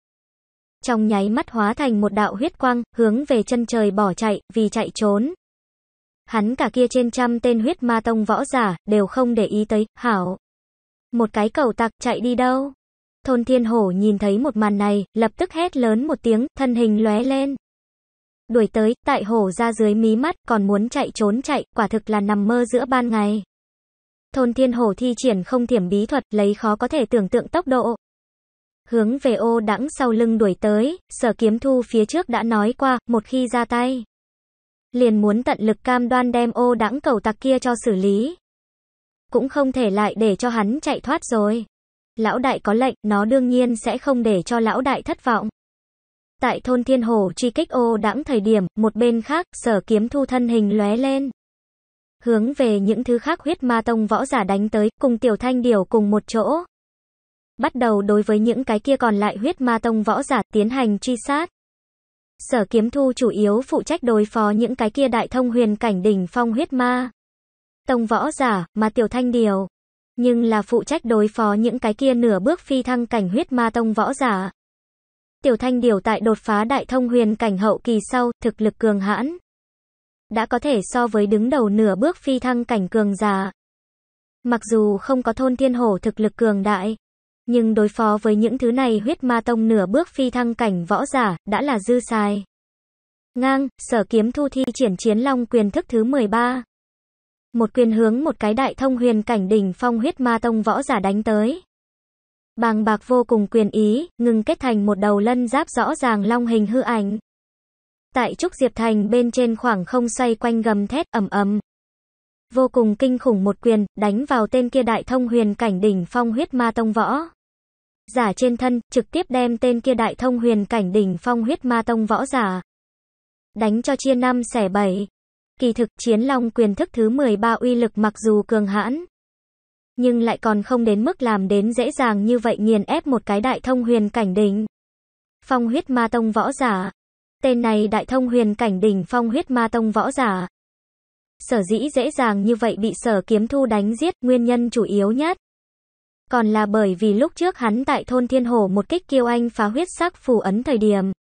Trong nháy mắt hóa thành một đạo huyết quang, hướng về chân trời bỏ chạy, vì chạy trốn. Hắn cả kia trên trăm tên huyết ma tông võ giả, đều không để ý tới, hảo. Một cái cầu tặc chạy đi đâu? Thôn thiên hổ nhìn thấy một màn này, lập tức hét lớn một tiếng, thân hình lóe lên. Đuổi tới, tại hổ ra dưới mí mắt, còn muốn chạy trốn chạy, quả thực là nằm mơ giữa ban ngày. Thôn thiên hổ thi triển không thiểm bí thuật, lấy khó có thể tưởng tượng tốc độ. Hướng về ô đẳng sau lưng đuổi tới, sở kiếm thu phía trước đã nói qua, một khi ra tay. Liền muốn tận lực cam đoan đem ô đẳng cầu tặc kia cho xử lý cũng không thể lại để cho hắn chạy thoát rồi. Lão đại có lệnh, nó đương nhiên sẽ không để cho lão đại thất vọng. Tại thôn Thiên Hồ truy kích ô đãng thời điểm, một bên khác, sở kiếm thu thân hình lóe lên. Hướng về những thứ khác huyết ma tông võ giả đánh tới, cùng tiểu thanh điều cùng một chỗ. Bắt đầu đối với những cái kia còn lại huyết ma tông võ giả tiến hành truy sát. Sở kiếm thu chủ yếu phụ trách đối phó những cái kia đại thông huyền cảnh đỉnh phong huyết ma tông võ giả mà Tiểu Thanh điều. Nhưng là phụ trách đối phó những cái kia nửa bước phi thăng cảnh huyết ma tông võ giả. Tiểu Thanh điều tại đột phá đại thông huyền cảnh hậu kỳ sau, thực lực cường hãn. Đã có thể so với đứng đầu nửa bước phi thăng cảnh cường giả. Mặc dù không có thôn thiên hổ thực lực cường đại, nhưng đối phó với những thứ này huyết ma tông nửa bước phi thăng cảnh võ giả, đã là dư xài. Ngang, sở kiếm thu thi triển chiến long quyền thức thứ 13. Một quyền hướng một cái đại thông huyền cảnh đỉnh phong huyết ma tông võ giả đánh tới. Bàng bạc vô cùng quyền ý, ngừng kết thành một đầu lân giáp rõ ràng long hình hư ảnh. Tại Trúc Diệp Thành bên trên khoảng không xoay quanh gầm thét ầm ầm. Vô cùng kinh khủng một quyền, đánh vào tên kia đại thông huyền cảnh đỉnh phong huyết ma tông võ. Giả trên thân, trực tiếp đem tên kia đại thông huyền cảnh đỉnh phong huyết ma tông võ giả. Đánh cho chia năm xẻ bảy. Kỳ thực, Chiến Long quyền thức thứ 13 uy lực mặc dù cường hãn, nhưng lại còn không đến mức làm đến dễ dàng như vậy nghiền ép một cái đại thông huyền cảnh đỉnh. Phong huyết ma tông võ giả. Tên này đại thông huyền cảnh đỉnh phong huyết ma tông võ giả. Sở dĩ dễ dàng như vậy bị sở kiếm thu đánh giết, nguyên nhân chủ yếu nhất. Còn là bởi vì lúc trước hắn tại thôn thiên hồ một kích kiêu anh phá huyết sắc phù ấn thời điểm.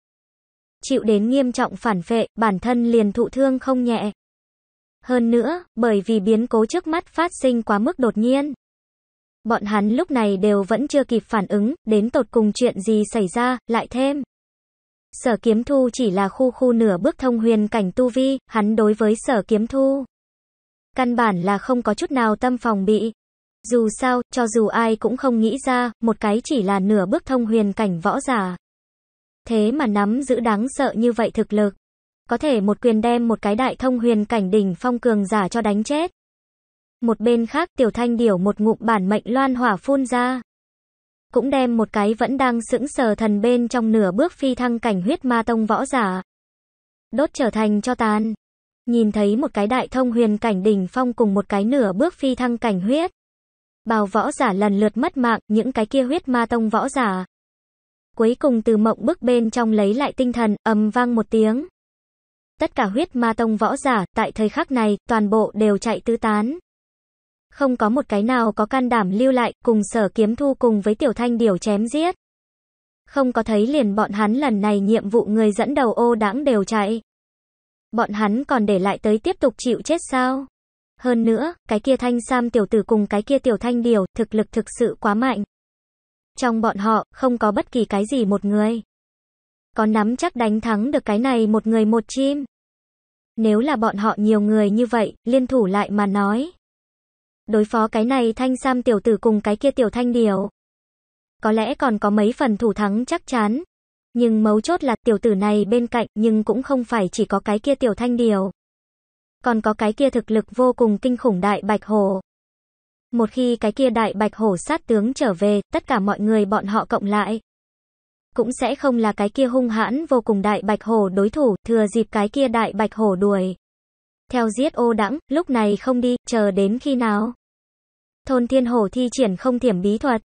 Chịu đến nghiêm trọng phản phệ, bản thân liền thụ thương không nhẹ. Hơn nữa, bởi vì biến cố trước mắt phát sinh quá mức đột nhiên. Bọn hắn lúc này đều vẫn chưa kịp phản ứng, đến tột cùng chuyện gì xảy ra, lại thêm. Sở kiếm thu chỉ là khu khu nửa bước thông huyền cảnh tu vi, hắn đối với sở kiếm thu. Căn bản là không có chút nào tâm phòng bị. Dù sao, cho dù ai cũng không nghĩ ra, một cái chỉ là nửa bước thông huyền cảnh võ giả. Thế mà nắm giữ đáng sợ như vậy thực lực có thể một quyền đem một cái đại thông huyền cảnh đỉnh phong cường giả cho đánh chết. Một bên khác tiểu thanh điểu một ngụm bản mệnh loan hỏa phun ra. Cũng đem một cái vẫn đang sững sờ thần bên trong nửa bước phi thăng cảnh huyết ma tông võ giả. Đốt trở thành cho tàn. Nhìn thấy một cái đại thông huyền cảnh đỉnh phong cùng một cái nửa bước phi thăng cảnh huyết. Bào võ giả lần lượt mất mạng những cái kia huyết ma tông võ giả. Cuối cùng từ mộng bước bên trong lấy lại tinh thần ầm vang một tiếng tất cả huyết ma tông võ giả, tại thời khắc này, toàn bộ đều chạy tứ tán. Không có một cái nào có can đảm lưu lại, cùng sở kiếm thu cùng với tiểu thanh điều chém giết. Không có thấy liền bọn hắn lần này nhiệm vụ người dẫn đầu ô đãng đều chạy. Bọn hắn còn để lại tới tiếp tục chịu chết sao? Hơn nữa, cái kia thanh sam tiểu tử cùng cái kia tiểu thanh điều, thực lực thực sự quá mạnh. Trong bọn họ, không có bất kỳ cái gì một người có nắm chắc đánh thắng được cái này một người một chim. Nếu là bọn họ nhiều người như vậy, liên thủ lại mà nói. Đối phó cái này thanh sam tiểu tử cùng cái kia tiểu thanh điều. Có lẽ còn có mấy phần thủ thắng chắc chắn. Nhưng mấu chốt là tiểu tử này bên cạnh nhưng cũng không phải chỉ có cái kia tiểu thanh điều. Còn có cái kia thực lực vô cùng kinh khủng đại bạch hồ. Một khi cái kia đại bạch hổ sát tướng trở về, tất cả mọi người bọn họ cộng lại cũng sẽ không là cái kia hung hãn vô cùng đại bạch hổ đối thủ, thừa dịp cái kia đại bạch hổ đuổi. Theo giết ô đẳng, lúc này không đi, chờ đến khi nào? Thôn thiên hổ thi triển không thiểm bí thuật.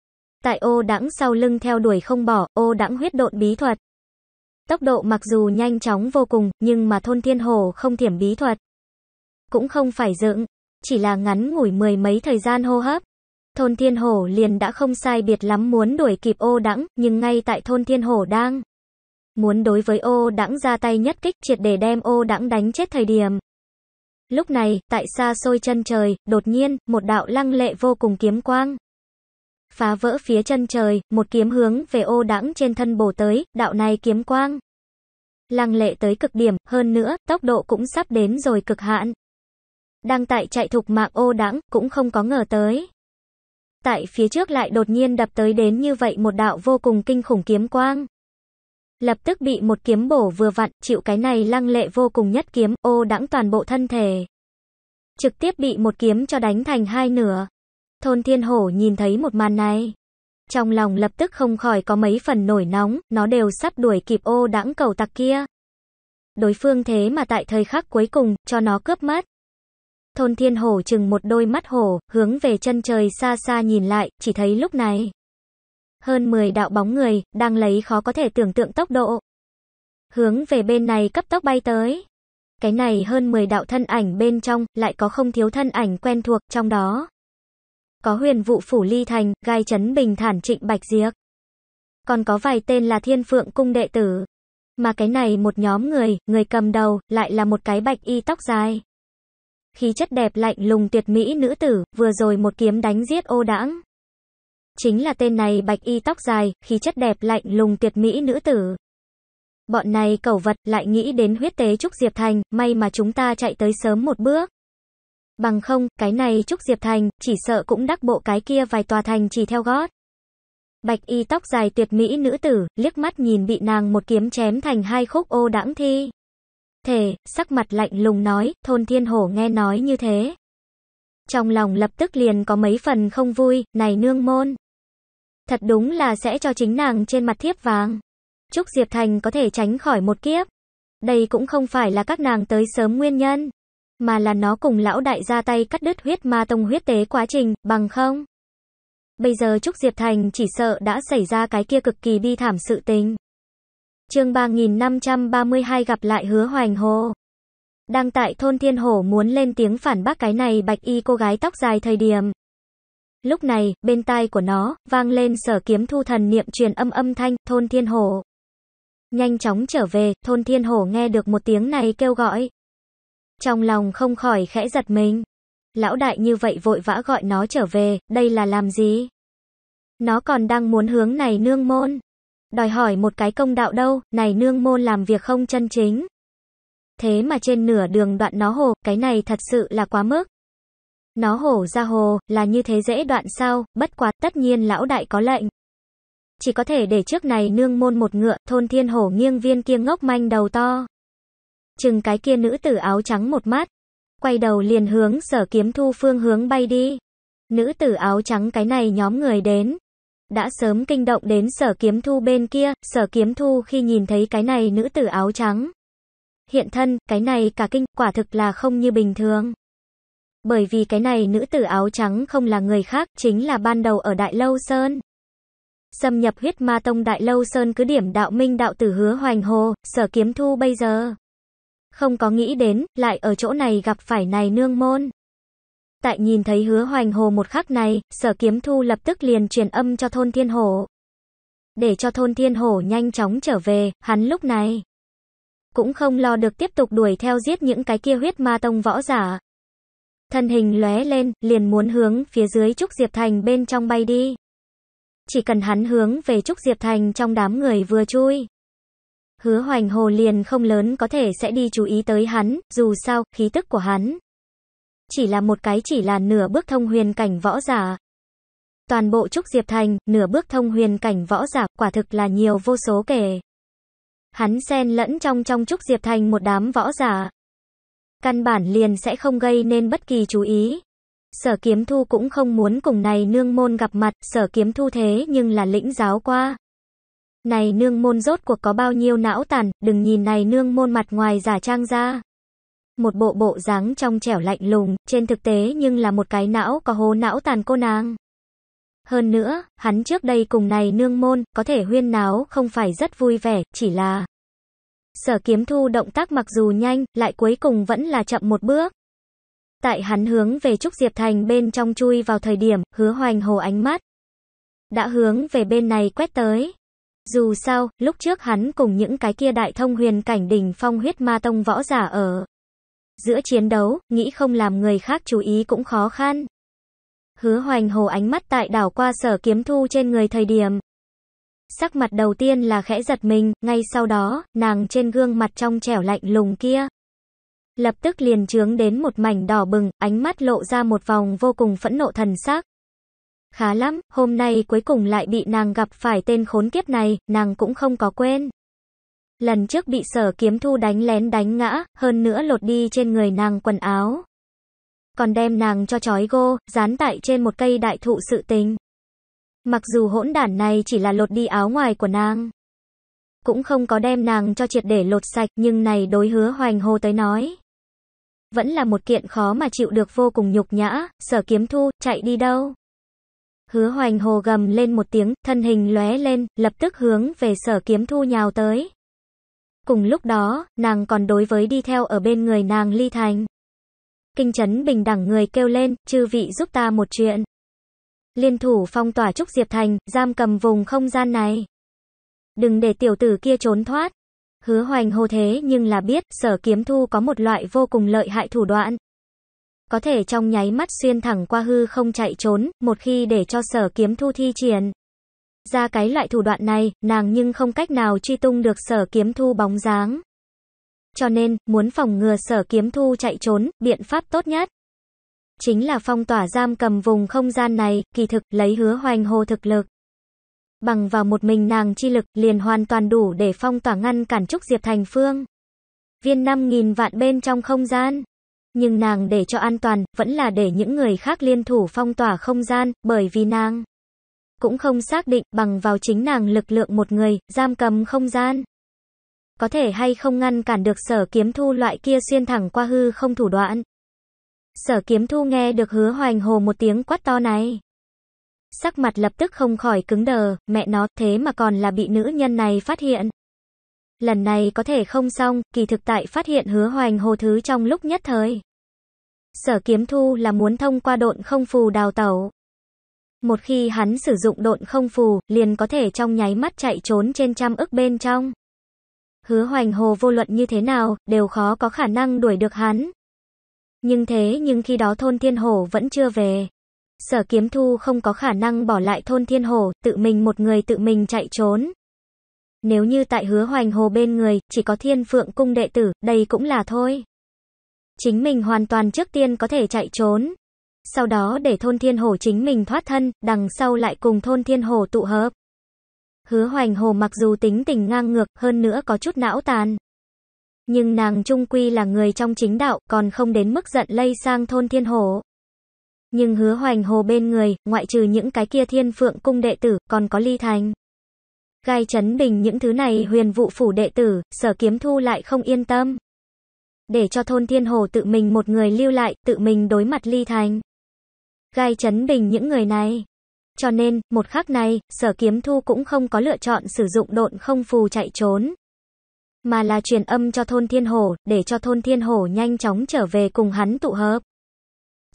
Tại ô đẳng sau lưng theo đuổi không bỏ, ô đẳng huyết độn bí thuật. Tốc độ mặc dù nhanh chóng vô cùng, nhưng mà thôn thiên hổ không thiểm bí thuật. Cũng không phải dựng, chỉ là ngắn ngủi mười mấy thời gian hô hấp, thôn Thiên Hổ liền đã không sai biệt lắm muốn đuổi kịp ô đẳng, nhưng ngay tại thôn Thiên Hổ đang muốn đối với ô đẳng ra tay nhất kích triệt để đem ô đẳng đánh chết thời điểm. Lúc này, tại xa xôi chân trời, đột nhiên, một đạo lăng lệ vô cùng kiếm quang. Phá vỡ phía chân trời, một kiếm hướng về ô đẳng trên thân bổ tới, đạo này kiếm quang. Lăng lệ tới cực điểm, hơn nữa, tốc độ cũng sắp đến rồi cực hạn. Đang tại chạy thục mạng ô đẳng, cũng không có ngờ tới tại phía trước lại đột nhiên đập tới đến như vậy một đạo vô cùng kinh khủng kiếm quang. Lập tức bị một kiếm bổ vừa vặn, chịu cái này lăng lệ vô cùng nhất kiếm, ô đãng toàn bộ thân thể. Trực tiếp bị một kiếm cho đánh thành hai nửa. Thôn thiên hổ nhìn thấy một màn này. Trong lòng lập tức không khỏi có mấy phần nổi nóng, nó đều sắp đuổi kịp ô đãng cầu tặc kia. Đối phương thế mà tại thời khắc cuối cùng, cho nó cướp mất thôn thiên hổ chừng một đôi mắt hổ, hướng về chân trời xa xa nhìn lại, chỉ thấy lúc này. Hơn 10 đạo bóng người, đang lấy khó có thể tưởng tượng tốc độ. Hướng về bên này cấp tốc bay tới. Cái này hơn 10 đạo thân ảnh bên trong, lại có không thiếu thân ảnh quen thuộc, trong đó. Có huyền vụ phủ ly thành, gai chấn bình thản trịnh bạch diếc. Còn có vài tên là thiên phượng cung đệ tử. Mà cái này một nhóm người, người cầm đầu, lại là một cái bạch y tóc dài khí chất đẹp lạnh lùng tuyệt mỹ nữ tử, vừa rồi một kiếm đánh giết ô đãng. Chính là tên này bạch y tóc dài, khí chất đẹp lạnh lùng tuyệt mỹ nữ tử. Bọn này cẩu vật lại nghĩ đến huyết tế Trúc Diệp Thành, may mà chúng ta chạy tới sớm một bước. Bằng không, cái này Trúc Diệp Thành, chỉ sợ cũng đắc bộ cái kia vài tòa thành chỉ theo gót. Bạch y tóc dài tuyệt mỹ nữ tử, liếc mắt nhìn bị nàng một kiếm chém thành hai khúc ô đãng thi thể, sắc mặt lạnh lùng nói, thôn thiên hổ nghe nói như thế. Trong lòng lập tức liền có mấy phần không vui, này nương môn. Thật đúng là sẽ cho chính nàng trên mặt thiếp vàng. Chúc Diệp Thành có thể tránh khỏi một kiếp. Đây cũng không phải là các nàng tới sớm nguyên nhân, mà là nó cùng lão đại ra tay cắt đứt huyết ma tông huyết tế quá trình, bằng không. Bây giờ Trúc Diệp Thành chỉ sợ đã xảy ra cái kia cực kỳ bi thảm sự tình. Chương 3532 gặp lại Hứa Hoành Hồ. Đang tại thôn Thiên Hổ muốn lên tiếng phản bác cái này bạch y cô gái tóc dài thời điểm. Lúc này, bên tai của nó, vang lên sở kiếm thu thần niệm truyền âm âm thanh, thôn Thiên Hổ. Nhanh chóng trở về, thôn Thiên Hổ nghe được một tiếng này kêu gọi. Trong lòng không khỏi khẽ giật mình. Lão đại như vậy vội vã gọi nó trở về, đây là làm gì? Nó còn đang muốn hướng này nương môn. Đòi hỏi một cái công đạo đâu, này nương môn làm việc không chân chính. Thế mà trên nửa đường đoạn nó hồ, cái này thật sự là quá mức. Nó hổ ra hồ, là như thế dễ đoạn sao, bất quá, tất nhiên lão đại có lệnh. Chỉ có thể để trước này nương môn một ngựa, thôn thiên hổ nghiêng viên kia ngốc manh đầu to. Chừng cái kia nữ tử áo trắng một mắt. Quay đầu liền hướng sở kiếm thu phương hướng bay đi. Nữ tử áo trắng cái này nhóm người đến, đã sớm kinh động đến sở kiếm thu bên kia, sở kiếm thu khi nhìn thấy cái này nữ tử áo trắng. Hiện thân, cái này cả kinh, quả thực là không như bình thường. Bởi vì cái này nữ tử áo trắng không là người khác, chính là ban đầu ở Đại Lâu Sơn. Xâm nhập huyết ma tông Đại Lâu Sơn cứ điểm đạo minh đạo tử hứa hoành hồ, sở kiếm thu bây giờ. Không có nghĩ đến, lại ở chỗ này gặp phải này nương môn. Tại nhìn thấy hứa hoành hồ một khắc này, sở kiếm thu lập tức liền truyền âm cho thôn thiên hổ. Để cho thôn thiên hổ nhanh chóng trở về, hắn lúc này cũng không lo được tiếp tục đuổi theo giết những cái kia huyết ma tông võ giả. Thân hình lóe lên, liền muốn hướng phía dưới Trúc Diệp Thành bên trong bay đi. Chỉ cần hắn hướng về Trúc Diệp Thành trong đám người vừa chui. Hứa hoành hồ liền không lớn có thể sẽ đi chú ý tới hắn, dù sao, khí tức của hắn chỉ là một cái chỉ là nửa bước thông huyền cảnh võ giả. Toàn bộ Trúc Diệp Thành, nửa bước thông huyền cảnh võ giả, quả thực là nhiều vô số kể. Hắn xen lẫn trong trong Trúc Diệp Thành một đám võ giả. Căn bản liền sẽ không gây nên bất kỳ chú ý. Sở kiếm thu cũng không muốn cùng này nương môn gặp mặt, sở kiếm thu thế nhưng là lĩnh giáo qua. Này nương môn rốt cuộc có bao nhiêu não tàn, đừng nhìn này nương môn mặt ngoài giả trang ra một bộ bộ dáng trong trẻo lạnh lùng, trên thực tế nhưng là một cái não có hố não tàn cô nàng. Hơn nữa, hắn trước đây cùng này nương môn, có thể huyên náo không phải rất vui vẻ, chỉ là Sở kiếm thu động tác mặc dù nhanh, lại cuối cùng vẫn là chậm một bước. Tại hắn hướng về Trúc Diệp Thành bên trong chui vào thời điểm, hứa hoành hồ ánh mắt. Đã hướng về bên này quét tới. Dù sao, lúc trước hắn cùng những cái kia đại thông huyền cảnh đỉnh phong huyết ma tông võ giả ở. Giữa chiến đấu, nghĩ không làm người khác chú ý cũng khó khăn. Hứa hoành hồ ánh mắt tại đảo qua sở kiếm thu trên người thời điểm. Sắc mặt đầu tiên là khẽ giật mình, ngay sau đó, nàng trên gương mặt trong trẻo lạnh lùng kia. Lập tức liền trướng đến một mảnh đỏ bừng, ánh mắt lộ ra một vòng vô cùng phẫn nộ thần sắc. Khá lắm, hôm nay cuối cùng lại bị nàng gặp phải tên khốn kiếp này, nàng cũng không có quên. Lần trước bị sở kiếm thu đánh lén đánh ngã, hơn nữa lột đi trên người nàng quần áo. Còn đem nàng cho chói gô, dán tại trên một cây đại thụ sự tình. Mặc dù hỗn đản này chỉ là lột đi áo ngoài của nàng. Cũng không có đem nàng cho triệt để lột sạch nhưng này đối hứa hoành hồ tới nói. Vẫn là một kiện khó mà chịu được vô cùng nhục nhã, sở kiếm thu, chạy đi đâu. Hứa hoành hồ gầm lên một tiếng, thân hình lóe lên, lập tức hướng về sở kiếm thu nhào tới. Cùng lúc đó, nàng còn đối với đi theo ở bên người nàng Ly Thành. Kinh chấn bình đẳng người kêu lên, chư vị giúp ta một chuyện. Liên thủ phong tỏa Trúc Diệp Thành, giam cầm vùng không gian này. Đừng để tiểu tử kia trốn thoát. Hứa hoành hô thế nhưng là biết, sở kiếm thu có một loại vô cùng lợi hại thủ đoạn. Có thể trong nháy mắt xuyên thẳng qua hư không chạy trốn, một khi để cho sở kiếm thu thi triển, ra cái loại thủ đoạn này, nàng nhưng không cách nào truy tung được sở kiếm thu bóng dáng. Cho nên, muốn phòng ngừa sở kiếm thu chạy trốn, biện pháp tốt nhất. Chính là phong tỏa giam cầm vùng không gian này, kỳ thực, lấy hứa hoành hồ thực lực. Bằng vào một mình nàng chi lực, liền hoàn toàn đủ để phong tỏa ngăn cản Trúc Diệp Thành Phương. Viên 5.000 vạn bên trong không gian. Nhưng nàng để cho an toàn, vẫn là để những người khác liên thủ phong tỏa không gian, bởi vì nàng cũng không xác định bằng vào chính nàng lực lượng một người, giam cầm không gian. Có thể hay không ngăn cản được sở kiếm thu loại kia xuyên thẳng qua hư không thủ đoạn. Sở kiếm thu nghe được hứa hoành hồ một tiếng quát to này. Sắc mặt lập tức không khỏi cứng đờ, mẹ nó thế mà còn là bị nữ nhân này phát hiện. Lần này có thể không xong, kỳ thực tại phát hiện hứa hoành hồ thứ trong lúc nhất thời. Sở kiếm thu là muốn thông qua độn không phù đào tẩu. Một khi hắn sử dụng độn không phù, liền có thể trong nháy mắt chạy trốn trên trăm ức bên trong. Hứa hoành hồ vô luận như thế nào, đều khó có khả năng đuổi được hắn. Nhưng thế nhưng khi đó thôn thiên hồ vẫn chưa về. Sở kiếm thu không có khả năng bỏ lại thôn thiên hồ tự mình một người tự mình chạy trốn. Nếu như tại hứa hoành hồ bên người, chỉ có thiên phượng cung đệ tử, đây cũng là thôi. Chính mình hoàn toàn trước tiên có thể chạy trốn, sau đó để thôn Thiên Hồ chính mình thoát thân, đằng sau lại cùng thôn Thiên Hồ tụ hợp. Hứa hoành hồ mặc dù tính tình ngang ngược, hơn nữa có chút não tàn. Nhưng nàng trung quy là người trong chính đạo, còn không đến mức giận lây sang thôn Thiên Hồ. Nhưng hứa hoành hồ bên người, ngoại trừ những cái kia thiên phượng cung đệ tử, còn có ly thành. Gai chấn bình những thứ này huyền vụ phủ đệ tử, sở kiếm thu lại không yên tâm. Để cho thôn thiên hồ tự mình một người lưu lại, tự mình đối mặt ly thành gai chấn bình những người này. Cho nên, một khắc này, sở kiếm thu cũng không có lựa chọn sử dụng độn không phù chạy trốn. Mà là truyền âm cho thôn thiên hổ, để cho thôn thiên hổ nhanh chóng trở về cùng hắn tụ hợp.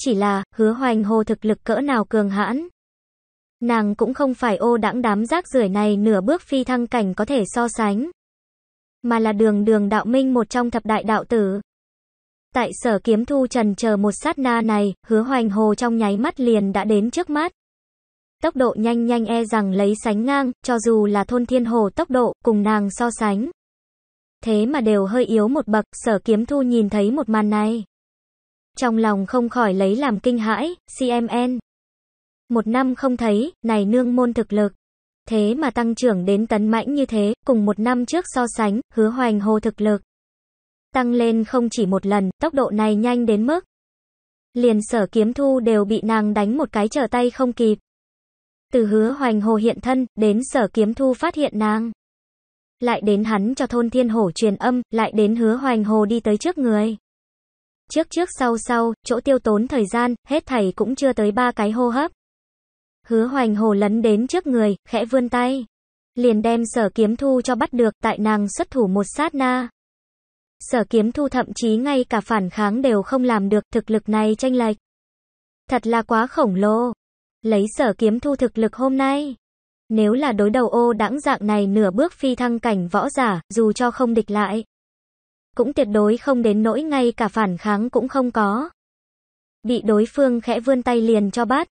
Chỉ là, hứa hoành hồ thực lực cỡ nào cường hãn. Nàng cũng không phải ô đãng đám rác rưởi này nửa bước phi thăng cảnh có thể so sánh. Mà là đường đường đạo minh một trong thập đại đạo tử. Tại sở kiếm thu trần chờ một sát na này, hứa hoành hồ trong nháy mắt liền đã đến trước mắt. Tốc độ nhanh nhanh e rằng lấy sánh ngang, cho dù là thôn thiên hồ tốc độ, cùng nàng so sánh. Thế mà đều hơi yếu một bậc, sở kiếm thu nhìn thấy một màn này. Trong lòng không khỏi lấy làm kinh hãi, CMN. Một năm không thấy, này nương môn thực lực. Thế mà tăng trưởng đến tấn mãnh như thế, cùng một năm trước so sánh, hứa hoành hồ thực lực tăng lên không chỉ một lần, tốc độ này nhanh đến mức liền sở kiếm thu đều bị nàng đánh một cái trở tay không kịp. Từ hứa hoành hồ hiện thân, đến sở kiếm thu phát hiện nàng. Lại đến hắn cho thôn thiên hổ truyền âm, lại đến hứa hoành hồ đi tới trước người. Trước trước sau sau, chỗ tiêu tốn thời gian, hết thảy cũng chưa tới ba cái hô hấp. Hứa hoành hồ lấn đến trước người, khẽ vươn tay. Liền đem sở kiếm thu cho bắt được tại nàng xuất thủ một sát na sở kiếm thu thậm chí ngay cả phản kháng đều không làm được thực lực này tranh lệch. Thật là quá khổng lồ. Lấy sở kiếm thu thực lực hôm nay. Nếu là đối đầu ô đãng dạng này nửa bước phi thăng cảnh võ giả, dù cho không địch lại. Cũng tuyệt đối không đến nỗi ngay cả phản kháng cũng không có. Bị đối phương khẽ vươn tay liền cho bát.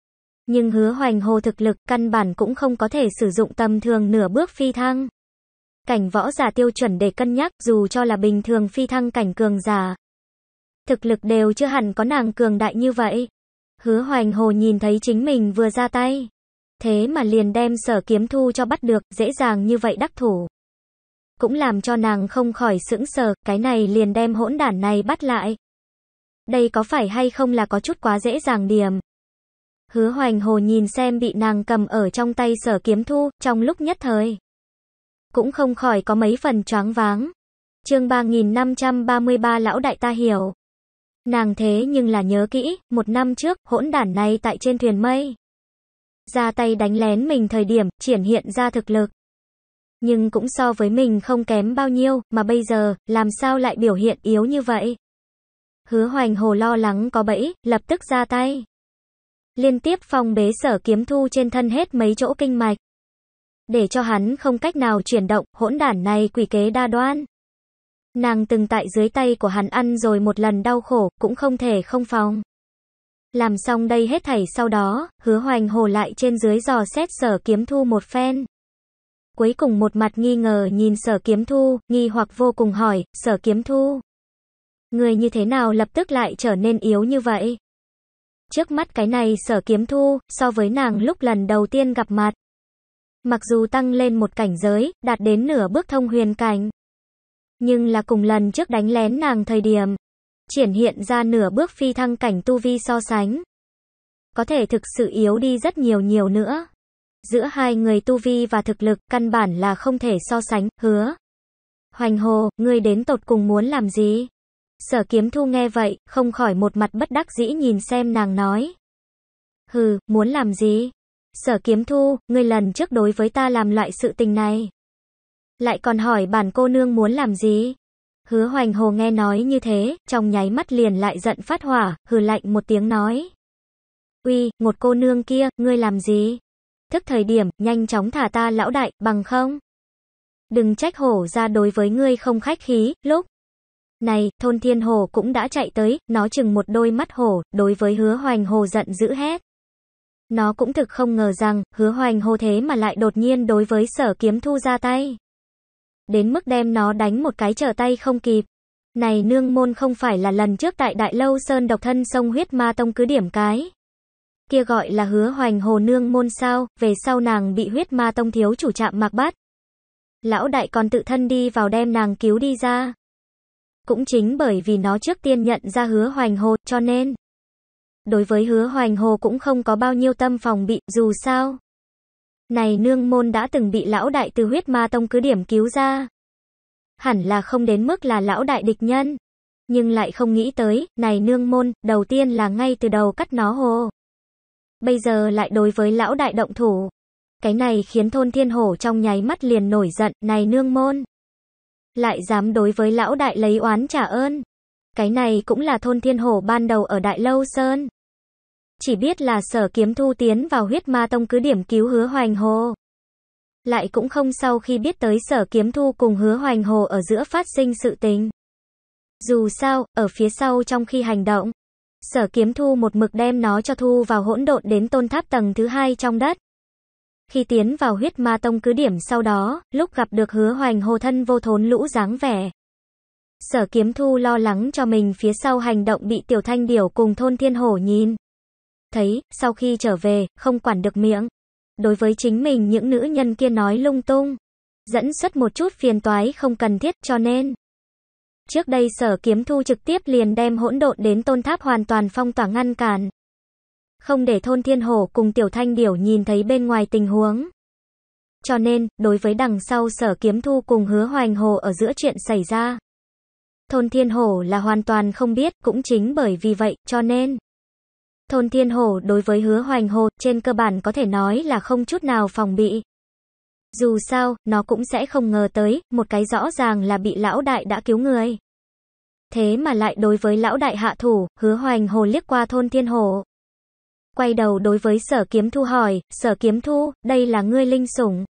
Nhưng hứa hoành hồ thực lực căn bản cũng không có thể sử dụng tầm thường nửa bước phi thăng cảnh võ giả tiêu chuẩn để cân nhắc, dù cho là bình thường phi thăng cảnh cường giả. Thực lực đều chưa hẳn có nàng cường đại như vậy. Hứa hoành hồ nhìn thấy chính mình vừa ra tay. Thế mà liền đem sở kiếm thu cho bắt được, dễ dàng như vậy đắc thủ. Cũng làm cho nàng không khỏi sững sờ, cái này liền đem hỗn đản này bắt lại. Đây có phải hay không là có chút quá dễ dàng điểm. Hứa hoành hồ nhìn xem bị nàng cầm ở trong tay sở kiếm thu, trong lúc nhất thời cũng không khỏi có mấy phần choáng váng. Chương 3533 lão đại ta hiểu. Nàng thế nhưng là nhớ kỹ, một năm trước, hỗn đản này tại trên thuyền mây. Ra tay đánh lén mình thời điểm, triển hiện ra thực lực. Nhưng cũng so với mình không kém bao nhiêu, mà bây giờ, làm sao lại biểu hiện yếu như vậy? Hứa hoành hồ lo lắng có bẫy, lập tức ra tay. Liên tiếp phong bế sở kiếm thu trên thân hết mấy chỗ kinh mạch để cho hắn không cách nào chuyển động, hỗn đản này quỷ kế đa đoan. Nàng từng tại dưới tay của hắn ăn rồi một lần đau khổ, cũng không thể không phòng. Làm xong đây hết thảy sau đó, hứa hoành hồ lại trên dưới dò xét sở kiếm thu một phen. Cuối cùng một mặt nghi ngờ nhìn sở kiếm thu, nghi hoặc vô cùng hỏi, sở kiếm thu. Người như thế nào lập tức lại trở nên yếu như vậy? Trước mắt cái này sở kiếm thu, so với nàng lúc lần đầu tiên gặp mặt, Mặc dù tăng lên một cảnh giới, đạt đến nửa bước thông huyền cảnh. Nhưng là cùng lần trước đánh lén nàng thời điểm, triển hiện ra nửa bước phi thăng cảnh tu vi so sánh. Có thể thực sự yếu đi rất nhiều nhiều nữa. Giữa hai người tu vi và thực lực căn bản là không thể so sánh, hứa. Hoành hồ, ngươi đến tột cùng muốn làm gì? Sở kiếm thu nghe vậy, không khỏi một mặt bất đắc dĩ nhìn xem nàng nói. Hừ, muốn làm gì? Sở kiếm thu, ngươi lần trước đối với ta làm loại sự tình này. Lại còn hỏi bản cô nương muốn làm gì? Hứa hoành hồ nghe nói như thế, trong nháy mắt liền lại giận phát hỏa, hừ lạnh một tiếng nói. Uy, một cô nương kia, ngươi làm gì? Thức thời điểm, nhanh chóng thả ta lão đại, bằng không? Đừng trách hổ ra đối với ngươi không khách khí, lúc. Này, thôn thiên hồ cũng đã chạy tới, nó chừng một đôi mắt hổ, đối với hứa hoành hồ giận dữ hết. Nó cũng thực không ngờ rằng, hứa hoành hô thế mà lại đột nhiên đối với sở kiếm thu ra tay. Đến mức đem nó đánh một cái trở tay không kịp. Này nương môn không phải là lần trước tại Đại Lâu Sơn độc thân sông huyết ma tông cứ điểm cái. Kia gọi là hứa hoành hồ nương môn sao, về sau nàng bị huyết ma tông thiếu chủ chạm mạc bắt. Lão đại còn tự thân đi vào đem nàng cứu đi ra. Cũng chính bởi vì nó trước tiên nhận ra hứa hoành hồ, cho nên đối với hứa hoành hồ cũng không có bao nhiêu tâm phòng bị, dù sao. Này nương môn đã từng bị lão đại từ huyết ma tông cứ điểm cứu ra. Hẳn là không đến mức là lão đại địch nhân. Nhưng lại không nghĩ tới, này nương môn, đầu tiên là ngay từ đầu cắt nó hồ. Bây giờ lại đối với lão đại động thủ. Cái này khiến thôn thiên hổ trong nháy mắt liền nổi giận, này nương môn. Lại dám đối với lão đại lấy oán trả ơn. Cái này cũng là thôn thiên hổ ban đầu ở Đại Lâu Sơn. Chỉ biết là sở kiếm thu tiến vào huyết ma tông cứ điểm cứu hứa hoành hồ. Lại cũng không sau khi biết tới sở kiếm thu cùng hứa hoành hồ ở giữa phát sinh sự tình. Dù sao, ở phía sau trong khi hành động, sở kiếm thu một mực đem nó cho thu vào hỗn độn đến tôn tháp tầng thứ hai trong đất. Khi tiến vào huyết ma tông cứ điểm sau đó, lúc gặp được hứa hoành hồ thân vô thốn lũ dáng vẻ. Sở kiếm thu lo lắng cho mình phía sau hành động bị tiểu thanh điểu cùng thôn thiên hổ nhìn. Thấy, sau khi trở về, không quản được miệng. Đối với chính mình những nữ nhân kia nói lung tung. Dẫn xuất một chút phiền toái không cần thiết cho nên. Trước đây sở kiếm thu trực tiếp liền đem hỗn độn đến tôn tháp hoàn toàn phong tỏa ngăn cản. Không để thôn thiên hổ cùng tiểu thanh điểu nhìn thấy bên ngoài tình huống. Cho nên, đối với đằng sau sở kiếm thu cùng hứa hoành hồ ở giữa chuyện xảy ra. Thôn thiên hổ là hoàn toàn không biết, cũng chính bởi vì vậy, cho nên. Thôn Thiên Hổ đối với hứa hoành hồ trên cơ bản có thể nói là không chút nào phòng bị. Dù sao, nó cũng sẽ không ngờ tới, một cái rõ ràng là bị lão đại đã cứu người. Thế mà lại đối với lão đại hạ thủ, hứa hoành hồ liếc qua thôn Thiên Hổ. Quay đầu đối với sở kiếm thu hỏi, sở kiếm thu, đây là ngươi linh sủng.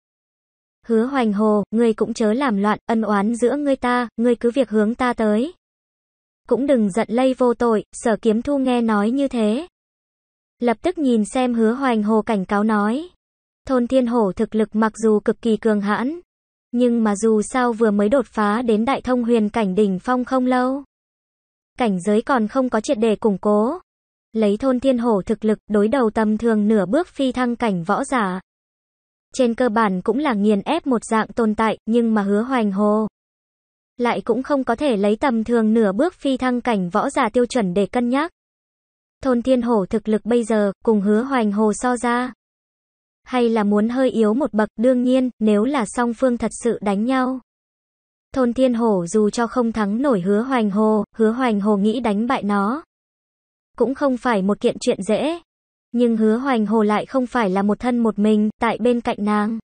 Hứa hoành hồ, ngươi cũng chớ làm loạn, ân oán giữa ngươi ta, ngươi cứ việc hướng ta tới. Cũng đừng giận lây vô tội, sở kiếm thu nghe nói như thế. Lập tức nhìn xem hứa hoành hồ cảnh cáo nói. Thôn thiên hổ thực lực mặc dù cực kỳ cường hãn. Nhưng mà dù sao vừa mới đột phá đến đại thông huyền cảnh đỉnh phong không lâu. Cảnh giới còn không có triệt để củng cố. Lấy thôn thiên hổ thực lực đối đầu tầm thường nửa bước phi thăng cảnh võ giả. Trên cơ bản cũng là nghiền ép một dạng tồn tại nhưng mà hứa hoành hồ. Lại cũng không có thể lấy tầm thường nửa bước phi thăng cảnh võ giả tiêu chuẩn để cân nhắc. Thôn Thiên Hổ thực lực bây giờ, cùng hứa hoành hồ so ra. Hay là muốn hơi yếu một bậc, đương nhiên, nếu là song phương thật sự đánh nhau. Thôn Thiên Hổ dù cho không thắng nổi hứa hoành hồ, hứa hoành hồ nghĩ đánh bại nó. Cũng không phải một kiện chuyện dễ. Nhưng hứa hoành hồ lại không phải là một thân một mình, tại bên cạnh nàng.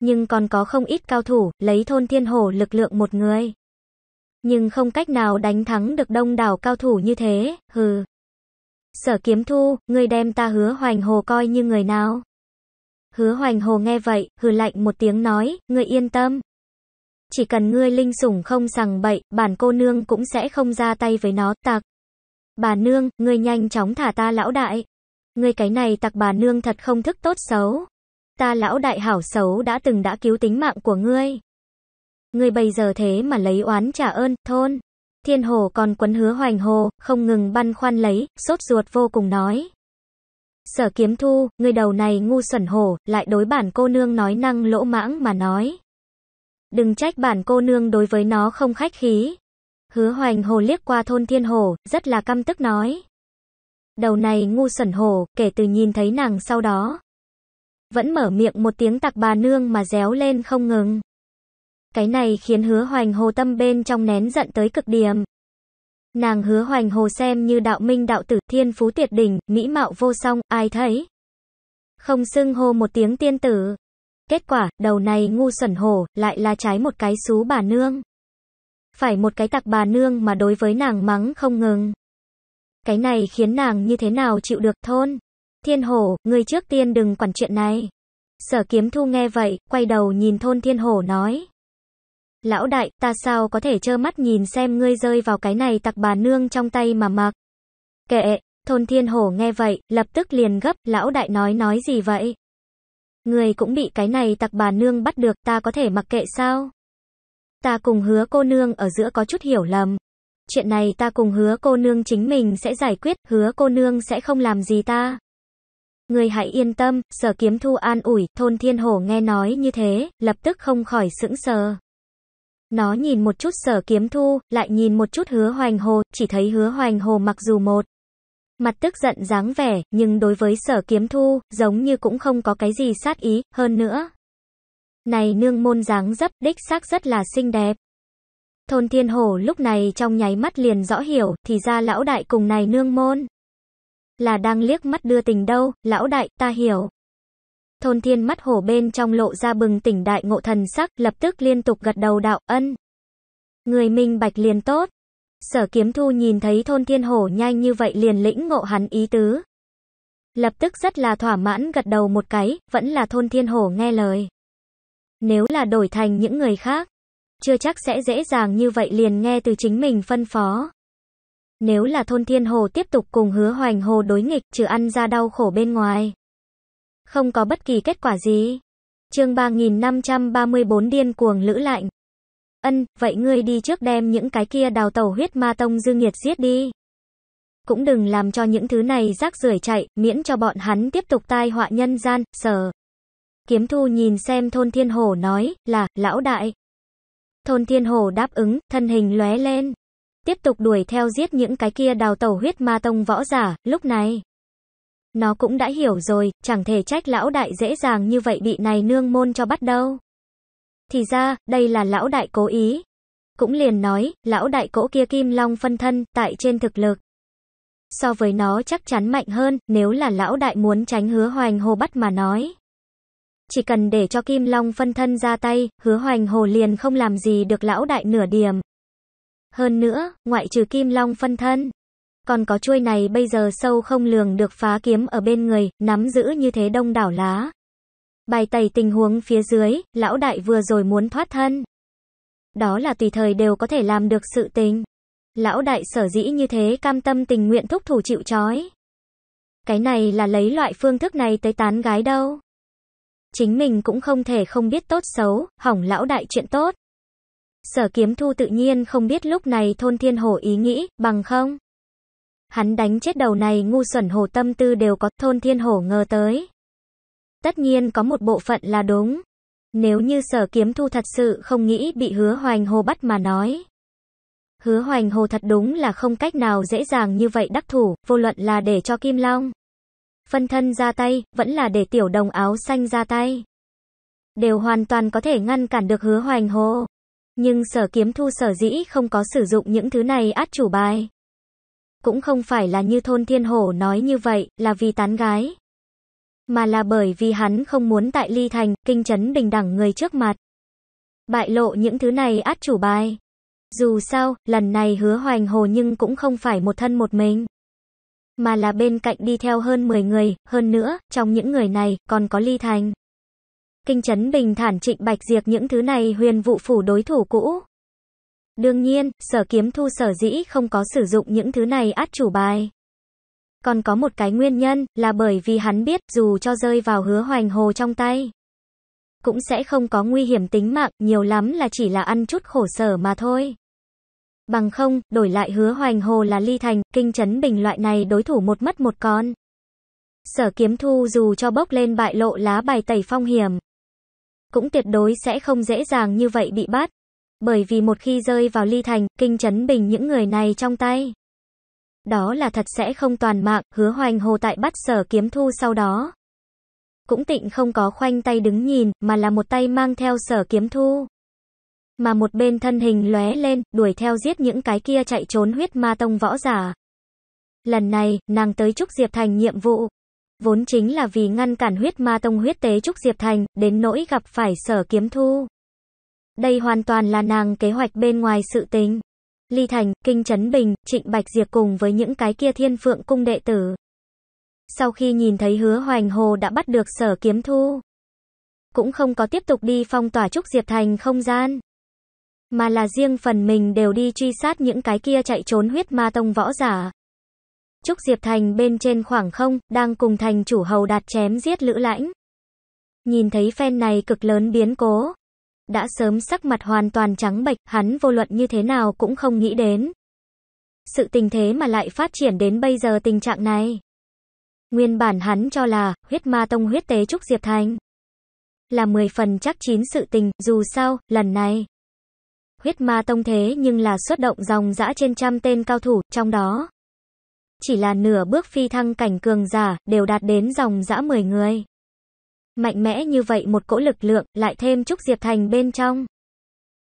Nhưng còn có không ít cao thủ, lấy thôn thiên hổ lực lượng một người. Nhưng không cách nào đánh thắng được đông đảo cao thủ như thế, hừ. Sở kiếm thu, ngươi đem ta hứa hoành hồ coi như người nào. Hứa hoành hồ nghe vậy, hừ lạnh một tiếng nói, ngươi yên tâm. Chỉ cần ngươi linh sủng không sằng bậy, bản cô nương cũng sẽ không ra tay với nó, tặc. Bà nương, ngươi nhanh chóng thả ta lão đại. Ngươi cái này tặc bà nương thật không thức tốt xấu. Ta lão đại hảo xấu đã từng đã cứu tính mạng của ngươi. Ngươi bây giờ thế mà lấy oán trả ơn, thôn. Thiên hồ còn quấn hứa hoành hồ, không ngừng băn khoăn lấy, sốt ruột vô cùng nói. Sở kiếm thu, người đầu này ngu sẩn hổ, lại đối bản cô nương nói năng lỗ mãng mà nói. Đừng trách bản cô nương đối với nó không khách khí. Hứa hoành hồ liếc qua thôn thiên hồ, rất là căm tức nói. Đầu này ngu sẩn hổ, kể từ nhìn thấy nàng sau đó. Vẫn mở miệng một tiếng tặc bà nương mà réo lên không ngừng. Cái này khiến hứa hoành hồ tâm bên trong nén giận tới cực điểm. Nàng hứa hoành hồ xem như đạo minh đạo tử thiên phú tuyệt đỉnh, mỹ mạo vô song, ai thấy? Không xưng hô một tiếng tiên tử. Kết quả, đầu này ngu xuẩn hồ lại là trái một cái xú bà nương. Phải một cái tặc bà nương mà đối với nàng mắng không ngừng. Cái này khiến nàng như thế nào chịu được thôn. Thiên hồ người trước tiên đừng quản chuyện này. Sở kiếm thu nghe vậy, quay đầu nhìn thôn thiên hồ nói. Lão đại, ta sao có thể trơ mắt nhìn xem ngươi rơi vào cái này tặc bà nương trong tay mà mặc. Kệ, thôn thiên hổ nghe vậy, lập tức liền gấp, lão đại nói nói gì vậy? người cũng bị cái này tặc bà nương bắt được, ta có thể mặc kệ sao? Ta cùng hứa cô nương ở giữa có chút hiểu lầm. Chuyện này ta cùng hứa cô nương chính mình sẽ giải quyết, hứa cô nương sẽ không làm gì ta. Người hãy yên tâm, sở kiếm thu an ủi, thôn thiên hổ nghe nói như thế, lập tức không khỏi sững sờ. Nó nhìn một chút sở kiếm thu, lại nhìn một chút hứa hoành hồ, chỉ thấy hứa hoành hồ mặc dù một. Mặt tức giận dáng vẻ, nhưng đối với sở kiếm thu, giống như cũng không có cái gì sát ý, hơn nữa. Này nương môn dáng dấp, đích xác rất là xinh đẹp. Thôn thiên hồ lúc này trong nháy mắt liền rõ hiểu, thì ra lão đại cùng này nương môn. Là đang liếc mắt đưa tình đâu, lão đại, ta hiểu thôn thiên mắt hổ bên trong lộ ra bừng tỉnh đại ngộ thần sắc, lập tức liên tục gật đầu đạo ân. Người minh bạch liền tốt. Sở kiếm thu nhìn thấy thôn thiên hổ nhanh như vậy liền lĩnh ngộ hắn ý tứ. Lập tức rất là thỏa mãn gật đầu một cái, vẫn là thôn thiên hổ nghe lời. Nếu là đổi thành những người khác, chưa chắc sẽ dễ dàng như vậy liền nghe từ chính mình phân phó. Nếu là thôn thiên hồ tiếp tục cùng hứa hoành hồ đối nghịch trừ ăn ra đau khổ bên ngoài không có bất kỳ kết quả gì. Chương 3534 điên cuồng lữ lạnh. Ân, vậy ngươi đi trước đem những cái kia đào tẩu huyết ma tông dư nghiệt giết đi. Cũng đừng làm cho những thứ này rác rưởi chạy, miễn cho bọn hắn tiếp tục tai họa nhân gian, sở. Kiếm thu nhìn xem thôn thiên hổ nói, là, lão đại. Thôn thiên hổ đáp ứng, thân hình lóe lên. Tiếp tục đuổi theo giết những cái kia đào tẩu huyết ma tông võ giả, lúc này. Nó cũng đã hiểu rồi, chẳng thể trách lão đại dễ dàng như vậy bị này nương môn cho bắt đâu. Thì ra, đây là lão đại cố ý. Cũng liền nói, lão đại cỗ kia kim long phân thân, tại trên thực lực. So với nó chắc chắn mạnh hơn, nếu là lão đại muốn tránh hứa hoành hồ bắt mà nói. Chỉ cần để cho kim long phân thân ra tay, hứa hoành hồ liền không làm gì được lão đại nửa điểm. Hơn nữa, ngoại trừ kim long phân thân còn có chuôi này bây giờ sâu không lường được phá kiếm ở bên người, nắm giữ như thế đông đảo lá. Bài tẩy tình huống phía dưới, lão đại vừa rồi muốn thoát thân. Đó là tùy thời đều có thể làm được sự tình. Lão đại sở dĩ như thế cam tâm tình nguyện thúc thủ chịu chói. Cái này là lấy loại phương thức này tới tán gái đâu. Chính mình cũng không thể không biết tốt xấu, hỏng lão đại chuyện tốt. Sở kiếm thu tự nhiên không biết lúc này thôn thiên hổ ý nghĩ, bằng không. Hắn đánh chết đầu này ngu xuẩn hồ tâm tư đều có thôn thiên hổ ngờ tới. Tất nhiên có một bộ phận là đúng. Nếu như sở kiếm thu thật sự không nghĩ bị hứa hoành hồ bắt mà nói. Hứa hoành hồ thật đúng là không cách nào dễ dàng như vậy đắc thủ, vô luận là để cho Kim Long. Phân thân ra tay, vẫn là để tiểu đồng áo xanh ra tay. Đều hoàn toàn có thể ngăn cản được hứa hoành hồ. Nhưng sở kiếm thu sở dĩ không có sử dụng những thứ này át chủ bài cũng không phải là như thôn thiên hổ nói như vậy, là vì tán gái. Mà là bởi vì hắn không muốn tại ly thành, kinh chấn bình đẳng người trước mặt. Bại lộ những thứ này át chủ bài. Dù sao, lần này hứa hoành hồ nhưng cũng không phải một thân một mình. Mà là bên cạnh đi theo hơn 10 người, hơn nữa, trong những người này, còn có ly thành. Kinh chấn bình thản trịnh bạch diệt những thứ này huyền vụ phủ đối thủ cũ. Đương nhiên, sở kiếm thu sở dĩ không có sử dụng những thứ này át chủ bài. Còn có một cái nguyên nhân, là bởi vì hắn biết, dù cho rơi vào hứa hoành hồ trong tay, cũng sẽ không có nguy hiểm tính mạng, nhiều lắm là chỉ là ăn chút khổ sở mà thôi. Bằng không, đổi lại hứa hoành hồ là ly thành, kinh chấn bình loại này đối thủ một mất một con. Sở kiếm thu dù cho bốc lên bại lộ lá bài tẩy phong hiểm, cũng tuyệt đối sẽ không dễ dàng như vậy bị bắt. Bởi vì một khi rơi vào ly thành, kinh chấn bình những người này trong tay. Đó là thật sẽ không toàn mạng, hứa hoành hồ tại bắt sở kiếm thu sau đó. Cũng tịnh không có khoanh tay đứng nhìn, mà là một tay mang theo sở kiếm thu. Mà một bên thân hình lóe lên, đuổi theo giết những cái kia chạy trốn huyết ma tông võ giả. Lần này, nàng tới Trúc Diệp Thành nhiệm vụ. Vốn chính là vì ngăn cản huyết ma tông huyết tế Trúc Diệp Thành, đến nỗi gặp phải sở kiếm thu. Đây hoàn toàn là nàng kế hoạch bên ngoài sự tình. Ly Thành, Kinh Trấn Bình, Trịnh Bạch Diệp cùng với những cái kia thiên phượng cung đệ tử. Sau khi nhìn thấy hứa hoành hồ đã bắt được sở kiếm thu. Cũng không có tiếp tục đi phong tỏa Trúc Diệp Thành không gian. Mà là riêng phần mình đều đi truy sát những cái kia chạy trốn huyết ma tông võ giả. Trúc Diệp Thành bên trên khoảng không, đang cùng thành chủ hầu đạt chém giết lữ lãnh. Nhìn thấy phen này cực lớn biến cố, đã sớm sắc mặt hoàn toàn trắng bệch, hắn vô luận như thế nào cũng không nghĩ đến. Sự tình thế mà lại phát triển đến bây giờ tình trạng này. Nguyên bản hắn cho là, huyết ma tông huyết tế trúc Diệp Thành. Là 10 phần chắc chín sự tình, dù sao, lần này. Huyết ma tông thế nhưng là xuất động dòng dã trên trăm tên cao thủ, trong đó. Chỉ là nửa bước phi thăng cảnh cường giả, đều đạt đến dòng dã 10 người. Mạnh mẽ như vậy một cỗ lực lượng, lại thêm Trúc Diệp Thành bên trong.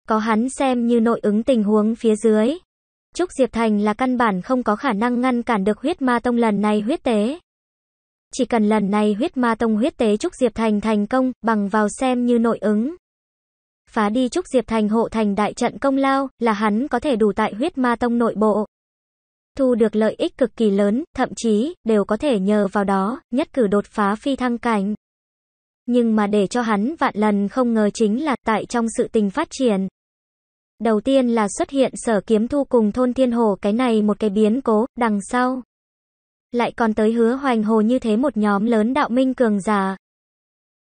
Có hắn xem như nội ứng tình huống phía dưới. Trúc Diệp Thành là căn bản không có khả năng ngăn cản được huyết ma tông lần này huyết tế. Chỉ cần lần này huyết ma tông huyết tế Trúc Diệp Thành thành công, bằng vào xem như nội ứng. Phá đi Trúc Diệp Thành hộ thành đại trận công lao, là hắn có thể đủ tại huyết ma tông nội bộ. Thu được lợi ích cực kỳ lớn, thậm chí, đều có thể nhờ vào đó, nhất cử đột phá phi thăng cảnh. Nhưng mà để cho hắn vạn lần không ngờ chính là tại trong sự tình phát triển. Đầu tiên là xuất hiện sở kiếm thu cùng thôn thiên hồ cái này một cái biến cố, đằng sau. Lại còn tới hứa hoành hồ như thế một nhóm lớn đạo minh cường giả.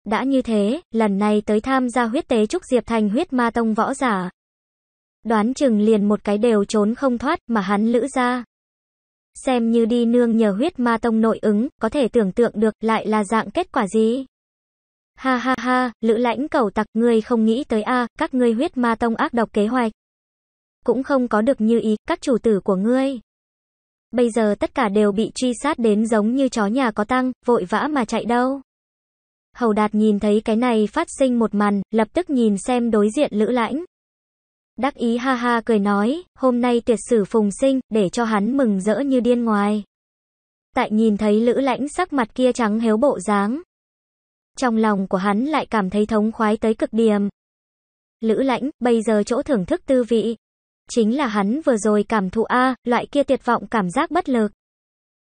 Đã như thế, lần này tới tham gia huyết tế trúc diệp thành huyết ma tông võ giả. Đoán chừng liền một cái đều trốn không thoát mà hắn lữ ra. Xem như đi nương nhờ huyết ma tông nội ứng, có thể tưởng tượng được lại là dạng kết quả gì. Ha ha ha, lữ lãnh cầu tặc người không nghĩ tới a, các ngươi huyết ma tông ác độc kế hoạch. Cũng không có được như ý, các chủ tử của ngươi. Bây giờ tất cả đều bị truy sát đến giống như chó nhà có tăng, vội vã mà chạy đâu. Hầu Đạt nhìn thấy cái này phát sinh một màn, lập tức nhìn xem đối diện Lữ Lãnh. Đắc ý ha ha cười nói, hôm nay tuyệt sử phùng sinh, để cho hắn mừng rỡ như điên ngoài. Tại nhìn thấy Lữ Lãnh sắc mặt kia trắng héo bộ dáng, trong lòng của hắn lại cảm thấy thống khoái tới cực điểm. Lữ lãnh, bây giờ chỗ thưởng thức tư vị. Chính là hắn vừa rồi cảm thụ A, loại kia tuyệt vọng cảm giác bất lực.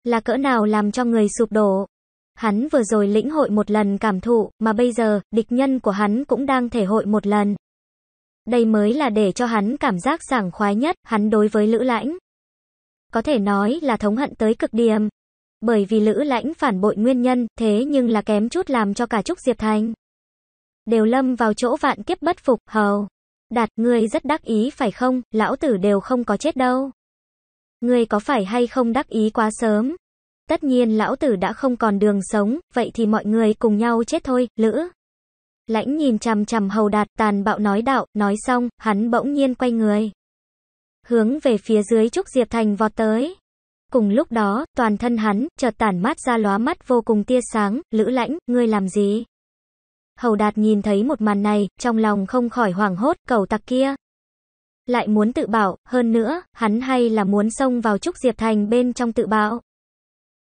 Là cỡ nào làm cho người sụp đổ. Hắn vừa rồi lĩnh hội một lần cảm thụ, mà bây giờ, địch nhân của hắn cũng đang thể hội một lần. Đây mới là để cho hắn cảm giác sảng khoái nhất, hắn đối với lữ lãnh. Có thể nói là thống hận tới cực điểm. Bởi vì Lữ Lãnh phản bội nguyên nhân, thế nhưng là kém chút làm cho cả Trúc Diệp Thành. Đều lâm vào chỗ vạn kiếp bất phục, hầu. Đạt, ngươi rất đắc ý phải không, lão tử đều không có chết đâu. Ngươi có phải hay không đắc ý quá sớm? Tất nhiên lão tử đã không còn đường sống, vậy thì mọi người cùng nhau chết thôi, Lữ. Lãnh nhìn chằm chằm hầu đạt tàn bạo nói đạo, nói xong, hắn bỗng nhiên quay người. Hướng về phía dưới Trúc Diệp Thành vọt tới. Cùng lúc đó, toàn thân hắn, chợt tản mát ra lóa mắt vô cùng tia sáng, lữ lãnh, ngươi làm gì? Hầu đạt nhìn thấy một màn này, trong lòng không khỏi hoảng hốt, cầu tặc kia. Lại muốn tự bảo, hơn nữa, hắn hay là muốn xông vào trúc diệp thành bên trong tự bảo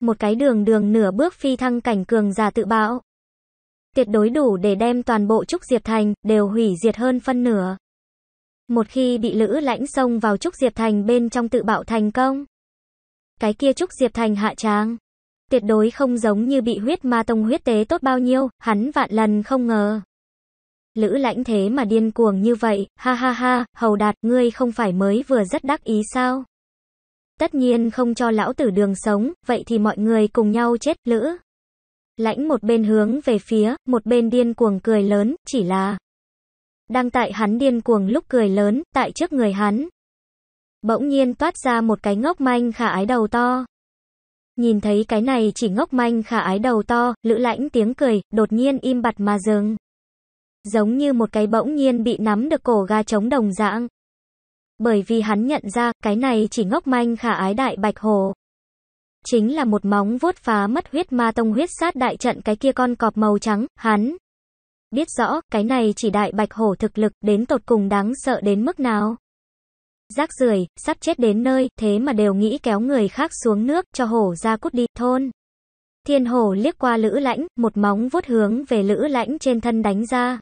Một cái đường đường nửa bước phi thăng cảnh cường giả tự bảo Tuyệt đối đủ để đem toàn bộ trúc diệp thành, đều hủy diệt hơn phân nửa. Một khi bị lữ lãnh xông vào trúc diệp thành bên trong tự bảo thành công cái kia Trúc Diệp Thành hạ tràng. Tuyệt đối không giống như bị huyết ma tông huyết tế tốt bao nhiêu, hắn vạn lần không ngờ. Lữ lãnh thế mà điên cuồng như vậy, ha ha ha, hầu đạt, ngươi không phải mới vừa rất đắc ý sao? Tất nhiên không cho lão tử đường sống, vậy thì mọi người cùng nhau chết, lữ. Lãnh một bên hướng về phía, một bên điên cuồng cười lớn, chỉ là... Đang tại hắn điên cuồng lúc cười lớn, tại trước người hắn, Bỗng nhiên toát ra một cái ngốc manh khả ái đầu to. Nhìn thấy cái này chỉ ngốc manh khả ái đầu to, lữ lãnh tiếng cười, đột nhiên im bặt mà dừng. Giống như một cái bỗng nhiên bị nắm được cổ ga trống đồng dạng. Bởi vì hắn nhận ra, cái này chỉ ngốc manh khả ái đại bạch hồ. Chính là một móng vuốt phá mất huyết ma tông huyết sát đại trận cái kia con cọp màu trắng, hắn. Biết rõ, cái này chỉ đại bạch hổ thực lực, đến tột cùng đáng sợ đến mức nào rác rưởi, sắp chết đến nơi, thế mà đều nghĩ kéo người khác xuống nước, cho hổ ra cút đi, thôn. Thiên hổ liếc qua lữ lãnh, một móng vuốt hướng về lữ lãnh trên thân đánh ra.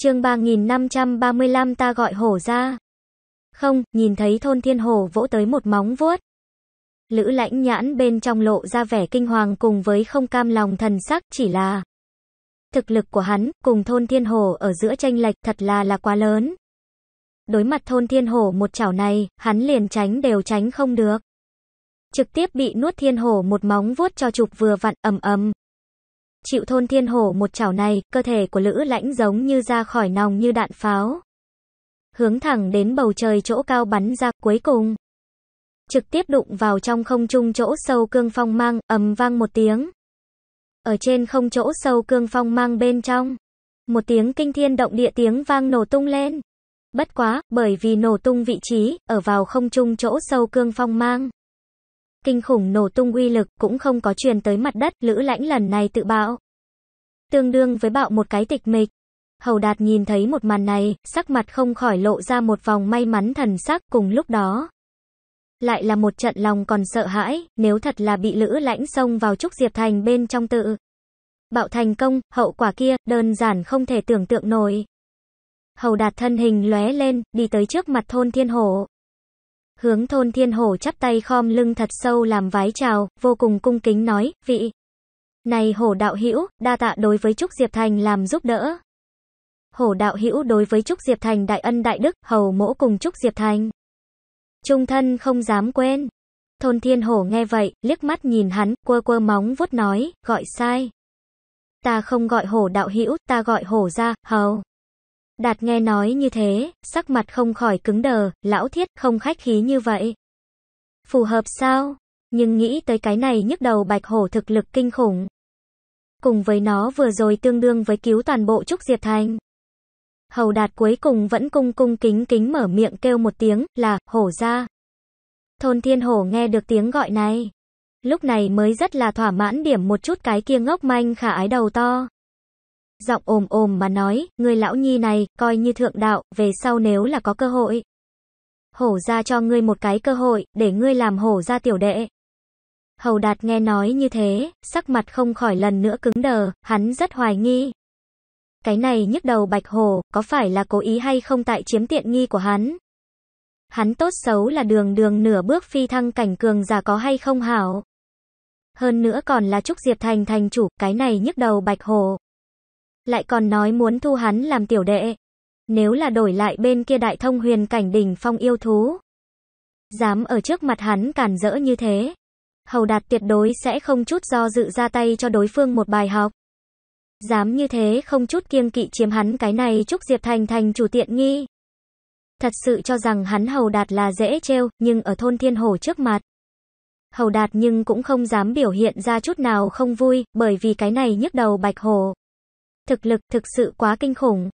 chương 3535 ta gọi hổ ra. Không, nhìn thấy thôn thiên hổ vỗ tới một móng vuốt. Lữ lãnh nhãn bên trong lộ ra vẻ kinh hoàng cùng với không cam lòng thần sắc chỉ là thực lực của hắn cùng thôn thiên hồ ở giữa tranh lệch thật là là quá lớn. Đối mặt thôn thiên hổ một chảo này, hắn liền tránh đều tránh không được. Trực tiếp bị nuốt thiên hổ một móng vuốt cho chụp vừa vặn ầm ầm. Chịu thôn thiên hổ một chảo này, cơ thể của lữ lãnh giống như ra khỏi nòng như đạn pháo. Hướng thẳng đến bầu trời chỗ cao bắn ra cuối cùng. Trực tiếp đụng vào trong không trung chỗ sâu cương phong mang, ầm vang một tiếng. Ở trên không chỗ sâu cương phong mang bên trong. Một tiếng kinh thiên động địa tiếng vang nổ tung lên. Bất quá, bởi vì nổ tung vị trí, ở vào không trung chỗ sâu cương phong mang. Kinh khủng nổ tung uy lực cũng không có truyền tới mặt đất, lữ lãnh lần này tự bạo. Tương đương với bạo một cái tịch mịch. Hầu Đạt nhìn thấy một màn này, sắc mặt không khỏi lộ ra một vòng may mắn thần sắc cùng lúc đó. Lại là một trận lòng còn sợ hãi, nếu thật là bị lữ lãnh xông vào Trúc Diệp Thành bên trong tự. Bạo thành công, hậu quả kia, đơn giản không thể tưởng tượng nổi. Hầu đạt thân hình lóe lên, đi tới trước mặt thôn thiên hổ. Hướng thôn thiên hổ chắp tay khom lưng thật sâu làm vái chào, vô cùng cung kính nói, vị. Này hổ đạo hữu đa tạ đối với Trúc Diệp Thành làm giúp đỡ. Hổ đạo hữu đối với Trúc Diệp Thành đại ân đại đức, hầu mỗ cùng Trúc Diệp Thành. Trung thân không dám quên. Thôn thiên hổ nghe vậy, liếc mắt nhìn hắn, quơ quơ móng vuốt nói, gọi sai. Ta không gọi hổ đạo hữu ta gọi hổ ra, hầu. Đạt nghe nói như thế, sắc mặt không khỏi cứng đờ, lão thiết không khách khí như vậy. Phù hợp sao? Nhưng nghĩ tới cái này nhức đầu bạch hổ thực lực kinh khủng. Cùng với nó vừa rồi tương đương với cứu toàn bộ Trúc Diệp Thành. Hầu đạt cuối cùng vẫn cung cung kính kính mở miệng kêu một tiếng là hổ ra. Thôn thiên hổ nghe được tiếng gọi này. Lúc này mới rất là thỏa mãn điểm một chút cái kia ngốc manh khả ái đầu to giọng ồm ồm mà nói, người lão nhi này, coi như thượng đạo, về sau nếu là có cơ hội. Hổ ra cho ngươi một cái cơ hội, để ngươi làm hổ ra tiểu đệ. Hầu Đạt nghe nói như thế, sắc mặt không khỏi lần nữa cứng đờ, hắn rất hoài nghi. Cái này nhức đầu bạch hổ, có phải là cố ý hay không tại chiếm tiện nghi của hắn? Hắn tốt xấu là đường đường nửa bước phi thăng cảnh cường giả có hay không hảo? Hơn nữa còn là Trúc Diệp Thành thành chủ, cái này nhức đầu bạch hồ lại còn nói muốn thu hắn làm tiểu đệ. Nếu là đổi lại bên kia đại thông huyền cảnh đỉnh phong yêu thú. Dám ở trước mặt hắn cản rỡ như thế. Hầu đạt tuyệt đối sẽ không chút do dự ra tay cho đối phương một bài học. Dám như thế không chút kiêng kỵ chiếm hắn cái này chúc Diệp Thành thành chủ tiện nghi. Thật sự cho rằng hắn hầu đạt là dễ trêu, nhưng ở thôn thiên hồ trước mặt. Hầu đạt nhưng cũng không dám biểu hiện ra chút nào không vui, bởi vì cái này nhức đầu bạch hồ Thực lực thực sự quá kinh khủng.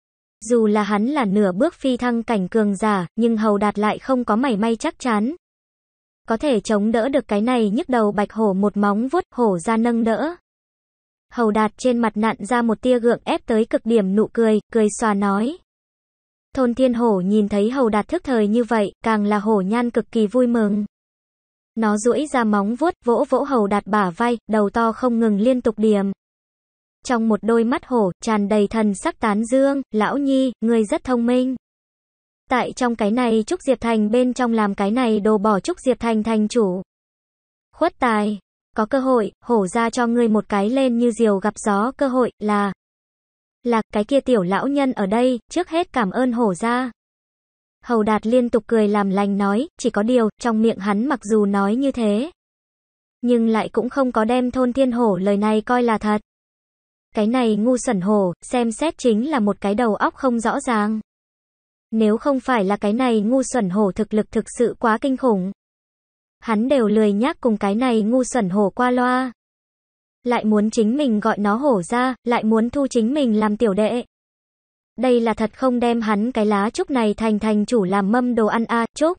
Dù là hắn là nửa bước phi thăng cảnh cường giả, nhưng hầu đạt lại không có mảy may chắc chắn. Có thể chống đỡ được cái này nhức đầu bạch hổ một móng vuốt hổ ra nâng đỡ. Hầu đạt trên mặt nặn ra một tia gượng ép tới cực điểm nụ cười, cười xòa nói. Thôn thiên hổ nhìn thấy hầu đạt thức thời như vậy, càng là hổ nhan cực kỳ vui mừng. Nó duỗi ra móng vuốt, vỗ vỗ hầu đạt bả vai, đầu to không ngừng liên tục điểm trong một đôi mắt hổ, tràn đầy thần sắc tán dương, lão nhi, người rất thông minh. Tại trong cái này Trúc Diệp Thành bên trong làm cái này đồ bỏ Trúc Diệp Thành thành chủ. Khuất tài, có cơ hội, hổ ra cho người một cái lên như diều gặp gió, cơ hội, là... Là, cái kia tiểu lão nhân ở đây, trước hết cảm ơn hổ ra. Hầu Đạt liên tục cười làm lành nói, chỉ có điều, trong miệng hắn mặc dù nói như thế, nhưng lại cũng không có đem thôn thiên hổ lời này coi là thật. Cái này ngu sẩn hổ, xem xét chính là một cái đầu óc không rõ ràng. Nếu không phải là cái này ngu xuẩn hổ thực lực thực sự quá kinh khủng. Hắn đều lười nhắc cùng cái này ngu xuẩn hổ qua loa. Lại muốn chính mình gọi nó hổ ra, lại muốn thu chính mình làm tiểu đệ. Đây là thật không đem hắn cái lá trúc này thành thành chủ làm mâm đồ ăn a trúc.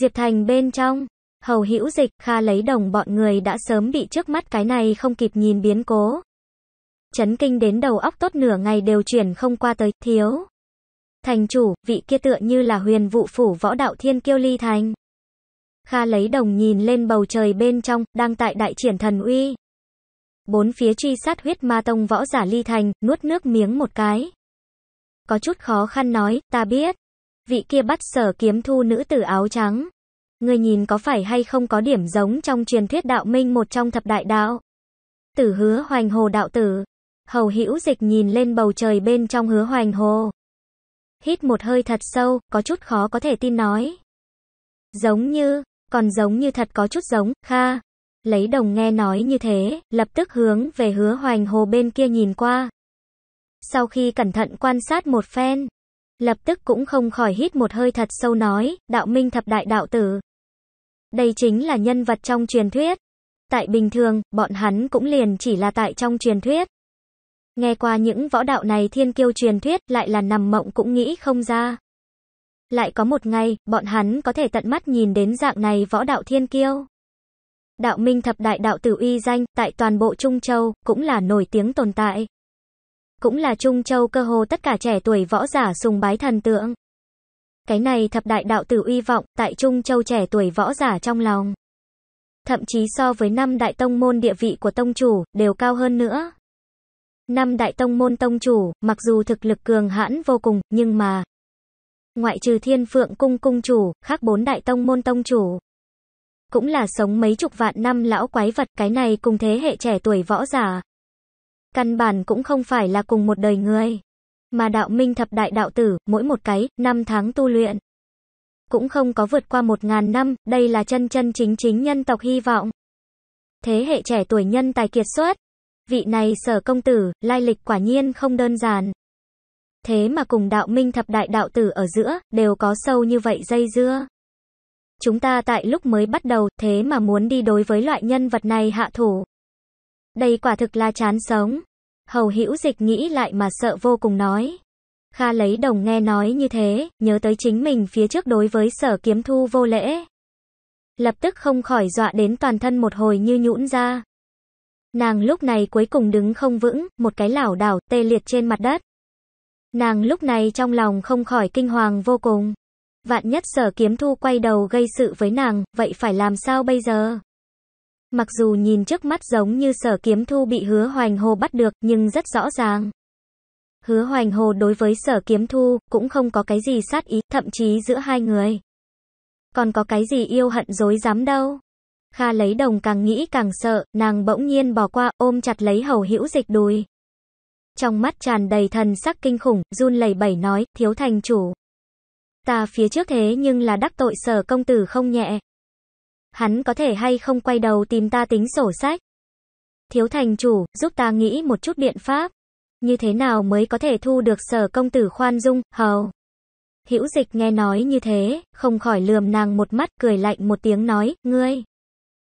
Diệp Thành bên trong, hầu hữu dịch kha lấy đồng bọn người đã sớm bị trước mắt cái này không kịp nhìn biến cố chấn kinh đến đầu óc tốt nửa ngày đều chuyển không qua tới, thiếu. Thành chủ, vị kia tựa như là huyền vụ phủ võ đạo thiên kiêu ly thành. Kha lấy đồng nhìn lên bầu trời bên trong, đang tại đại triển thần uy. Bốn phía truy sát huyết ma tông võ giả ly thành, nuốt nước miếng một cái. Có chút khó khăn nói, ta biết. Vị kia bắt sở kiếm thu nữ tử áo trắng. Người nhìn có phải hay không có điểm giống trong truyền thuyết đạo minh một trong thập đại đạo. Tử hứa hoành hồ đạo tử. Hầu hữu dịch nhìn lên bầu trời bên trong hứa hoành hồ. Hít một hơi thật sâu, có chút khó có thể tin nói. Giống như, còn giống như thật có chút giống, kha. Lấy đồng nghe nói như thế, lập tức hướng về hứa hoành hồ bên kia nhìn qua. Sau khi cẩn thận quan sát một phen, lập tức cũng không khỏi hít một hơi thật sâu nói, đạo minh thập đại đạo tử. Đây chính là nhân vật trong truyền thuyết. Tại bình thường, bọn hắn cũng liền chỉ là tại trong truyền thuyết. Nghe qua những võ đạo này thiên kiêu truyền thuyết lại là nằm mộng cũng nghĩ không ra. Lại có một ngày, bọn hắn có thể tận mắt nhìn đến dạng này võ đạo thiên kiêu. Đạo Minh thập đại đạo tử uy danh tại toàn bộ Trung Châu cũng là nổi tiếng tồn tại. Cũng là Trung Châu cơ hồ tất cả trẻ tuổi võ giả sùng bái thần tượng. Cái này thập đại đạo tử uy vọng tại Trung Châu trẻ tuổi võ giả trong lòng. Thậm chí so với năm đại tông môn địa vị của tông chủ đều cao hơn nữa. Năm đại tông môn tông chủ, mặc dù thực lực cường hãn vô cùng, nhưng mà ngoại trừ Thiên Phượng cung cung chủ, khác bốn đại tông môn tông chủ cũng là sống mấy chục vạn năm lão quái vật, cái này cùng thế hệ trẻ tuổi võ giả. Căn bản cũng không phải là cùng một đời người, mà đạo minh thập đại đạo tử, mỗi một cái, năm tháng tu luyện. Cũng không có vượt qua một ngàn năm, đây là chân chân chính chính nhân tộc hy vọng. Thế hệ trẻ tuổi nhân tài kiệt xuất. Vị này sở công tử, lai lịch quả nhiên không đơn giản. Thế mà cùng đạo minh thập đại đạo tử ở giữa, đều có sâu như vậy dây dưa. Chúng ta tại lúc mới bắt đầu, thế mà muốn đi đối với loại nhân vật này hạ thủ. Đây quả thực là chán sống. Hầu hữu dịch nghĩ lại mà sợ vô cùng nói. Kha lấy đồng nghe nói như thế, nhớ tới chính mình phía trước đối với sở kiếm thu vô lễ. Lập tức không khỏi dọa đến toàn thân một hồi như nhũn ra. Nàng lúc này cuối cùng đứng không vững, một cái lảo đảo, tê liệt trên mặt đất. Nàng lúc này trong lòng không khỏi kinh hoàng vô cùng. Vạn nhất sở kiếm thu quay đầu gây sự với nàng, vậy phải làm sao bây giờ? Mặc dù nhìn trước mắt giống như sở kiếm thu bị hứa hoành hồ bắt được, nhưng rất rõ ràng. Hứa hoành hồ đối với sở kiếm thu, cũng không có cái gì sát ý, thậm chí giữa hai người. Còn có cái gì yêu hận dối dám đâu. Kha lấy đồng càng nghĩ càng sợ, nàng bỗng nhiên bỏ qua, ôm chặt lấy hầu hữu dịch đùi. Trong mắt tràn đầy thần sắc kinh khủng, run lẩy bẩy nói, thiếu thành chủ. Ta phía trước thế nhưng là đắc tội sở công tử không nhẹ. Hắn có thể hay không quay đầu tìm ta tính sổ sách. Thiếu thành chủ, giúp ta nghĩ một chút biện pháp. Như thế nào mới có thể thu được sở công tử khoan dung, hầu. Hữu dịch nghe nói như thế, không khỏi lườm nàng một mắt cười lạnh một tiếng nói, ngươi.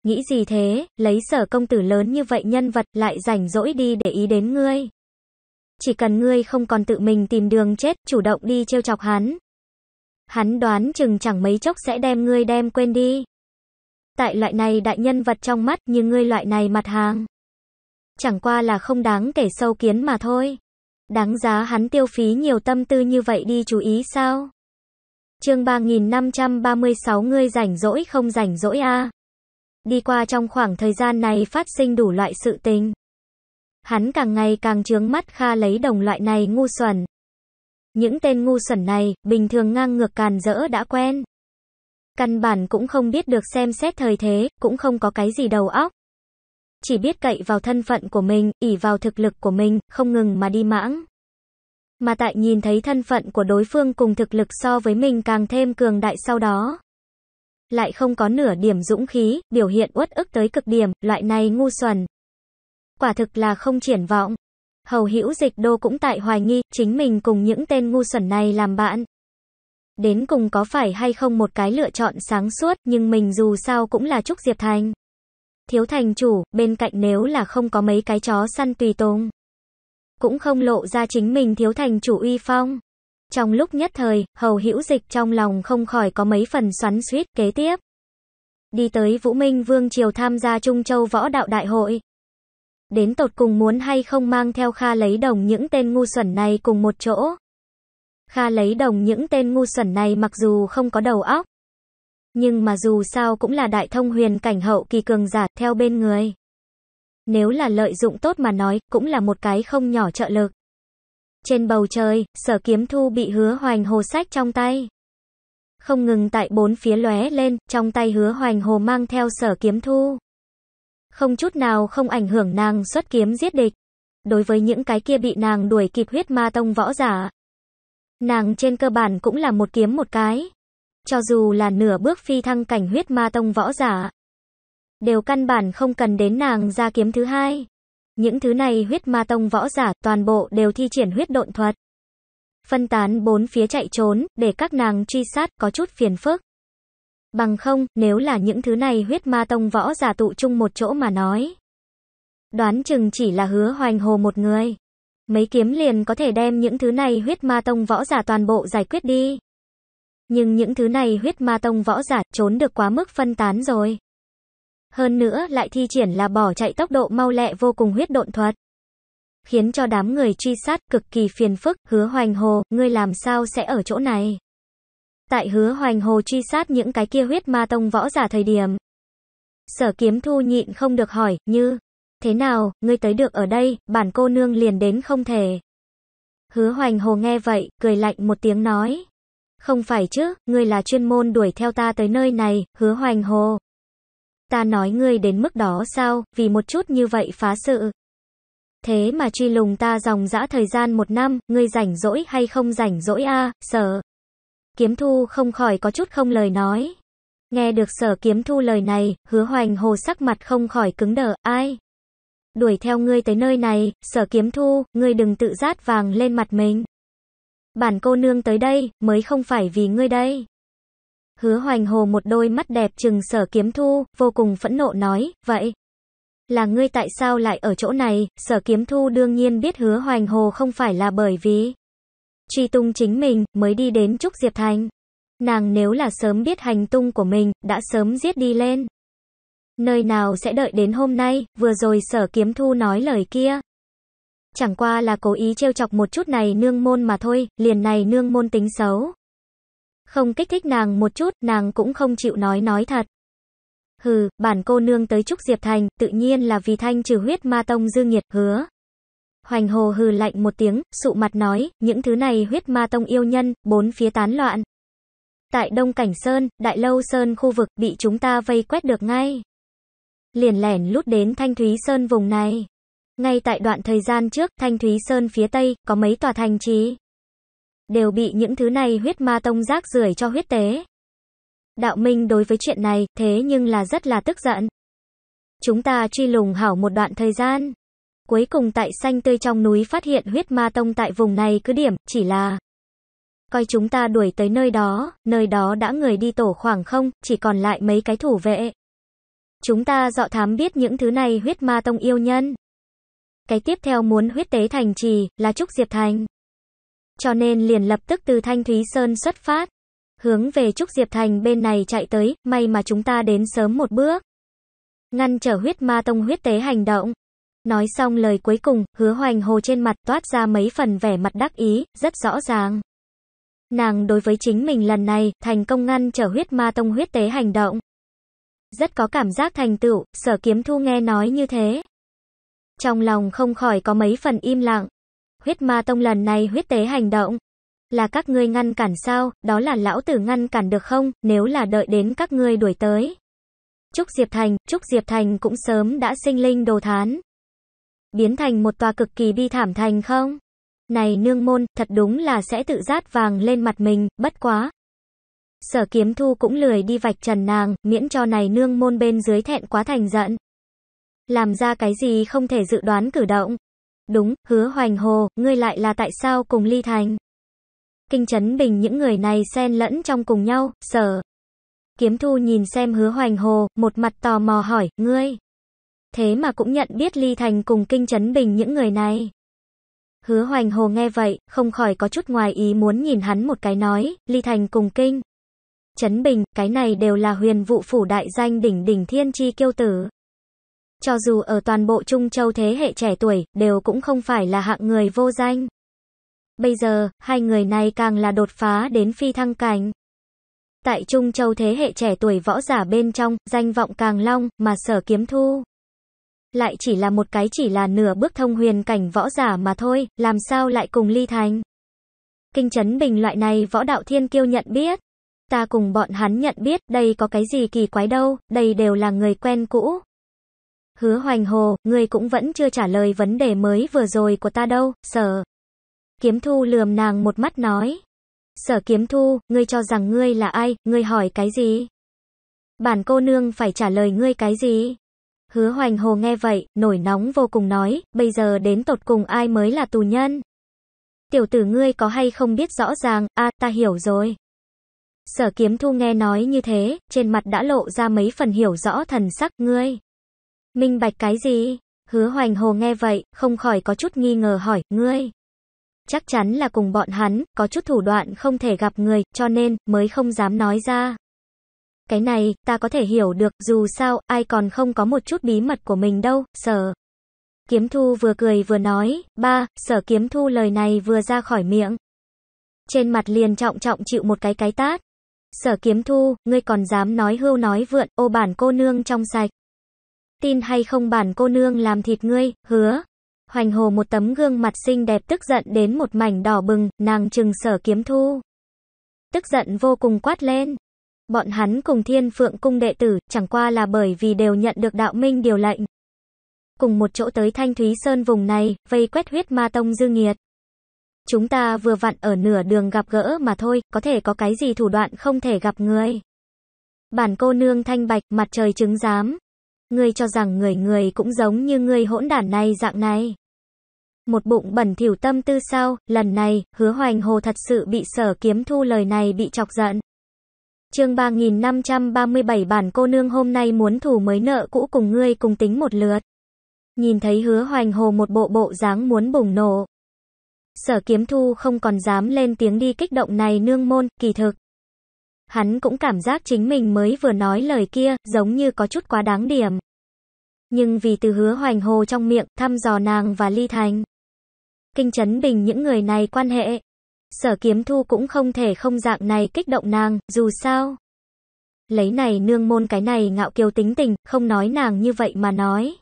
Nghĩ gì thế, lấy sở công tử lớn như vậy nhân vật lại rảnh rỗi đi để ý đến ngươi. Chỉ cần ngươi không còn tự mình tìm đường chết, chủ động đi trêu chọc hắn. Hắn đoán chừng chẳng mấy chốc sẽ đem ngươi đem quên đi. Tại loại này đại nhân vật trong mắt như ngươi loại này mặt hàng. Chẳng qua là không đáng kể sâu kiến mà thôi. Đáng giá hắn tiêu phí nhiều tâm tư như vậy đi chú ý sao? Chương 3536 ngươi rảnh rỗi không rảnh rỗi a. À? Đi qua trong khoảng thời gian này phát sinh đủ loại sự tình. Hắn càng ngày càng trướng mắt Kha lấy đồng loại này ngu xuẩn. Những tên ngu xuẩn này, bình thường ngang ngược càn rỡ đã quen. Căn bản cũng không biết được xem xét thời thế, cũng không có cái gì đầu óc. Chỉ biết cậy vào thân phận của mình, ỉ vào thực lực của mình, không ngừng mà đi mãng. Mà tại nhìn thấy thân phận của đối phương cùng thực lực so với mình càng thêm cường đại sau đó lại không có nửa điểm dũng khí, biểu hiện uất ức tới cực điểm, loại này ngu xuẩn. Quả thực là không triển vọng. Hầu hữu dịch đô cũng tại hoài nghi, chính mình cùng những tên ngu xuẩn này làm bạn. Đến cùng có phải hay không một cái lựa chọn sáng suốt, nhưng mình dù sao cũng là Trúc Diệp Thành. Thiếu thành chủ, bên cạnh nếu là không có mấy cái chó săn tùy tùng. Cũng không lộ ra chính mình thiếu thành chủ uy phong. Trong lúc nhất thời, hầu hữu dịch trong lòng không khỏi có mấy phần xoắn suýt kế tiếp. Đi tới Vũ Minh Vương Triều tham gia Trung Châu Võ Đạo Đại Hội. Đến tột cùng muốn hay không mang theo Kha lấy đồng những tên ngu xuẩn này cùng một chỗ. Kha lấy đồng những tên ngu xuẩn này mặc dù không có đầu óc. Nhưng mà dù sao cũng là đại thông huyền cảnh hậu kỳ cường giả theo bên người. Nếu là lợi dụng tốt mà nói, cũng là một cái không nhỏ trợ lực. Trên bầu trời, sở kiếm thu bị hứa hoành hồ sách trong tay. Không ngừng tại bốn phía lóe lên, trong tay hứa hoành hồ mang theo sở kiếm thu. Không chút nào không ảnh hưởng nàng xuất kiếm giết địch. Đối với những cái kia bị nàng đuổi kịp huyết ma tông võ giả. Nàng trên cơ bản cũng là một kiếm một cái. Cho dù là nửa bước phi thăng cảnh huyết ma tông võ giả. Đều căn bản không cần đến nàng ra kiếm thứ hai. Những thứ này huyết ma tông võ giả toàn bộ đều thi triển huyết độn thuật. Phân tán bốn phía chạy trốn, để các nàng truy sát có chút phiền phức. Bằng không, nếu là những thứ này huyết ma tông võ giả tụ chung một chỗ mà nói. Đoán chừng chỉ là hứa hoành hồ một người. Mấy kiếm liền có thể đem những thứ này huyết ma tông võ giả toàn bộ giải quyết đi. Nhưng những thứ này huyết ma tông võ giả trốn được quá mức phân tán rồi. Hơn nữa lại thi triển là bỏ chạy tốc độ mau lẹ vô cùng huyết độn thuật. Khiến cho đám người truy sát cực kỳ phiền phức, hứa hoành hồ, ngươi làm sao sẽ ở chỗ này. Tại hứa hoành hồ truy sát những cái kia huyết ma tông võ giả thời điểm. Sở kiếm thu nhịn không được hỏi, như, thế nào, ngươi tới được ở đây, bản cô nương liền đến không thể. Hứa hoành hồ nghe vậy, cười lạnh một tiếng nói. Không phải chứ, ngươi là chuyên môn đuổi theo ta tới nơi này, hứa hoành hồ. Ta nói ngươi đến mức đó sao, vì một chút như vậy phá sự. Thế mà truy lùng ta dòng dã thời gian một năm, ngươi rảnh rỗi hay không rảnh rỗi a sở. Kiếm thu không khỏi có chút không lời nói. Nghe được sở kiếm thu lời này, hứa hoành hồ sắc mặt không khỏi cứng đờ, ai? Đuổi theo ngươi tới nơi này, sở kiếm thu, ngươi đừng tự rát vàng lên mặt mình. Bản cô nương tới đây, mới không phải vì ngươi đây. Hứa hoành hồ một đôi mắt đẹp trừng sở kiếm thu, vô cùng phẫn nộ nói, vậy. Là ngươi tại sao lại ở chỗ này, sở kiếm thu đương nhiên biết hứa hoành hồ không phải là bởi vì truy tung chính mình, mới đi đến Trúc Diệp Thành. Nàng nếu là sớm biết hành tung của mình, đã sớm giết đi lên. Nơi nào sẽ đợi đến hôm nay, vừa rồi sở kiếm thu nói lời kia. Chẳng qua là cố ý trêu chọc một chút này nương môn mà thôi, liền này nương môn tính xấu không kích thích nàng một chút, nàng cũng không chịu nói nói thật. Hừ, bản cô nương tới Trúc Diệp Thành, tự nhiên là vì thanh trừ huyết ma tông dư nghiệt, hứa. Hoành hồ hừ lạnh một tiếng, sụ mặt nói, những thứ này huyết ma tông yêu nhân, bốn phía tán loạn. Tại Đông Cảnh Sơn, Đại Lâu Sơn khu vực bị chúng ta vây quét được ngay. Liền lẻn lút đến Thanh Thúy Sơn vùng này. Ngay tại đoạn thời gian trước, Thanh Thúy Sơn phía Tây, có mấy tòa thành trì đều bị những thứ này huyết ma tông rác rưởi cho huyết tế. Đạo Minh đối với chuyện này, thế nhưng là rất là tức giận. Chúng ta truy lùng hảo một đoạn thời gian. Cuối cùng tại xanh tươi trong núi phát hiện huyết ma tông tại vùng này cứ điểm, chỉ là coi chúng ta đuổi tới nơi đó, nơi đó đã người đi tổ khoảng không, chỉ còn lại mấy cái thủ vệ. Chúng ta dọ thám biết những thứ này huyết ma tông yêu nhân. Cái tiếp theo muốn huyết tế thành trì, là Trúc Diệp Thành cho nên liền lập tức từ Thanh Thúy Sơn xuất phát, hướng về Trúc Diệp Thành bên này chạy tới, may mà chúng ta đến sớm một bước. Ngăn trở huyết ma tông huyết tế hành động. Nói xong lời cuối cùng, hứa hoành hồ trên mặt toát ra mấy phần vẻ mặt đắc ý, rất rõ ràng. Nàng đối với chính mình lần này, thành công ngăn trở huyết ma tông huyết tế hành động. Rất có cảm giác thành tựu, sở kiếm thu nghe nói như thế. Trong lòng không khỏi có mấy phần im lặng, huyết ma tông lần này huyết tế hành động. Là các ngươi ngăn cản sao, đó là lão tử ngăn cản được không, nếu là đợi đến các ngươi đuổi tới. Trúc Diệp Thành, Trúc Diệp Thành cũng sớm đã sinh linh đồ thán. Biến thành một tòa cực kỳ bi thảm thành không? Này nương môn, thật đúng là sẽ tự rát vàng lên mặt mình, bất quá. Sở kiếm thu cũng lười đi vạch trần nàng, miễn cho này nương môn bên dưới thẹn quá thành giận. Làm ra cái gì không thể dự đoán cử động. Đúng, hứa hoành hồ, ngươi lại là tại sao cùng ly thành? Kinh chấn Bình những người này xen lẫn trong cùng nhau, sở. Kiếm thu nhìn xem hứa hoành hồ, một mặt tò mò hỏi, ngươi. Thế mà cũng nhận biết ly thành cùng Kinh chấn Bình những người này. Hứa hoành hồ nghe vậy, không khỏi có chút ngoài ý muốn nhìn hắn một cái nói, ly thành cùng Kinh. chấn Bình, cái này đều là huyền vụ phủ đại danh đỉnh đỉnh thiên chi kiêu tử. Cho dù ở toàn bộ Trung Châu thế hệ trẻ tuổi, đều cũng không phải là hạng người vô danh. Bây giờ, hai người này càng là đột phá đến phi thăng cảnh. Tại Trung Châu thế hệ trẻ tuổi võ giả bên trong, danh vọng càng long, mà sở kiếm thu. Lại chỉ là một cái chỉ là nửa bước thông huyền cảnh võ giả mà thôi, làm sao lại cùng ly thành. Kinh chấn bình loại này võ đạo thiên kiêu nhận biết. Ta cùng bọn hắn nhận biết, đây có cái gì kỳ quái đâu, đây đều là người quen cũ. Hứa hoành hồ, người cũng vẫn chưa trả lời vấn đề mới vừa rồi của ta đâu, sở. Kiếm thu lườm nàng một mắt nói. Sở kiếm thu, ngươi cho rằng ngươi là ai, ngươi hỏi cái gì? Bản cô nương phải trả lời ngươi cái gì? Hứa hoành hồ nghe vậy, nổi nóng vô cùng nói, bây giờ đến tột cùng ai mới là tù nhân? Tiểu tử ngươi có hay không biết rõ ràng, a ta hiểu rồi. Sở kiếm thu nghe nói như thế, trên mặt đã lộ ra mấy phần hiểu rõ thần sắc ngươi. Minh bạch cái gì? Hứa hoành hồ nghe vậy, không khỏi có chút nghi ngờ hỏi, ngươi. Chắc chắn là cùng bọn hắn, có chút thủ đoạn không thể gặp người, cho nên, mới không dám nói ra. Cái này, ta có thể hiểu được, dù sao, ai còn không có một chút bí mật của mình đâu, sở. Kiếm thu vừa cười vừa nói, ba, sở kiếm thu lời này vừa ra khỏi miệng. Trên mặt liền trọng trọng chịu một cái cái tát. Sở kiếm thu, ngươi còn dám nói hưu nói vượn, ô bản cô nương trong sạch tin hay không bản cô nương làm thịt ngươi, hứa. Hoành hồ một tấm gương mặt xinh đẹp tức giận đến một mảnh đỏ bừng, nàng trừng sở kiếm thu. Tức giận vô cùng quát lên. Bọn hắn cùng thiên phượng cung đệ tử, chẳng qua là bởi vì đều nhận được đạo minh điều lệnh. Cùng một chỗ tới Thanh Thúy Sơn vùng này, vây quét huyết ma tông dư nghiệt. Chúng ta vừa vặn ở nửa đường gặp gỡ mà thôi, có thể có cái gì thủ đoạn không thể gặp người. Bản cô nương thanh bạch, mặt trời trứng giám, ngươi cho rằng người người cũng giống như ngươi hỗn đản này dạng này. Một bụng bẩn thỉu tâm tư sau lần này, hứa hoành hồ thật sự bị sở kiếm thu lời này bị chọc giận. chương 3537 bản cô nương hôm nay muốn thủ mới nợ cũ cùng ngươi cùng tính một lượt. Nhìn thấy hứa hoành hồ một bộ bộ dáng muốn bùng nổ. Sở kiếm thu không còn dám lên tiếng đi kích động này nương môn, kỳ thực. Hắn cũng cảm giác chính mình mới vừa nói lời kia, giống như có chút quá đáng điểm. Nhưng vì từ hứa hoành hồ trong miệng, thăm dò nàng và ly thành. Kinh chấn bình những người này quan hệ. Sở kiếm thu cũng không thể không dạng này kích động nàng, dù sao. Lấy này nương môn cái này ngạo kiêu tính tình, không nói nàng như vậy mà nói.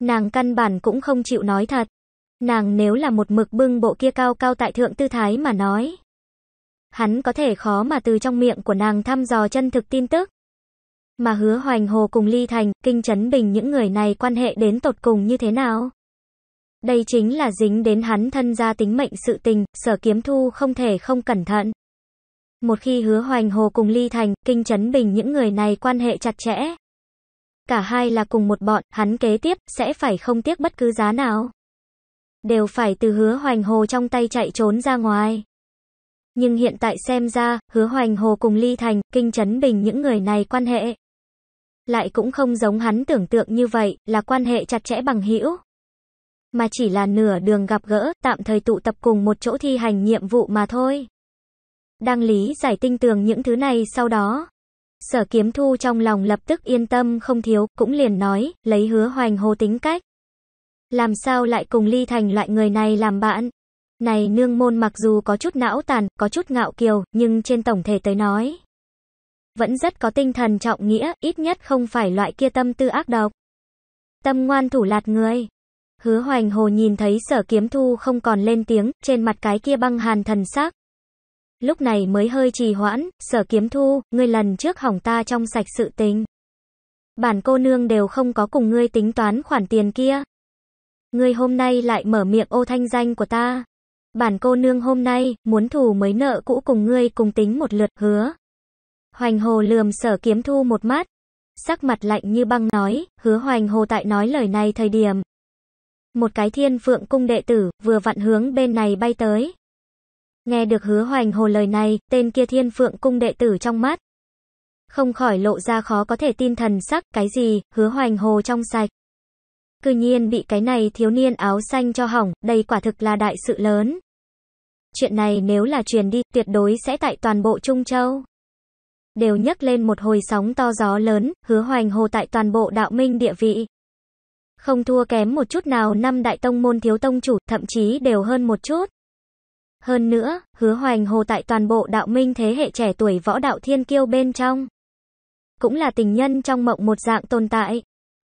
Nàng căn bản cũng không chịu nói thật. Nàng nếu là một mực bưng bộ kia cao cao tại thượng tư thái mà nói hắn có thể khó mà từ trong miệng của nàng thăm dò chân thực tin tức. Mà hứa hoành hồ cùng Ly Thành, Kinh Chấn Bình những người này quan hệ đến tột cùng như thế nào? Đây chính là dính đến hắn thân gia tính mệnh sự tình, sở kiếm thu không thể không cẩn thận. Một khi hứa hoành hồ cùng Ly Thành, Kinh Chấn Bình những người này quan hệ chặt chẽ. Cả hai là cùng một bọn, hắn kế tiếp, sẽ phải không tiếc bất cứ giá nào. Đều phải từ hứa hoành hồ trong tay chạy trốn ra ngoài. Nhưng hiện tại xem ra, hứa hoành hồ cùng Ly Thành, Kinh Trấn Bình những người này quan hệ. Lại cũng không giống hắn tưởng tượng như vậy, là quan hệ chặt chẽ bằng hữu Mà chỉ là nửa đường gặp gỡ, tạm thời tụ tập cùng một chỗ thi hành nhiệm vụ mà thôi. Đang lý giải tinh tường những thứ này sau đó. Sở kiếm thu trong lòng lập tức yên tâm không thiếu, cũng liền nói, lấy hứa hoành hồ tính cách. Làm sao lại cùng Ly Thành loại người này làm bạn? Này nương môn mặc dù có chút não tàn, có chút ngạo kiều, nhưng trên tổng thể tới nói. Vẫn rất có tinh thần trọng nghĩa, ít nhất không phải loại kia tâm tư ác độc. Tâm ngoan thủ lạt người. Hứa hoành hồ nhìn thấy sở kiếm thu không còn lên tiếng, trên mặt cái kia băng hàn thần sắc. Lúc này mới hơi trì hoãn, sở kiếm thu, ngươi lần trước hỏng ta trong sạch sự tình. Bản cô nương đều không có cùng ngươi tính toán khoản tiền kia. Ngươi hôm nay lại mở miệng ô thanh danh của ta. Bản cô nương hôm nay, muốn thù mới nợ cũ cùng ngươi cùng tính một lượt, hứa. Hoành hồ lườm sở kiếm thu một mắt. Sắc mặt lạnh như băng nói, hứa hoành hồ tại nói lời này thời điểm. Một cái thiên phượng cung đệ tử, vừa vặn hướng bên này bay tới. Nghe được hứa hoành hồ lời này, tên kia thiên phượng cung đệ tử trong mắt. Không khỏi lộ ra khó có thể tin thần sắc, cái gì, hứa hoành hồ trong sạch. Cư nhiên bị cái này thiếu niên áo xanh cho hỏng, đây quả thực là đại sự lớn. Chuyện này nếu là truyền đi, tuyệt đối sẽ tại toàn bộ Trung Châu. Đều nhấc lên một hồi sóng to gió lớn, hứa hoành hồ tại toàn bộ đạo minh địa vị. Không thua kém một chút nào năm đại tông môn thiếu tông chủ, thậm chí đều hơn một chút. Hơn nữa, hứa hoành hồ tại toàn bộ đạo minh thế hệ trẻ tuổi võ đạo thiên kiêu bên trong. Cũng là tình nhân trong mộng một dạng tồn tại.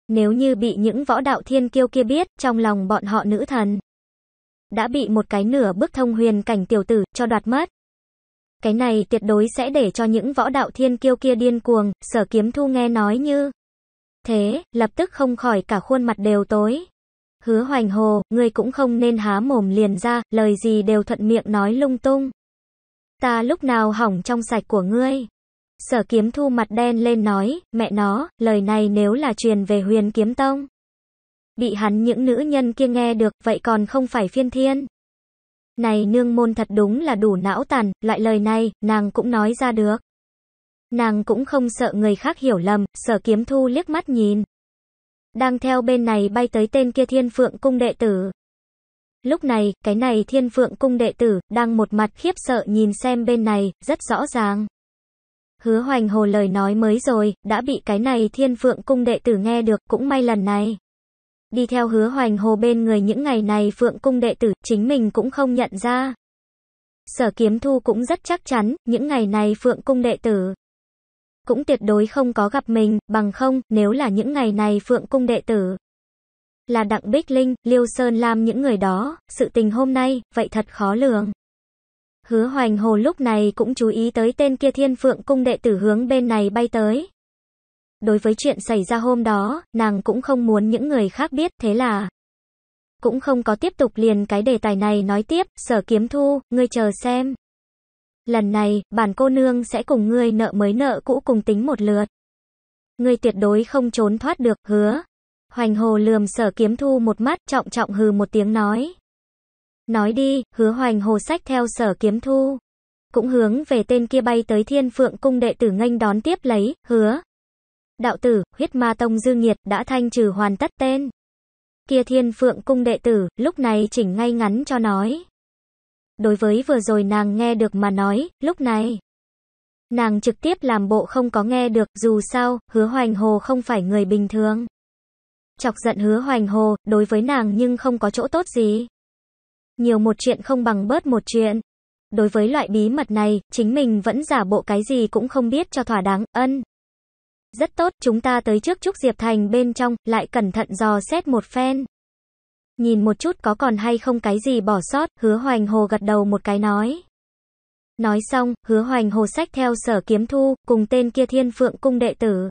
Nếu như bị những võ đạo thiên kiêu kia biết, trong lòng bọn họ nữ thần đã bị một cái nửa bước thông huyền cảnh tiểu tử cho đoạt mất. Cái này tuyệt đối sẽ để cho những võ đạo thiên kiêu kia điên cuồng, sở kiếm thu nghe nói như. Thế, lập tức không khỏi cả khuôn mặt đều tối. Hứa hoành hồ, ngươi cũng không nên há mồm liền ra, lời gì đều thuận miệng nói lung tung. Ta lúc nào hỏng trong sạch của ngươi. Sở kiếm thu mặt đen lên nói, mẹ nó, lời này nếu là truyền về huyền kiếm tông. Bị hắn những nữ nhân kia nghe được, vậy còn không phải phiên thiên. Này nương môn thật đúng là đủ não tàn, loại lời này, nàng cũng nói ra được. Nàng cũng không sợ người khác hiểu lầm, sở kiếm thu liếc mắt nhìn. Đang theo bên này bay tới tên kia thiên phượng cung đệ tử. Lúc này, cái này thiên phượng cung đệ tử, đang một mặt khiếp sợ nhìn xem bên này, rất rõ ràng. Hứa hoành hồ lời nói mới rồi, đã bị cái này thiên phượng cung đệ tử nghe được, cũng may lần này. Đi theo hứa hoành hồ bên người những ngày này phượng cung đệ tử, chính mình cũng không nhận ra. Sở kiếm thu cũng rất chắc chắn, những ngày này phượng cung đệ tử cũng tuyệt đối không có gặp mình, bằng không, nếu là những ngày này phượng cung đệ tử là Đặng Bích Linh, Liêu Sơn Lam những người đó, sự tình hôm nay, vậy thật khó lường. Hứa hoành hồ lúc này cũng chú ý tới tên kia thiên phượng cung đệ tử hướng bên này bay tới. Đối với chuyện xảy ra hôm đó, nàng cũng không muốn những người khác biết, thế là cũng không có tiếp tục liền cái đề tài này nói tiếp, sở kiếm thu, ngươi chờ xem. Lần này, bản cô nương sẽ cùng ngươi nợ mới nợ cũ cùng tính một lượt. Ngươi tuyệt đối không trốn thoát được, hứa. Hoành hồ lườm sở kiếm thu một mắt trọng trọng hừ một tiếng nói. Nói đi, hứa hoành hồ sách theo sở kiếm thu. Cũng hướng về tên kia bay tới thiên phượng cung đệ tử nghênh đón tiếp lấy, hứa. Đạo tử, huyết ma tông dư nghiệt, đã thanh trừ hoàn tất tên. Kia thiên phượng cung đệ tử, lúc này chỉnh ngay ngắn cho nói. Đối với vừa rồi nàng nghe được mà nói, lúc này. Nàng trực tiếp làm bộ không có nghe được, dù sao, hứa hoành hồ không phải người bình thường. Chọc giận hứa hoành hồ, đối với nàng nhưng không có chỗ tốt gì. Nhiều một chuyện không bằng bớt một chuyện. Đối với loại bí mật này, chính mình vẫn giả bộ cái gì cũng không biết cho thỏa đáng, ân. Rất tốt, chúng ta tới trước Trúc Diệp Thành bên trong, lại cẩn thận dò xét một phen. Nhìn một chút có còn hay không cái gì bỏ sót, hứa hoành hồ gật đầu một cái nói. Nói xong, hứa hoành hồ sách theo sở kiếm thu, cùng tên kia thiên phượng cung đệ tử.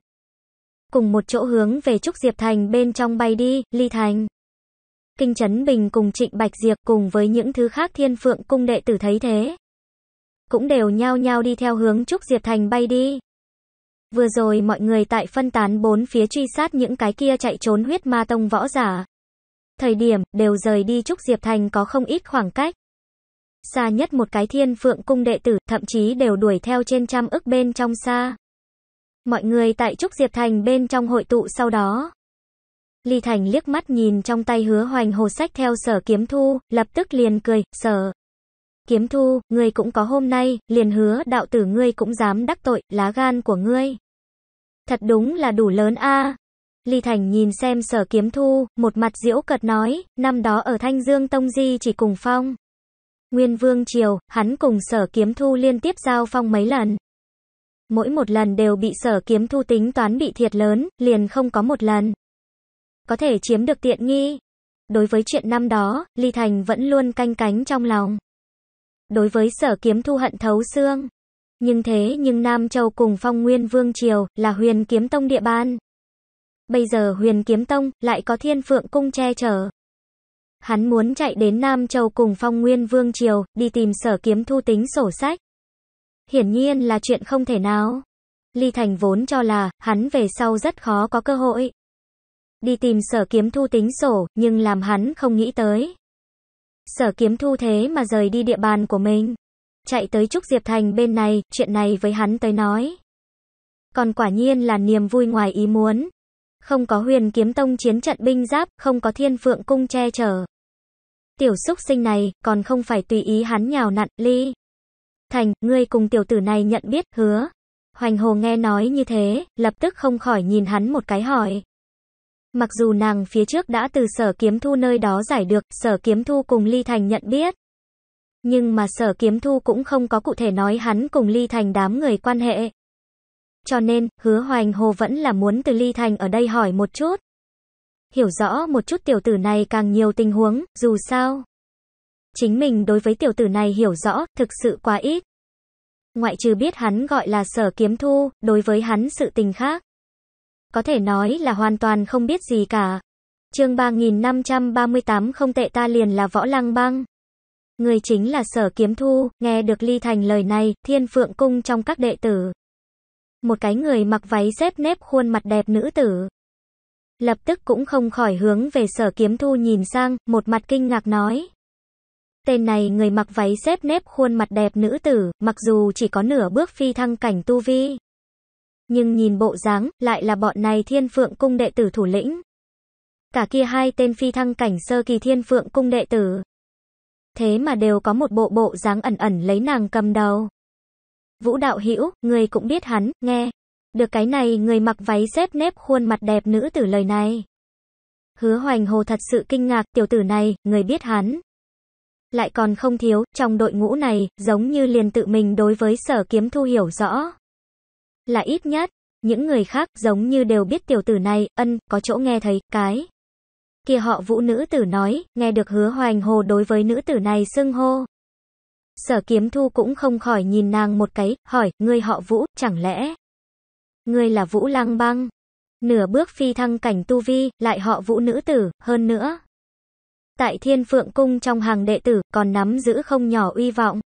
Cùng một chỗ hướng về Trúc Diệp Thành bên trong bay đi, ly thành. Kinh Trấn Bình cùng Trịnh Bạch Diệp cùng với những thứ khác thiên phượng cung đệ tử thấy thế. Cũng đều nhao nhao đi theo hướng Trúc Diệp Thành bay đi. Vừa rồi mọi người tại phân tán bốn phía truy sát những cái kia chạy trốn huyết ma tông võ giả. Thời điểm đều rời đi Trúc Diệp Thành có không ít khoảng cách. Xa nhất một cái thiên phượng cung đệ tử thậm chí đều đuổi theo trên trăm ức bên trong xa. Mọi người tại Trúc Diệp Thành bên trong hội tụ sau đó. Ly Thành liếc mắt nhìn trong tay hứa hoành hồ sách theo sở kiếm thu, lập tức liền cười, sở. Kiếm thu, ngươi cũng có hôm nay, liền hứa đạo tử ngươi cũng dám đắc tội, lá gan của ngươi. Thật đúng là đủ lớn a à. Ly Thành nhìn xem sở kiếm thu, một mặt diễu cật nói, năm đó ở Thanh Dương Tông Di chỉ cùng phong. Nguyên Vương Triều, hắn cùng sở kiếm thu liên tiếp giao phong mấy lần. Mỗi một lần đều bị sở kiếm thu tính toán bị thiệt lớn, liền không có một lần có thể chiếm được tiện nghi. Đối với chuyện năm đó, Ly Thành vẫn luôn canh cánh trong lòng. Đối với sở kiếm thu hận thấu xương. Nhưng thế nhưng Nam Châu cùng phong nguyên vương triều là huyền kiếm tông địa bàn. Bây giờ huyền kiếm tông lại có thiên phượng cung che chở. Hắn muốn chạy đến Nam Châu cùng phong nguyên vương triều đi tìm sở kiếm thu tính sổ sách. Hiển nhiên là chuyện không thể nào. Ly Thành vốn cho là hắn về sau rất khó có cơ hội đi tìm sở kiếm thu tính sổ, nhưng làm hắn không nghĩ tới. Sở kiếm thu thế mà rời đi địa bàn của mình. Chạy tới Trúc Diệp Thành bên này, chuyện này với hắn tới nói. Còn quả nhiên là niềm vui ngoài ý muốn. Không có huyền kiếm tông chiến trận binh giáp, không có thiên phượng cung che chở. Tiểu xúc sinh này, còn không phải tùy ý hắn nhào nặn, ly. Thành, ngươi cùng tiểu tử này nhận biết, hứa. Hoành hồ nghe nói như thế, lập tức không khỏi nhìn hắn một cái hỏi. Mặc dù nàng phía trước đã từ sở kiếm thu nơi đó giải được, sở kiếm thu cùng Ly Thành nhận biết. Nhưng mà sở kiếm thu cũng không có cụ thể nói hắn cùng Ly Thành đám người quan hệ. Cho nên, hứa hoành hồ vẫn là muốn từ Ly Thành ở đây hỏi một chút. Hiểu rõ một chút tiểu tử này càng nhiều tình huống, dù sao. Chính mình đối với tiểu tử này hiểu rõ, thực sự quá ít. Ngoại trừ biết hắn gọi là sở kiếm thu, đối với hắn sự tình khác có thể nói là hoàn toàn không biết gì cả. Chương 3538 không tệ ta liền là võ lăng băng. Người chính là sở kiếm thu, nghe được ly thành lời này, thiên phượng cung trong các đệ tử. Một cái người mặc váy xếp nếp khuôn mặt đẹp nữ tử. Lập tức cũng không khỏi hướng về sở kiếm thu nhìn sang, một mặt kinh ngạc nói. Tên này người mặc váy xếp nếp khuôn mặt đẹp nữ tử, mặc dù chỉ có nửa bước phi thăng cảnh tu vi nhưng nhìn bộ dáng, lại là bọn này thiên phượng cung đệ tử thủ lĩnh. Cả kia hai tên phi thăng cảnh sơ kỳ thiên phượng cung đệ tử. Thế mà đều có một bộ bộ dáng ẩn ẩn lấy nàng cầm đầu. Vũ đạo hữu người cũng biết hắn, nghe. Được cái này người mặc váy xếp nếp khuôn mặt đẹp nữ tử lời này. Hứa hoành hồ thật sự kinh ngạc tiểu tử này, người biết hắn. Lại còn không thiếu, trong đội ngũ này, giống như liền tự mình đối với sở kiếm thu hiểu rõ là ít nhất. Những người khác giống như đều biết tiểu tử này, ân, có chỗ nghe thấy, cái. Kia họ vũ nữ tử nói, nghe được hứa hoành hồ đối với nữ tử này xưng hô. Sở kiếm thu cũng không khỏi nhìn nàng một cái, hỏi, ngươi họ vũ, chẳng lẽ? Ngươi là vũ lang băng. Nửa bước phi thăng cảnh tu vi, lại họ vũ nữ tử, hơn nữa. Tại thiên phượng cung trong hàng đệ tử, còn nắm giữ không nhỏ uy vọng.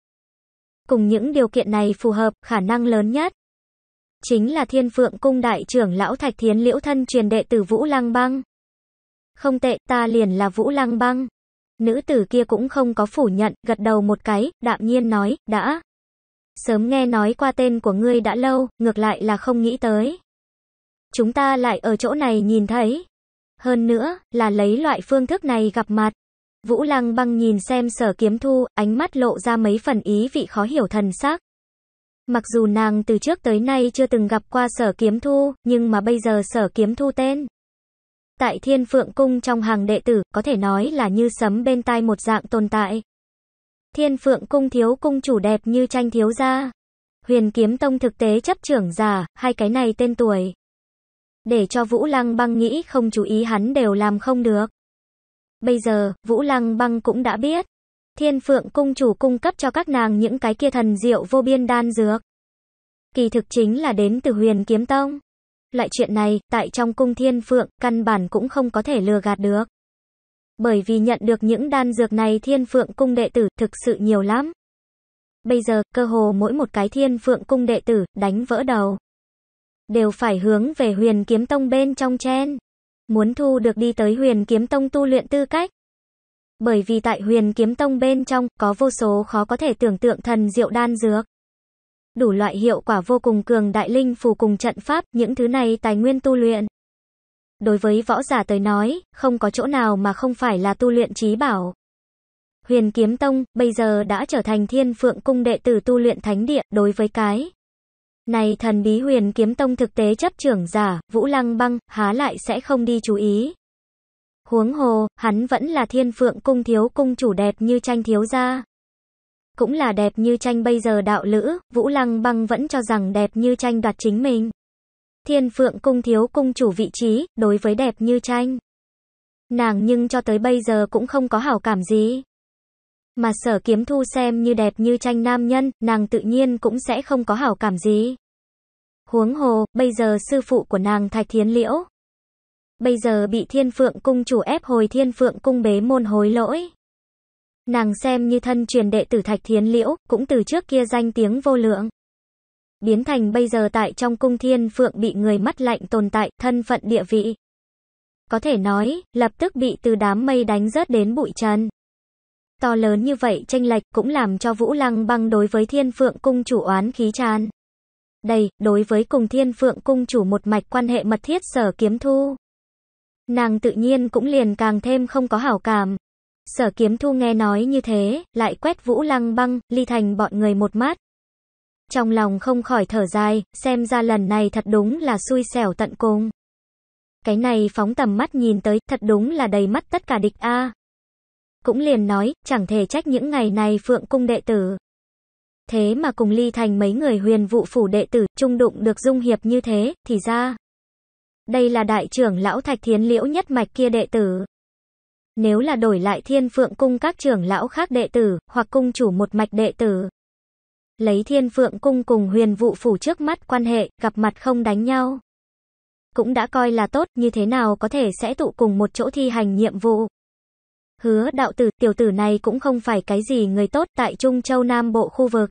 Cùng những điều kiện này phù hợp, khả năng lớn nhất chính là Thiên Phượng Cung Đại trưởng Lão Thạch Thiến Liễu Thân truyền đệ tử Vũ Lăng Băng. Không tệ, ta liền là Vũ Lăng Băng. Nữ tử kia cũng không có phủ nhận, gật đầu một cái, đạm nhiên nói, đã. Sớm nghe nói qua tên của ngươi đã lâu, ngược lại là không nghĩ tới. Chúng ta lại ở chỗ này nhìn thấy. Hơn nữa, là lấy loại phương thức này gặp mặt. Vũ Lăng băng nhìn xem sở kiếm thu, ánh mắt lộ ra mấy phần ý vị khó hiểu thần sắc. Mặc dù nàng từ trước tới nay chưa từng gặp qua sở kiếm thu, nhưng mà bây giờ sở kiếm thu tên. Tại thiên phượng cung trong hàng đệ tử, có thể nói là như sấm bên tai một dạng tồn tại. Thiên phượng cung thiếu cung chủ đẹp như tranh thiếu gia. Huyền kiếm tông thực tế chấp trưởng giả, hai cái này tên tuổi. Để cho Vũ Lăng băng nghĩ không chú ý hắn đều làm không được. Bây giờ, Vũ Lăng băng cũng đã biết. Thiên Phượng Cung chủ cung cấp cho các nàng những cái kia thần diệu vô biên đan dược. Kỳ thực chính là đến từ huyền kiếm tông. Loại chuyện này, tại trong cung Thiên Phượng, căn bản cũng không có thể lừa gạt được. Bởi vì nhận được những đan dược này Thiên Phượng Cung đệ tử thực sự nhiều lắm. Bây giờ, cơ hồ mỗi một cái Thiên Phượng Cung đệ tử, đánh vỡ đầu. Đều phải hướng về huyền kiếm tông bên trong chen. Muốn thu được đi tới huyền kiếm tông tu luyện tư cách bởi vì tại huyền kiếm tông bên trong, có vô số khó có thể tưởng tượng thần diệu đan dược. Đủ loại hiệu quả vô cùng cường đại linh phù cùng trận pháp, những thứ này tài nguyên tu luyện. Đối với võ giả tới nói, không có chỗ nào mà không phải là tu luyện trí bảo. Huyền Kiếm Tông bây giờ đã trở thành Thiên Phượng Cung đệ tử tu luyện thánh địa, đối với cái này thần bí Huyền Kiếm Tông thực tế chấp trưởng giả, Vũ Lăng Băng há lại sẽ không đi chú ý. Huống hồ, hắn vẫn là thiên phượng cung thiếu cung chủ đẹp như tranh thiếu gia. Cũng là đẹp như tranh bây giờ đạo lữ, Vũ Lăng băng vẫn cho rằng đẹp như tranh đoạt chính mình. Thiên phượng cung thiếu cung chủ vị trí, đối với đẹp như tranh. Nàng nhưng cho tới bây giờ cũng không có hảo cảm gì. Mà sở kiếm thu xem như đẹp như tranh nam nhân, nàng tự nhiên cũng sẽ không có hảo cảm gì. Huống hồ, bây giờ sư phụ của nàng Thạch Thiến Liễu, Bây giờ bị thiên phượng cung chủ ép hồi thiên phượng cung bế môn hối lỗi. Nàng xem như thân truyền đệ tử Thạch Thiến Liễu, cũng từ trước kia danh tiếng vô lượng. Biến thành bây giờ tại trong cung thiên phượng bị người mắt lạnh tồn tại, thân phận địa vị. Có thể nói, lập tức bị từ đám mây đánh rớt đến bụi trần. To lớn như vậy tranh lệch cũng làm cho Vũ Lăng băng đối với thiên phượng cung chủ oán khí tràn. Đây, đối với cùng thiên phượng cung chủ một mạch quan hệ mật thiết sở kiếm thu. Nàng tự nhiên cũng liền càng thêm không có hảo cảm. Sở kiếm thu nghe nói như thế, lại quét vũ lăng băng, ly thành bọn người một mắt, Trong lòng không khỏi thở dài, xem ra lần này thật đúng là xui xẻo tận cùng. Cái này phóng tầm mắt nhìn tới, thật đúng là đầy mắt tất cả địch A. Cũng liền nói, chẳng thể trách những ngày này phượng cung đệ tử. Thế mà cùng ly thành mấy người huyền vụ phủ đệ tử, trung đụng được dung hiệp như thế, thì ra. Đây là đại trưởng lão Thạch Thiến Liễu nhất mạch kia đệ tử. Nếu là đổi lại thiên phượng cung các trưởng lão khác đệ tử, hoặc cung chủ một mạch đệ tử. Lấy thiên phượng cung cùng huyền vụ phủ trước mắt quan hệ, gặp mặt không đánh nhau. Cũng đã coi là tốt, như thế nào có thể sẽ tụ cùng một chỗ thi hành nhiệm vụ. Hứa đạo tử, tiểu tử này cũng không phải cái gì người tốt tại Trung Châu Nam Bộ khu vực.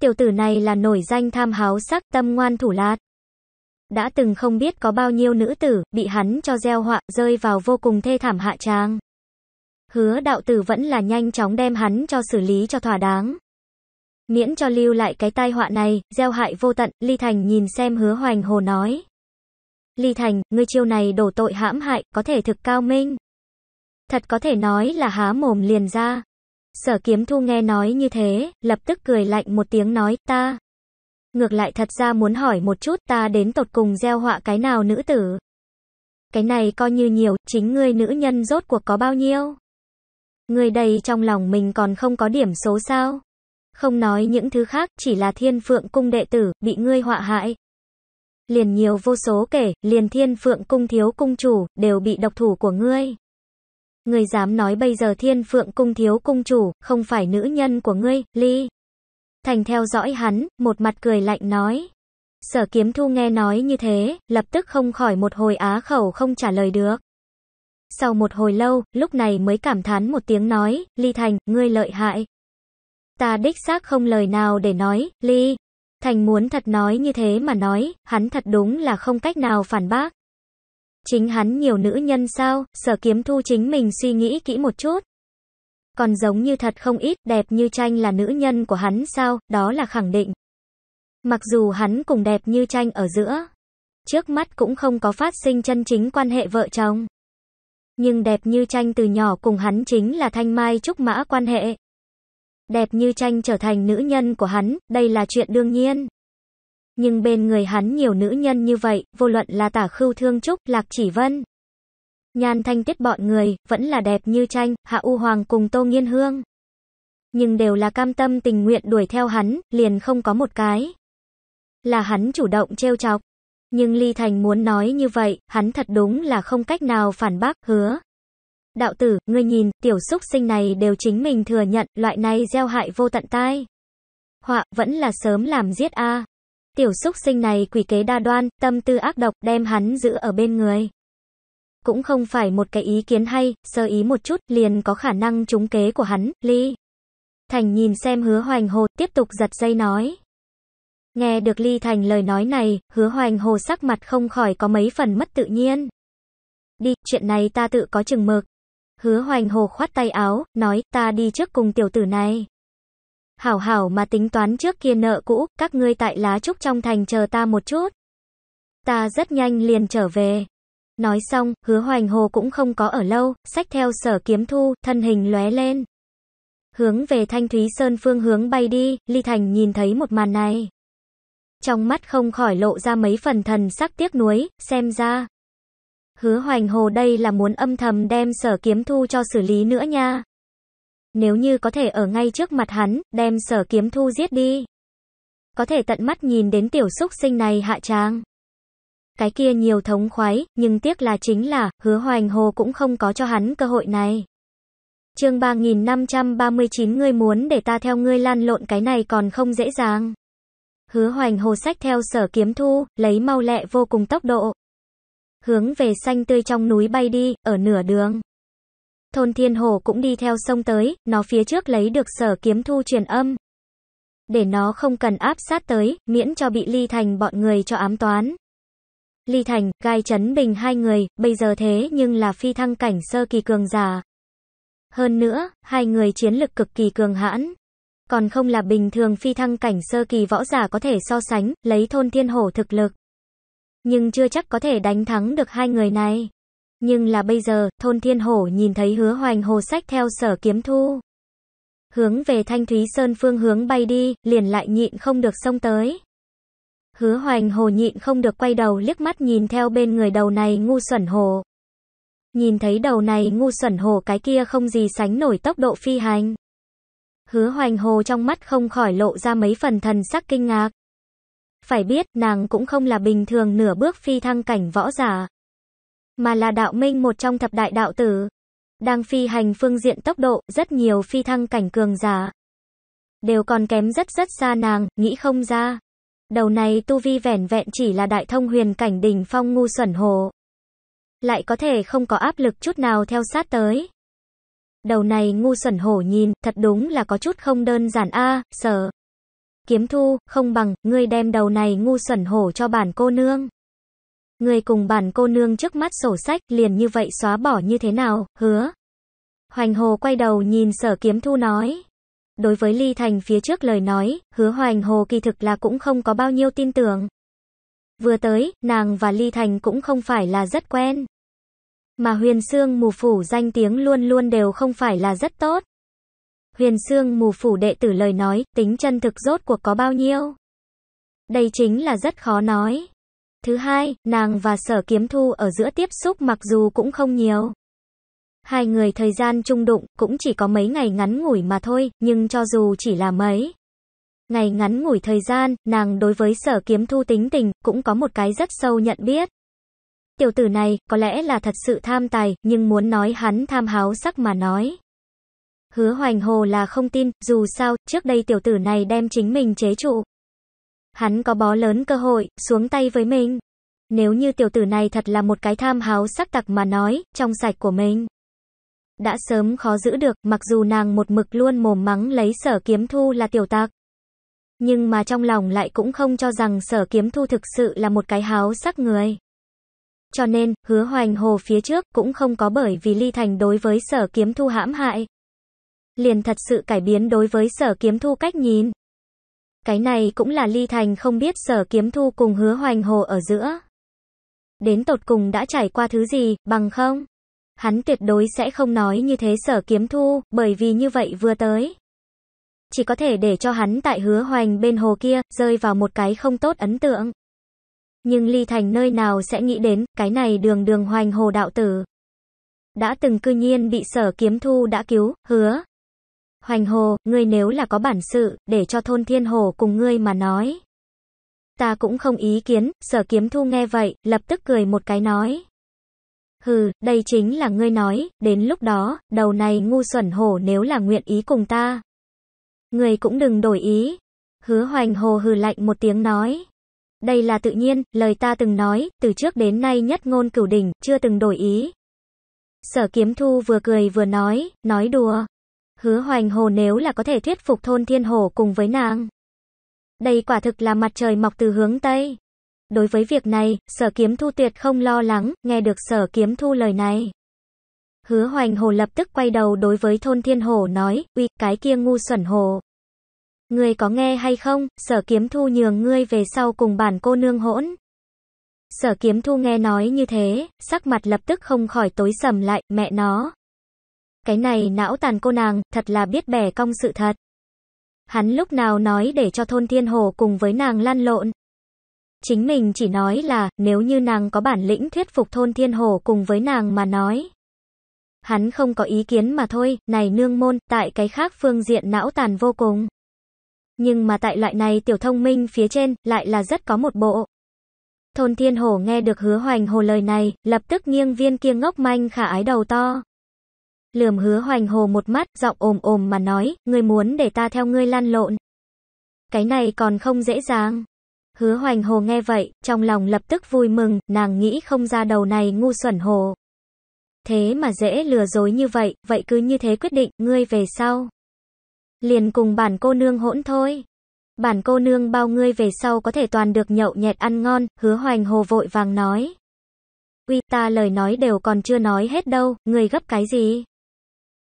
Tiểu tử này là nổi danh tham háo sắc tâm ngoan thủ lạt. Đã từng không biết có bao nhiêu nữ tử, bị hắn cho gieo họa, rơi vào vô cùng thê thảm hạ trang. Hứa đạo tử vẫn là nhanh chóng đem hắn cho xử lý cho thỏa đáng. Miễn cho lưu lại cái tai họa này, gieo hại vô tận, Ly Thành nhìn xem hứa hoành hồ nói. Ly Thành, ngươi chiêu này đổ tội hãm hại, có thể thực cao minh. Thật có thể nói là há mồm liền ra. Sở kiếm thu nghe nói như thế, lập tức cười lạnh một tiếng nói ta ngược lại thật ra muốn hỏi một chút ta đến tột cùng gieo họa cái nào nữ tử. Cái này coi như nhiều, chính ngươi nữ nhân rốt cuộc có bao nhiêu? Ngươi đây trong lòng mình còn không có điểm số sao? Không nói những thứ khác, chỉ là thiên phượng cung đệ tử, bị ngươi họa hại. Liền nhiều vô số kể, liền thiên phượng cung thiếu cung chủ, đều bị độc thủ của ngươi. Ngươi dám nói bây giờ thiên phượng cung thiếu cung chủ, không phải nữ nhân của ngươi, ly. Thành theo dõi hắn, một mặt cười lạnh nói. Sở kiếm thu nghe nói như thế, lập tức không khỏi một hồi á khẩu không trả lời được. Sau một hồi lâu, lúc này mới cảm thán một tiếng nói, Ly Thành, ngươi lợi hại. Ta đích xác không lời nào để nói, Ly. Thành muốn thật nói như thế mà nói, hắn thật đúng là không cách nào phản bác. Chính hắn nhiều nữ nhân sao, sở kiếm thu chính mình suy nghĩ kỹ một chút, còn giống như thật không ít, đẹp như tranh là nữ nhân của hắn sao, đó là khẳng định. Mặc dù hắn cùng đẹp như tranh ở giữa, trước mắt cũng không có phát sinh chân chính quan hệ vợ chồng. Nhưng đẹp như tranh từ nhỏ cùng hắn chính là thanh mai trúc mã quan hệ. Đẹp như tranh trở thành nữ nhân của hắn, đây là chuyện đương nhiên. Nhưng bên người hắn nhiều nữ nhân như vậy, vô luận là tả khưu thương trúc, lạc chỉ vân. Nhan Thanh Tiết bọn người, vẫn là đẹp như tranh, Hạ U Hoàng cùng Tô Nghiên Hương. Nhưng đều là cam tâm tình nguyện đuổi theo hắn, liền không có một cái. Là hắn chủ động trêu chọc. Nhưng Ly Thành muốn nói như vậy, hắn thật đúng là không cách nào phản bác, hứa. Đạo tử, ngươi nhìn, tiểu xúc sinh này đều chính mình thừa nhận, loại này gieo hại vô tận tai. Họa, vẫn là sớm làm giết a. Tiểu xúc sinh này quỷ kế đa đoan, tâm tư ác độc, đem hắn giữ ở bên người cũng không phải một cái ý kiến hay, sơ ý một chút, liền có khả năng trúng kế của hắn, Ly. Thành nhìn xem hứa hoành hồ, tiếp tục giật dây nói. Nghe được Ly Thành lời nói này, hứa hoành hồ sắc mặt không khỏi có mấy phần mất tự nhiên. Đi, chuyện này ta tự có chừng mực. Hứa hoành hồ khoát tay áo, nói, ta đi trước cùng tiểu tử này. Hảo hảo mà tính toán trước kia nợ cũ, các ngươi tại lá trúc trong thành chờ ta một chút. Ta rất nhanh liền trở về. Nói xong, hứa hoành hồ cũng không có ở lâu, sách theo sở kiếm thu, thân hình lóe lên. Hướng về Thanh Thúy Sơn phương hướng bay đi, Ly Thành nhìn thấy một màn này. Trong mắt không khỏi lộ ra mấy phần thần sắc tiếc nuối, xem ra. Hứa hoành hồ đây là muốn âm thầm đem sở kiếm thu cho xử lý nữa nha. Nếu như có thể ở ngay trước mặt hắn, đem sở kiếm thu giết đi. Có thể tận mắt nhìn đến tiểu xúc sinh này hạ trang cái kia nhiều thống khoái, nhưng tiếc là chính là, hứa hoành hồ cũng không có cho hắn cơ hội này. chương 3539 ngươi muốn để ta theo ngươi lan lộn cái này còn không dễ dàng. Hứa hoành hồ sách theo sở kiếm thu, lấy mau lẹ vô cùng tốc độ. Hướng về xanh tươi trong núi bay đi, ở nửa đường. Thôn thiên hồ cũng đi theo sông tới, nó phía trước lấy được sở kiếm thu truyền âm. Để nó không cần áp sát tới, miễn cho bị ly thành bọn người cho ám toán. Ly Thành, Gai Trấn Bình hai người, bây giờ thế nhưng là phi thăng cảnh sơ kỳ cường giả. Hơn nữa, hai người chiến lực cực kỳ cường hãn. Còn không là bình thường phi thăng cảnh sơ kỳ võ giả có thể so sánh, lấy thôn thiên hổ thực lực. Nhưng chưa chắc có thể đánh thắng được hai người này. Nhưng là bây giờ, thôn thiên hổ nhìn thấy hứa hoành hồ sách theo sở kiếm thu. Hướng về Thanh Thúy Sơn phương hướng bay đi, liền lại nhịn không được xông tới. Hứa hoành hồ nhịn không được quay đầu liếc mắt nhìn theo bên người đầu này ngu xuẩn hồ. Nhìn thấy đầu này ngu xuẩn hồ cái kia không gì sánh nổi tốc độ phi hành. Hứa hoành hồ trong mắt không khỏi lộ ra mấy phần thần sắc kinh ngạc. Phải biết, nàng cũng không là bình thường nửa bước phi thăng cảnh võ giả. Mà là đạo minh một trong thập đại đạo tử. Đang phi hành phương diện tốc độ, rất nhiều phi thăng cảnh cường giả. Đều còn kém rất rất xa nàng, nghĩ không ra. Đầu này tu vi vẻn vẹn chỉ là đại thông huyền cảnh đỉnh phong ngu xuẩn hồ. Lại có thể không có áp lực chút nào theo sát tới. Đầu này ngu xuẩn hổ nhìn, thật đúng là có chút không đơn giản a à, sợ. Kiếm thu, không bằng, ngươi đem đầu này ngu xuẩn hổ cho bản cô nương. Ngươi cùng bản cô nương trước mắt sổ sách, liền như vậy xóa bỏ như thế nào, hứa. Hoành hồ quay đầu nhìn sở kiếm thu nói. Đối với Ly Thành phía trước lời nói, hứa hoành hồ kỳ thực là cũng không có bao nhiêu tin tưởng. Vừa tới, nàng và Ly Thành cũng không phải là rất quen. Mà huyền Sương mù phủ danh tiếng luôn luôn đều không phải là rất tốt. Huyền Sương mù phủ đệ tử lời nói, tính chân thực rốt cuộc có bao nhiêu. Đây chính là rất khó nói. Thứ hai, nàng và sở kiếm thu ở giữa tiếp xúc mặc dù cũng không nhiều. Hai người thời gian chung đụng cũng chỉ có mấy ngày ngắn ngủi mà thôi, nhưng cho dù chỉ là mấy ngày ngắn ngủi thời gian, nàng đối với sở kiếm thu tính tình cũng có một cái rất sâu nhận biết. Tiểu tử này có lẽ là thật sự tham tài, nhưng muốn nói hắn tham háo sắc mà nói. Hứa hoành hồ là không tin, dù sao, trước đây tiểu tử này đem chính mình chế trụ. Hắn có bó lớn cơ hội, xuống tay với mình. Nếu như tiểu tử này thật là một cái tham háo sắc tặc mà nói, trong sạch của mình đã sớm khó giữ được, mặc dù nàng một mực luôn mồm mắng lấy sở kiếm thu là tiểu tạc. Nhưng mà trong lòng lại cũng không cho rằng sở kiếm thu thực sự là một cái háo sắc người. Cho nên, hứa hoành hồ phía trước cũng không có bởi vì ly thành đối với sở kiếm thu hãm hại. Liền thật sự cải biến đối với sở kiếm thu cách nhìn. Cái này cũng là ly thành không biết sở kiếm thu cùng hứa hoành hồ ở giữa. Đến tột cùng đã trải qua thứ gì, bằng không? Hắn tuyệt đối sẽ không nói như thế sở kiếm thu, bởi vì như vậy vừa tới. Chỉ có thể để cho hắn tại hứa hoành bên hồ kia, rơi vào một cái không tốt ấn tượng. Nhưng Ly Thành nơi nào sẽ nghĩ đến, cái này đường đường hoành hồ đạo tử. Đã từng cư nhiên bị sở kiếm thu đã cứu, hứa. Hoành hồ, ngươi nếu là có bản sự, để cho thôn thiên hồ cùng ngươi mà nói. Ta cũng không ý kiến, sở kiếm thu nghe vậy, lập tức cười một cái nói. Hừ, đây chính là ngươi nói, đến lúc đó, đầu này ngu xuẩn hổ nếu là nguyện ý cùng ta. Ngươi cũng đừng đổi ý. Hứa hoành hồ hừ lạnh một tiếng nói. Đây là tự nhiên, lời ta từng nói, từ trước đến nay nhất ngôn cửu đỉnh, chưa từng đổi ý. Sở kiếm thu vừa cười vừa nói, nói đùa. Hứa hoành hồ nếu là có thể thuyết phục thôn thiên hồ cùng với nàng. Đây quả thực là mặt trời mọc từ hướng Tây. Đối với việc này, sở kiếm thu tuyệt không lo lắng, nghe được sở kiếm thu lời này. Hứa hoành hồ lập tức quay đầu đối với thôn thiên hồ nói, uy, cái kia ngu xuẩn hồ. người có nghe hay không, sở kiếm thu nhường ngươi về sau cùng bản cô nương hỗn. Sở kiếm thu nghe nói như thế, sắc mặt lập tức không khỏi tối sầm lại, mẹ nó. Cái này não tàn cô nàng, thật là biết bẻ cong sự thật. Hắn lúc nào nói để cho thôn thiên hồ cùng với nàng lan lộn, Chính mình chỉ nói là, nếu như nàng có bản lĩnh thuyết phục thôn thiên hồ cùng với nàng mà nói. Hắn không có ý kiến mà thôi, này nương môn, tại cái khác phương diện não tàn vô cùng. Nhưng mà tại loại này tiểu thông minh phía trên, lại là rất có một bộ. Thôn thiên hồ nghe được hứa hoành hồ lời này, lập tức nghiêng viên kia ngốc manh khả ái đầu to. Lườm hứa hoành hồ một mắt, giọng ồm ồm mà nói, ngươi muốn để ta theo ngươi lan lộn. Cái này còn không dễ dàng. Hứa hoành hồ nghe vậy, trong lòng lập tức vui mừng, nàng nghĩ không ra đầu này ngu xuẩn hồ. Thế mà dễ lừa dối như vậy, vậy cứ như thế quyết định, ngươi về sau. Liền cùng bản cô nương hỗn thôi. Bản cô nương bao ngươi về sau có thể toàn được nhậu nhẹt ăn ngon, hứa hoành hồ vội vàng nói. Uy ta lời nói đều còn chưa nói hết đâu, ngươi gấp cái gì?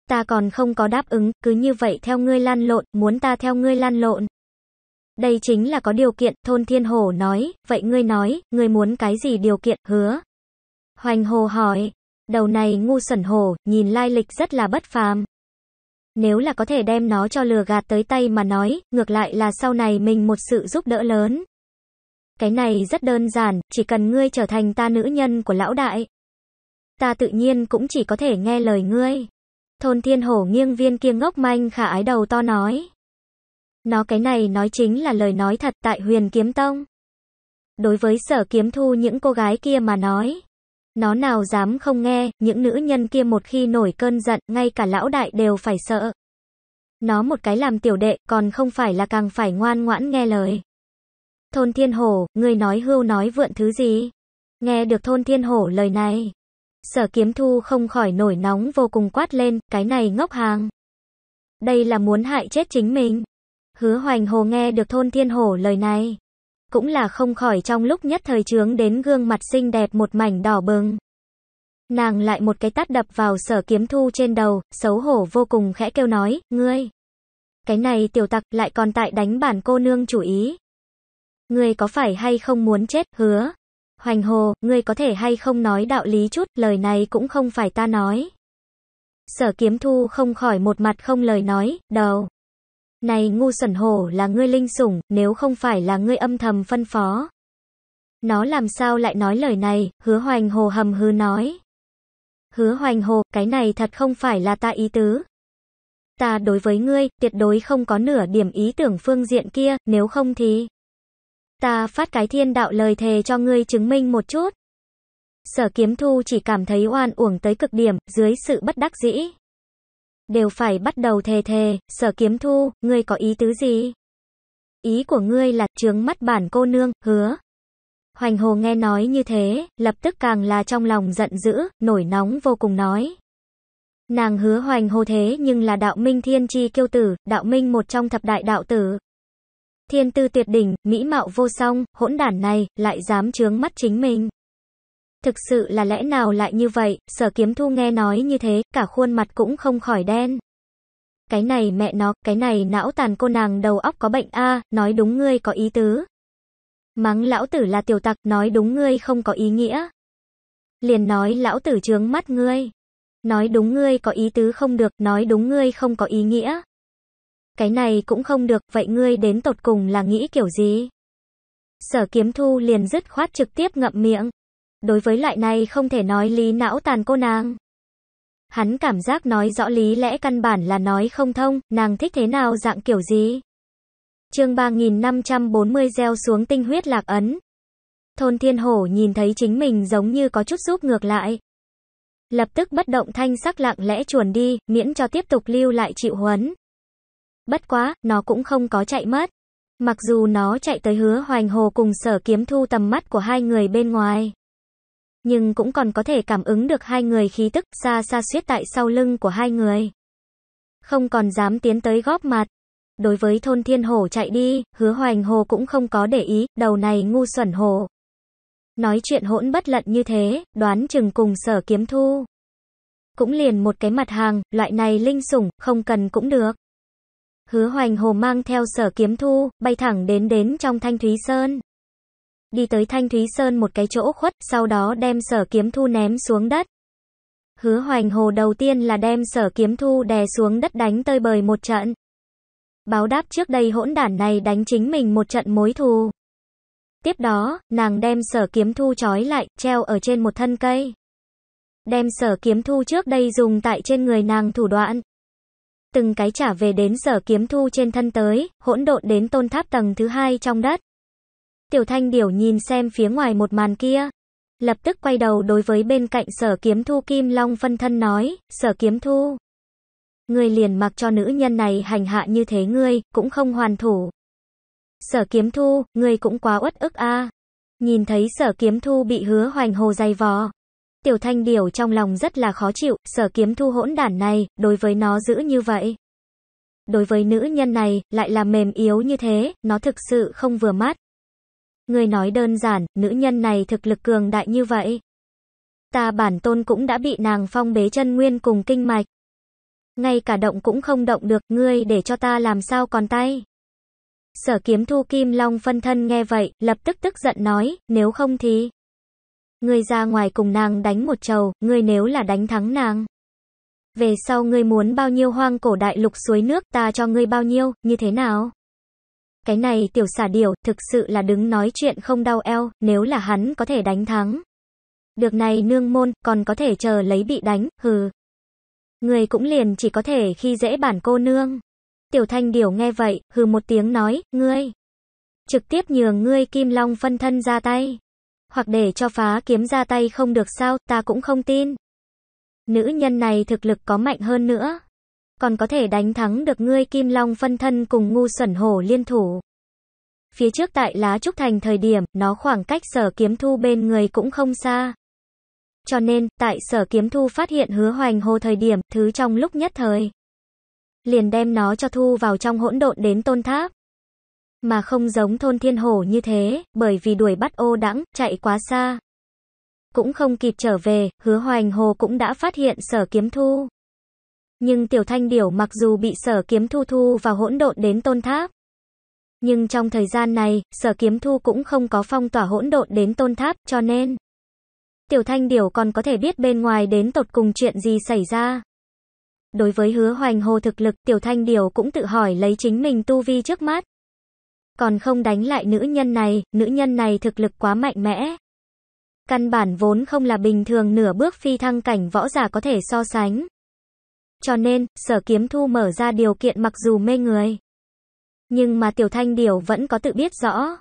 Ta còn không có đáp ứng, cứ như vậy theo ngươi lan lộn, muốn ta theo ngươi lan lộn. Đây chính là có điều kiện, thôn thiên hồ nói, vậy ngươi nói, ngươi muốn cái gì điều kiện, hứa. Hoành hồ hỏi, đầu này ngu sẩn hồ nhìn lai lịch rất là bất phàm. Nếu là có thể đem nó cho lừa gạt tới tay mà nói, ngược lại là sau này mình một sự giúp đỡ lớn. Cái này rất đơn giản, chỉ cần ngươi trở thành ta nữ nhân của lão đại. Ta tự nhiên cũng chỉ có thể nghe lời ngươi. Thôn thiên hổ nghiêng viên kia ngốc manh khả ái đầu to nói. Nó cái này nói chính là lời nói thật tại huyền kiếm tông. Đối với sở kiếm thu những cô gái kia mà nói, nó nào dám không nghe, những nữ nhân kia một khi nổi cơn giận, ngay cả lão đại đều phải sợ. Nó một cái làm tiểu đệ, còn không phải là càng phải ngoan ngoãn nghe lời. Thôn Thiên Hổ, người nói hưu nói vượn thứ gì? Nghe được Thôn Thiên Hổ lời này. Sở kiếm thu không khỏi nổi nóng vô cùng quát lên, cái này ngốc hàng. Đây là muốn hại chết chính mình. Hứa hoành hồ nghe được thôn thiên hổ lời này. Cũng là không khỏi trong lúc nhất thời trướng đến gương mặt xinh đẹp một mảnh đỏ bừng. Nàng lại một cái tát đập vào sở kiếm thu trên đầu, xấu hổ vô cùng khẽ kêu nói, ngươi. Cái này tiểu tặc lại còn tại đánh bản cô nương chủ ý. Ngươi có phải hay không muốn chết, hứa. Hoành hồ, ngươi có thể hay không nói đạo lý chút, lời này cũng không phải ta nói. Sở kiếm thu không khỏi một mặt không lời nói, đầu. Này ngu sẩn hổ là ngươi linh sủng, nếu không phải là ngươi âm thầm phân phó. Nó làm sao lại nói lời này, hứa hoành hồ hầm hứ nói. Hứa hoành hồ, cái này thật không phải là ta ý tứ. Ta đối với ngươi, tuyệt đối không có nửa điểm ý tưởng phương diện kia, nếu không thì... Ta phát cái thiên đạo lời thề cho ngươi chứng minh một chút. Sở kiếm thu chỉ cảm thấy oan uổng tới cực điểm, dưới sự bất đắc dĩ đều phải bắt đầu thề thề, sở kiếm thu, ngươi có ý tứ gì? Ý của ngươi là trướng mắt bản cô nương, hứa. Hoành hồ nghe nói như thế, lập tức càng là trong lòng giận dữ, nổi nóng vô cùng nói. Nàng hứa hoành hồ thế nhưng là đạo minh thiên Chi kiêu tử, đạo minh một trong thập đại đạo tử. Thiên tư tuyệt đỉnh, mỹ mạo vô song, hỗn đản này, lại dám trướng mắt chính mình. Thực sự là lẽ nào lại như vậy, sở kiếm thu nghe nói như thế, cả khuôn mặt cũng không khỏi đen. Cái này mẹ nó, cái này não tàn cô nàng đầu óc có bệnh a nói đúng ngươi có ý tứ. Mắng lão tử là tiểu tặc, nói đúng ngươi không có ý nghĩa. Liền nói lão tử trướng mắt ngươi. Nói đúng ngươi có ý tứ không được, nói đúng ngươi không có ý nghĩa. Cái này cũng không được, vậy ngươi đến tột cùng là nghĩ kiểu gì? Sở kiếm thu liền dứt khoát trực tiếp ngậm miệng. Đối với loại này không thể nói lý não tàn cô nàng. Hắn cảm giác nói rõ lý lẽ căn bản là nói không thông, nàng thích thế nào dạng kiểu gì. chương 3540 gieo xuống tinh huyết lạc ấn. Thôn thiên hổ nhìn thấy chính mình giống như có chút giúp ngược lại. Lập tức bất động thanh sắc lặng lẽ chuồn đi, miễn cho tiếp tục lưu lại chịu huấn. Bất quá, nó cũng không có chạy mất. Mặc dù nó chạy tới hứa hoành hồ cùng sở kiếm thu tầm mắt của hai người bên ngoài nhưng cũng còn có thể cảm ứng được hai người khí tức xa xa suýt tại sau lưng của hai người. Không còn dám tiến tới góp mặt. Đối với thôn thiên hổ chạy đi, hứa hoành hồ cũng không có để ý, đầu này ngu xuẩn hổ. Nói chuyện hỗn bất lận như thế, đoán chừng cùng sở kiếm thu. Cũng liền một cái mặt hàng, loại này linh sủng, không cần cũng được. Hứa hoành hồ mang theo sở kiếm thu, bay thẳng đến đến trong thanh thúy sơn đi tới Thanh Thúy Sơn một cái chỗ khuất, sau đó đem sở kiếm thu ném xuống đất. Hứa hoành hồ đầu tiên là đem sở kiếm thu đè xuống đất đánh tơi bời một trận. Báo đáp trước đây hỗn đản này đánh chính mình một trận mối thù. Tiếp đó, nàng đem sở kiếm thu trói lại, treo ở trên một thân cây. Đem sở kiếm thu trước đây dùng tại trên người nàng thủ đoạn. Từng cái trả về đến sở kiếm thu trên thân tới, hỗn độn đến tôn tháp tầng thứ hai trong đất. Tiểu thanh điểu nhìn xem phía ngoài một màn kia. Lập tức quay đầu đối với bên cạnh sở kiếm thu kim long phân thân nói, sở kiếm thu. người liền mặc cho nữ nhân này hành hạ như thế ngươi, cũng không hoàn thủ. Sở kiếm thu, ngươi cũng quá uất ức a. Nhìn thấy sở kiếm thu bị hứa hoành hồ dày vò. Tiểu thanh điểu trong lòng rất là khó chịu, sở kiếm thu hỗn đản này, đối với nó giữ như vậy. Đối với nữ nhân này, lại là mềm yếu như thế, nó thực sự không vừa mắt. Ngươi nói đơn giản, nữ nhân này thực lực cường đại như vậy. Ta bản tôn cũng đã bị nàng phong bế chân nguyên cùng kinh mạch. Ngay cả động cũng không động được, ngươi để cho ta làm sao còn tay. Sở kiếm thu kim long phân thân nghe vậy, lập tức tức giận nói, nếu không thì... Ngươi ra ngoài cùng nàng đánh một trầu, ngươi nếu là đánh thắng nàng. Về sau ngươi muốn bao nhiêu hoang cổ đại lục suối nước ta cho ngươi bao nhiêu, như thế nào? Cái này tiểu xà điểu, thực sự là đứng nói chuyện không đau eo, nếu là hắn có thể đánh thắng. Được này nương môn, còn có thể chờ lấy bị đánh, hừ. Người cũng liền chỉ có thể khi dễ bản cô nương. Tiểu thanh điểu nghe vậy, hừ một tiếng nói, ngươi. Trực tiếp nhường ngươi kim long phân thân ra tay. Hoặc để cho phá kiếm ra tay không được sao, ta cũng không tin. Nữ nhân này thực lực có mạnh hơn nữa còn có thể đánh thắng được ngươi Kim Long phân thân cùng ngu xuẩn hổ liên thủ. Phía trước tại Lá Trúc Thành thời điểm, nó khoảng cách sở kiếm thu bên người cũng không xa. Cho nên, tại sở kiếm thu phát hiện hứa hoành hồ thời điểm, thứ trong lúc nhất thời. Liền đem nó cho thu vào trong hỗn độn đến tôn tháp. Mà không giống thôn thiên hổ như thế, bởi vì đuổi bắt ô đãng chạy quá xa. Cũng không kịp trở về, hứa hoành hồ cũng đã phát hiện sở kiếm thu. Nhưng Tiểu Thanh Điểu mặc dù bị sở kiếm thu thu vào hỗn độn đến tôn tháp. Nhưng trong thời gian này, sở kiếm thu cũng không có phong tỏa hỗn độn đến tôn tháp, cho nên... Tiểu Thanh Điểu còn có thể biết bên ngoài đến tột cùng chuyện gì xảy ra. Đối với hứa hoành hồ thực lực, Tiểu Thanh Điểu cũng tự hỏi lấy chính mình tu vi trước mắt. Còn không đánh lại nữ nhân này, nữ nhân này thực lực quá mạnh mẽ. Căn bản vốn không là bình thường nửa bước phi thăng cảnh võ giả có thể so sánh. Cho nên, sở kiếm thu mở ra điều kiện mặc dù mê người. Nhưng mà tiểu thanh điểu vẫn có tự biết rõ.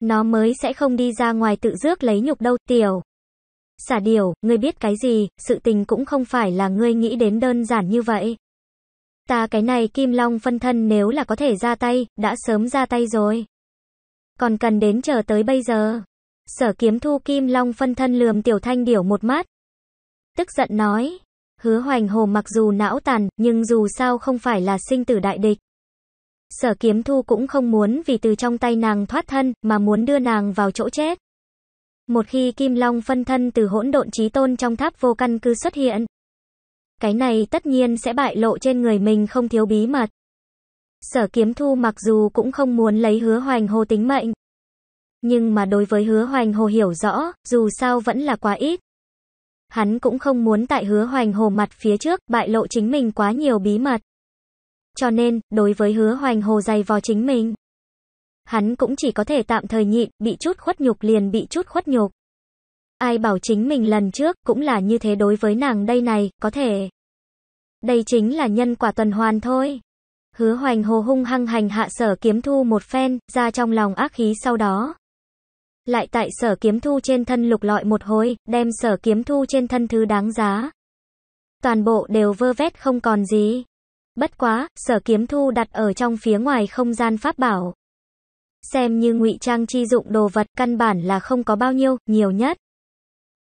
Nó mới sẽ không đi ra ngoài tự rước lấy nhục đâu, tiểu. Xả điểu ngươi biết cái gì, sự tình cũng không phải là ngươi nghĩ đến đơn giản như vậy. Ta cái này kim long phân thân nếu là có thể ra tay, đã sớm ra tay rồi. Còn cần đến chờ tới bây giờ. Sở kiếm thu kim long phân thân lườm tiểu thanh điểu một mắt. Tức giận nói, Hứa hoành hồ mặc dù não tàn, nhưng dù sao không phải là sinh tử đại địch. Sở kiếm thu cũng không muốn vì từ trong tay nàng thoát thân, mà muốn đưa nàng vào chỗ chết. Một khi Kim Long phân thân từ hỗn độn trí tôn trong tháp vô căn cứ xuất hiện, cái này tất nhiên sẽ bại lộ trên người mình không thiếu bí mật. Sở kiếm thu mặc dù cũng không muốn lấy hứa hoành hồ tính mệnh. Nhưng mà đối với hứa hoành hồ hiểu rõ, dù sao vẫn là quá ít hắn cũng không muốn tại hứa hoành hồ mặt phía trước bại lộ chính mình quá nhiều bí mật. Cho nên, đối với hứa hoành hồ dày vò chính mình, hắn cũng chỉ có thể tạm thời nhịn, bị chút khuất nhục liền bị chút khuất nhục. Ai bảo chính mình lần trước cũng là như thế đối với nàng đây này, có thể. Đây chính là nhân quả tuần hoàn thôi. Hứa hoành hồ hung hăng hành hạ sở kiếm thu một phen, ra trong lòng ác khí sau đó. Lại tại sở kiếm thu trên thân lục lọi một hồi, đem sở kiếm thu trên thân thứ đáng giá. Toàn bộ đều vơ vét không còn gì. Bất quá, sở kiếm thu đặt ở trong phía ngoài không gian pháp bảo. Xem như ngụy trang chi dụng đồ vật căn bản là không có bao nhiêu, nhiều nhất.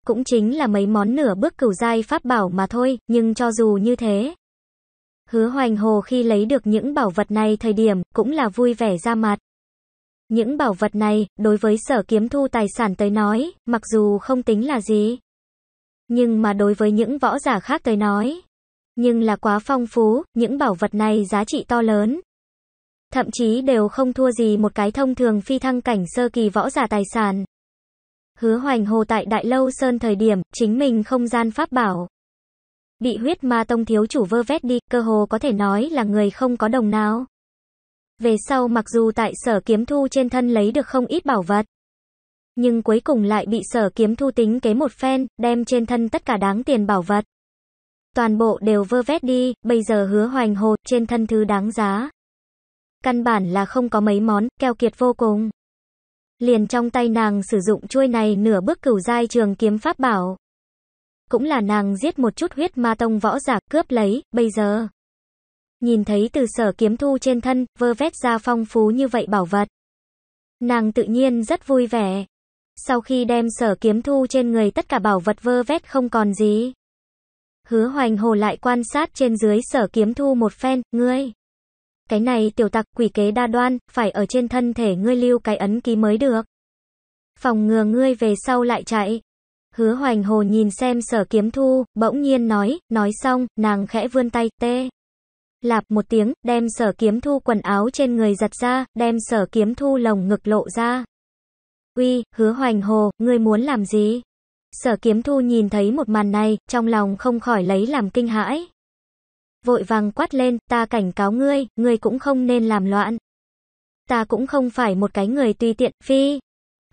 Cũng chính là mấy món nửa bước cửu giai pháp bảo mà thôi, nhưng cho dù như thế. Hứa hoành hồ khi lấy được những bảo vật này thời điểm, cũng là vui vẻ ra mặt. Những bảo vật này, đối với sở kiếm thu tài sản tới nói, mặc dù không tính là gì. Nhưng mà đối với những võ giả khác tới nói, nhưng là quá phong phú, những bảo vật này giá trị to lớn. Thậm chí đều không thua gì một cái thông thường phi thăng cảnh sơ kỳ võ giả tài sản. Hứa hoành hồ tại Đại Lâu Sơn thời điểm, chính mình không gian pháp bảo. Bị huyết ma tông thiếu chủ vơ vét đi, cơ hồ có thể nói là người không có đồng nào. Về sau mặc dù tại sở kiếm thu trên thân lấy được không ít bảo vật, nhưng cuối cùng lại bị sở kiếm thu tính kế một phen, đem trên thân tất cả đáng tiền bảo vật. Toàn bộ đều vơ vét đi, bây giờ hứa hoành hột trên thân thứ đáng giá. Căn bản là không có mấy món, keo kiệt vô cùng. Liền trong tay nàng sử dụng chuôi này nửa bước cửu giai trường kiếm pháp bảo. Cũng là nàng giết một chút huyết ma tông võ giả cướp lấy, bây giờ. Nhìn thấy từ sở kiếm thu trên thân, vơ vét ra phong phú như vậy bảo vật. Nàng tự nhiên rất vui vẻ. Sau khi đem sở kiếm thu trên người tất cả bảo vật vơ vét không còn gì. Hứa hoành hồ lại quan sát trên dưới sở kiếm thu một phen, ngươi. Cái này tiểu tặc quỷ kế đa đoan, phải ở trên thân thể ngươi lưu cái ấn ký mới được. Phòng ngừa ngươi về sau lại chạy. Hứa hoành hồ nhìn xem sở kiếm thu, bỗng nhiên nói, nói xong, nàng khẽ vươn tay, tê. Lạp một tiếng, đem sở kiếm thu quần áo trên người giật ra, đem sở kiếm thu lồng ngực lộ ra. Uy, hứa hoành hồ, ngươi muốn làm gì? Sở kiếm thu nhìn thấy một màn này, trong lòng không khỏi lấy làm kinh hãi. Vội vàng quát lên, ta cảnh cáo ngươi, ngươi cũng không nên làm loạn. Ta cũng không phải một cái người tùy tiện, phi.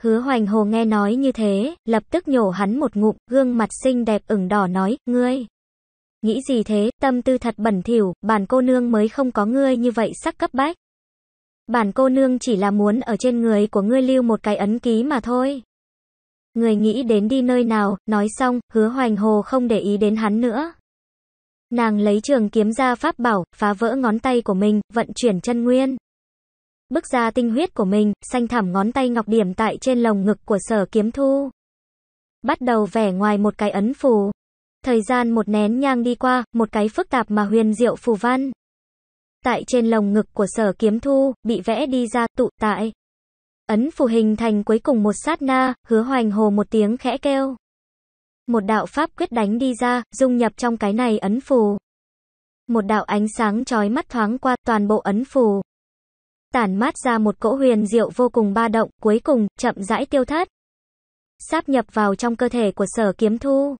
Hứa hoành hồ nghe nói như thế, lập tức nhổ hắn một ngụm, gương mặt xinh đẹp ửng đỏ nói, ngươi. Nghĩ gì thế, tâm tư thật bẩn thỉu, bản cô nương mới không có ngươi như vậy sắc cấp bách. Bản cô nương chỉ là muốn ở trên người của ngươi lưu một cái ấn ký mà thôi. Người nghĩ đến đi nơi nào, nói xong, hứa hoành hồ không để ý đến hắn nữa. Nàng lấy trường kiếm ra pháp bảo, phá vỡ ngón tay của mình, vận chuyển chân nguyên. bức ra tinh huyết của mình, xanh thảm ngón tay ngọc điểm tại trên lồng ngực của sở kiếm thu. Bắt đầu vẽ ngoài một cái ấn phù. Thời gian một nén nhang đi qua, một cái phức tạp mà huyền diệu phù văn. Tại trên lồng ngực của sở kiếm thu, bị vẽ đi ra tụ tại. Ấn phù hình thành cuối cùng một sát na, hứa hoành hồ một tiếng khẽ kêu. Một đạo pháp quyết đánh đi ra, dung nhập trong cái này ấn phù. Một đạo ánh sáng trói mắt thoáng qua toàn bộ ấn phù. Tản mát ra một cỗ huyền diệu vô cùng ba động, cuối cùng, chậm rãi tiêu thất. Sáp nhập vào trong cơ thể của sở kiếm thu.